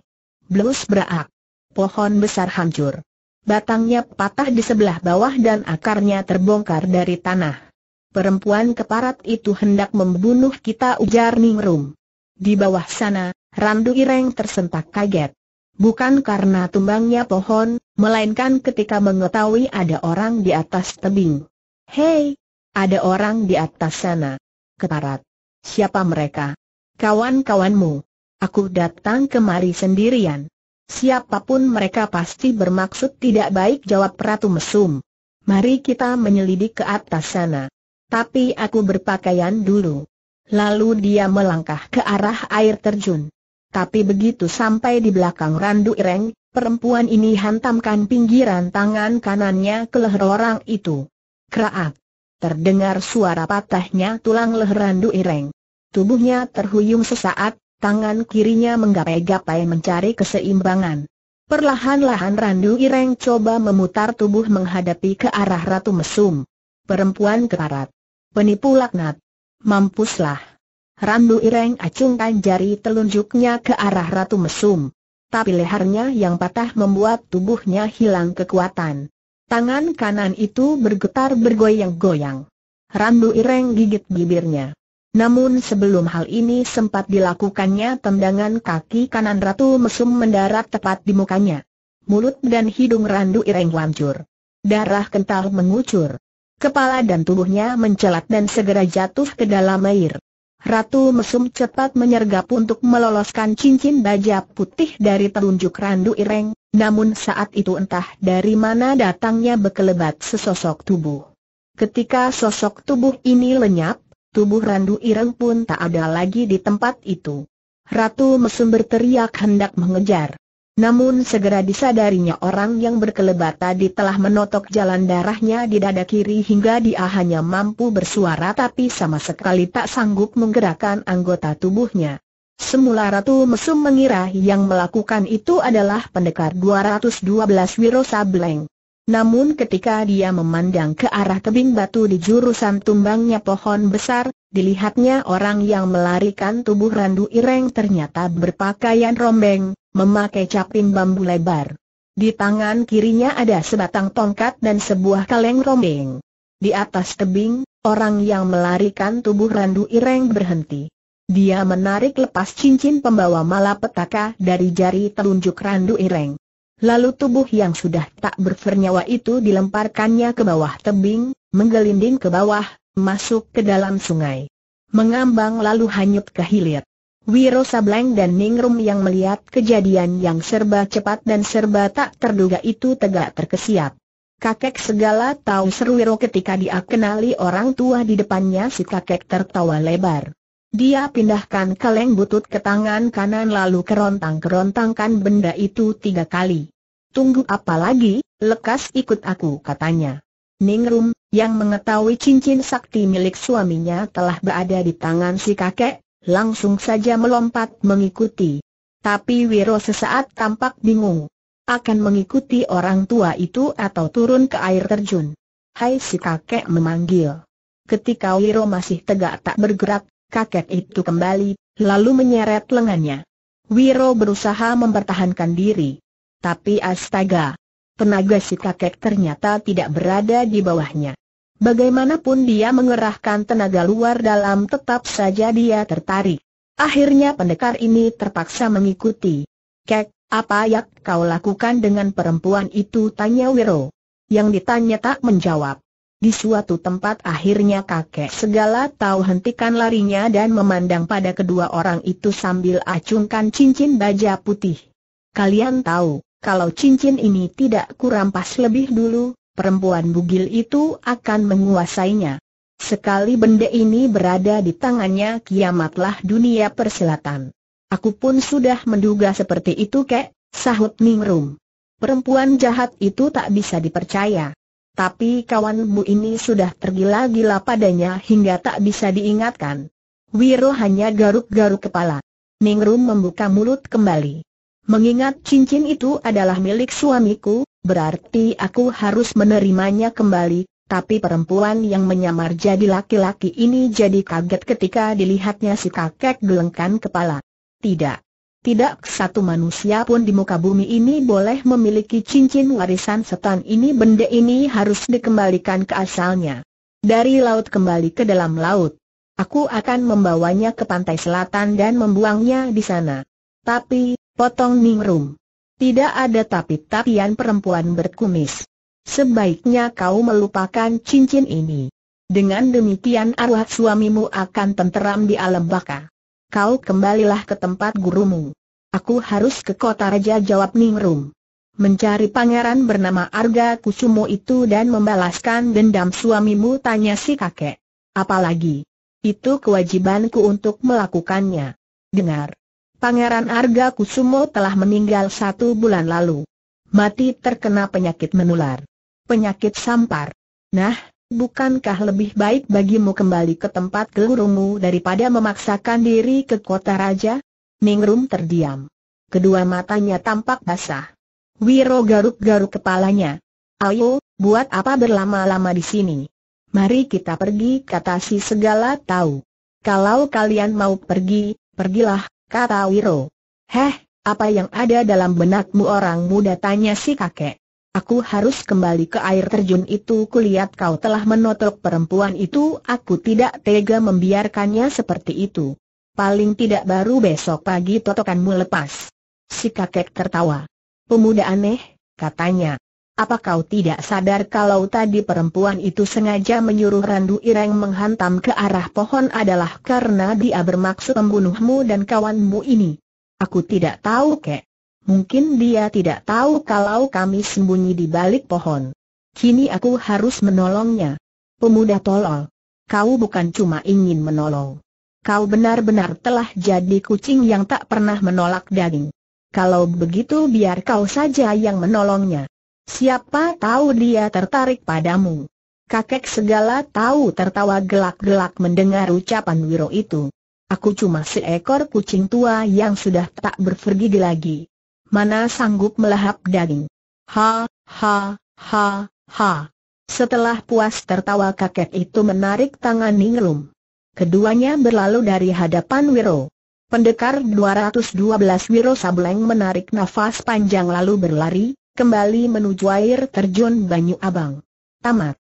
Blus berak. Pohon besar hancur batangnya patah di sebelah bawah dan akarnya terbongkar dari tanah. Perempuan keparat itu hendak membunuh kita ujar Ningrum. Di bawah sana, Randu Ireng tersentak kaget. Bukan karena tumbangnya pohon, melainkan ketika mengetahui ada orang di atas tebing. Hei, ada orang di atas sana. Keparat. Siapa mereka? Kawan-kawanmu. Aku datang kemari sendirian. Siapapun mereka pasti bermaksud tidak baik jawab Ratu Mesum. Mari kita menyelidik ke atas sana. Tapi aku berpakaian dulu. Lalu dia melangkah ke arah air terjun. Tapi begitu sampai di belakang Randu Ireng, perempuan ini hantamkan pinggiran tangan kanannya ke leher orang itu. Kraak. Terdengar suara patahnya tulang leher Randu Ireng. Tubuhnya terhuyung sesaat, tangan kirinya menggapai-gapai mencari keseimbangan. Perlahan-lahan Randu Ireng coba memutar tubuh menghadapi ke arah Ratu Mesum. Perempuan keparat. Penipu laknat. Mampuslah. Randu Ireng acungkan jari telunjuknya ke arah Ratu Mesum. Tapi lehernya yang patah membuat tubuhnya hilang kekuatan. Tangan kanan itu bergetar bergoyang-goyang. Randu Ireng gigit bibirnya. Namun sebelum hal ini sempat dilakukannya tendangan kaki kanan Ratu Mesum mendarat tepat di mukanya. Mulut dan hidung Randu Ireng lancur. Darah kental mengucur. Kepala dan tubuhnya mencelat dan segera jatuh ke dalam air. Ratu Mesum cepat menyergap untuk meloloskan cincin baja putih dari telunjuk Randu Ireng, namun saat itu entah dari mana datangnya bekelebat sesosok tubuh. Ketika sosok tubuh ini lenyap, tubuh Randu Ireng pun tak ada lagi di tempat itu. Ratu Mesum berteriak hendak mengejar. Namun segera disadarinya orang yang berkelebat tadi telah menotok jalan darahnya di dada kiri hingga dia hanya mampu bersuara tapi sama sekali tak sanggup menggerakkan anggota tubuhnya. Semula Ratu Mesum mengira yang melakukan itu adalah pendekar 212 Wiro Sableng. Namun ketika dia memandang ke arah tebing batu di jurusan tumbangnya pohon besar, dilihatnya orang yang melarikan tubuh Randu Ireng ternyata berpakaian rombeng, memakai caping bambu lebar. Di tangan kirinya ada sebatang tongkat dan sebuah kaleng rombeng. Di atas tebing, orang yang melarikan tubuh Randu Ireng berhenti. Dia menarik lepas cincin pembawa malapetaka dari jari telunjuk Randu Ireng. Lalu tubuh yang sudah tak bernyawa itu dilemparkannya ke bawah tebing, menggelinding ke bawah, masuk ke dalam sungai. Mengambang lalu hanyut ke hilir. Wiro Sableng dan Ningrum yang melihat kejadian yang serba cepat dan serba tak terduga itu tegak terkesiap. Kakek segala tahu seru Wiro ketika dia kenali orang tua di depannya si kakek tertawa lebar. Dia pindahkan kaleng butut ke tangan kanan lalu kerontang-kerontangkan benda itu tiga kali. Tunggu apa lagi, lekas ikut aku katanya. Ningrum, yang mengetahui cincin sakti milik suaminya telah berada di tangan si kakek, langsung saja melompat mengikuti. Tapi Wiro sesaat tampak bingung. Akan mengikuti orang tua itu atau turun ke air terjun. Hai si kakek memanggil. Ketika Wiro masih tegak tak bergerak, kakek itu kembali, lalu menyeret lengannya. Wiro berusaha mempertahankan diri. Tapi astaga, tenaga si kakek ternyata tidak berada di bawahnya. Bagaimanapun dia mengerahkan tenaga luar dalam tetap saja dia tertarik. Akhirnya pendekar ini terpaksa mengikuti. Kek, apa yang kau lakukan dengan perempuan itu? Tanya Wiro. Yang ditanya tak menjawab. Di suatu tempat akhirnya kakek segala tahu hentikan larinya dan memandang pada kedua orang itu sambil acungkan cincin baja putih. Kalian tahu, kalau cincin ini tidak kurampas lebih dulu, perempuan bugil itu akan menguasainya. Sekali benda ini berada di tangannya kiamatlah dunia persilatan. Aku pun sudah menduga seperti itu kek, sahut Ningrum. Perempuan jahat itu tak bisa dipercaya. Tapi kawanmu ini sudah tergila-gila padanya hingga tak bisa diingatkan. Wiro hanya garuk-garuk kepala. Ningrum membuka mulut kembali. Mengingat cincin itu adalah milik suamiku, berarti aku harus menerimanya kembali, tapi perempuan yang menyamar jadi laki-laki ini jadi kaget ketika dilihatnya si kakek gelengkan kepala. Tidak. Tidak satu manusia pun di muka bumi ini boleh memiliki cincin warisan setan ini benda ini harus dikembalikan ke asalnya. Dari laut kembali ke dalam laut. Aku akan membawanya ke pantai selatan dan membuangnya di sana. Tapi, Potong ningrum. Tidak ada tapi-tapian perempuan berkumis. Sebaiknya kau melupakan cincin ini. Dengan demikian arwah suamimu akan tenteram di alam baka. Kau kembalilah ke tempat gurumu. Aku harus ke kota raja jawab Ningrum. Mencari pangeran bernama Arga Kusumo itu dan membalaskan dendam suamimu tanya si kakek. Apalagi? Itu kewajibanku untuk melakukannya. Dengar. Pangeran Arga Kusumo telah meninggal satu bulan lalu. Mati terkena penyakit menular. Penyakit sampar. Nah, bukankah lebih baik bagimu kembali ke tempat gelurumu daripada memaksakan diri ke kota raja? Ningrum terdiam. Kedua matanya tampak basah. Wiro garuk-garuk kepalanya. Ayo, buat apa berlama-lama di sini? Mari kita pergi kata si segala tahu. Kalau kalian mau pergi, pergilah, kata Wiro. Heh, apa yang ada dalam benakmu orang muda tanya si kakek. Aku harus kembali ke air terjun itu kulihat kau telah menotok perempuan itu aku tidak tega membiarkannya seperti itu. Paling tidak baru besok pagi totokanmu lepas. Si kakek tertawa. Pemuda aneh, katanya. Apa kau tidak sadar kalau tadi perempuan itu sengaja menyuruh Randu Ireng menghantam ke arah pohon adalah karena dia bermaksud membunuhmu dan kawanmu ini? Aku tidak tahu kek. Mungkin dia tidak tahu kalau kami sembunyi di balik pohon. Kini aku harus menolongnya. Pemuda tolol. Kau bukan cuma ingin menolong. Kau benar-benar telah jadi kucing yang tak pernah menolak daging. Kalau begitu biar kau saja yang menolongnya. Siapa tahu dia tertarik padamu. Kakek segala tahu tertawa gelak-gelak mendengar ucapan Wiro itu. Aku cuma seekor kucing tua yang sudah tak berpergi lagi. Mana sanggup melahap daging. Ha, ha, ha, ha. Setelah puas tertawa kakek itu menarik tangan Ninglum. Keduanya berlalu dari hadapan Wiro. Pendekar 212 Wiro Sableng menarik nafas panjang lalu berlari, kembali menuju air terjun Banyu Abang. Tamat.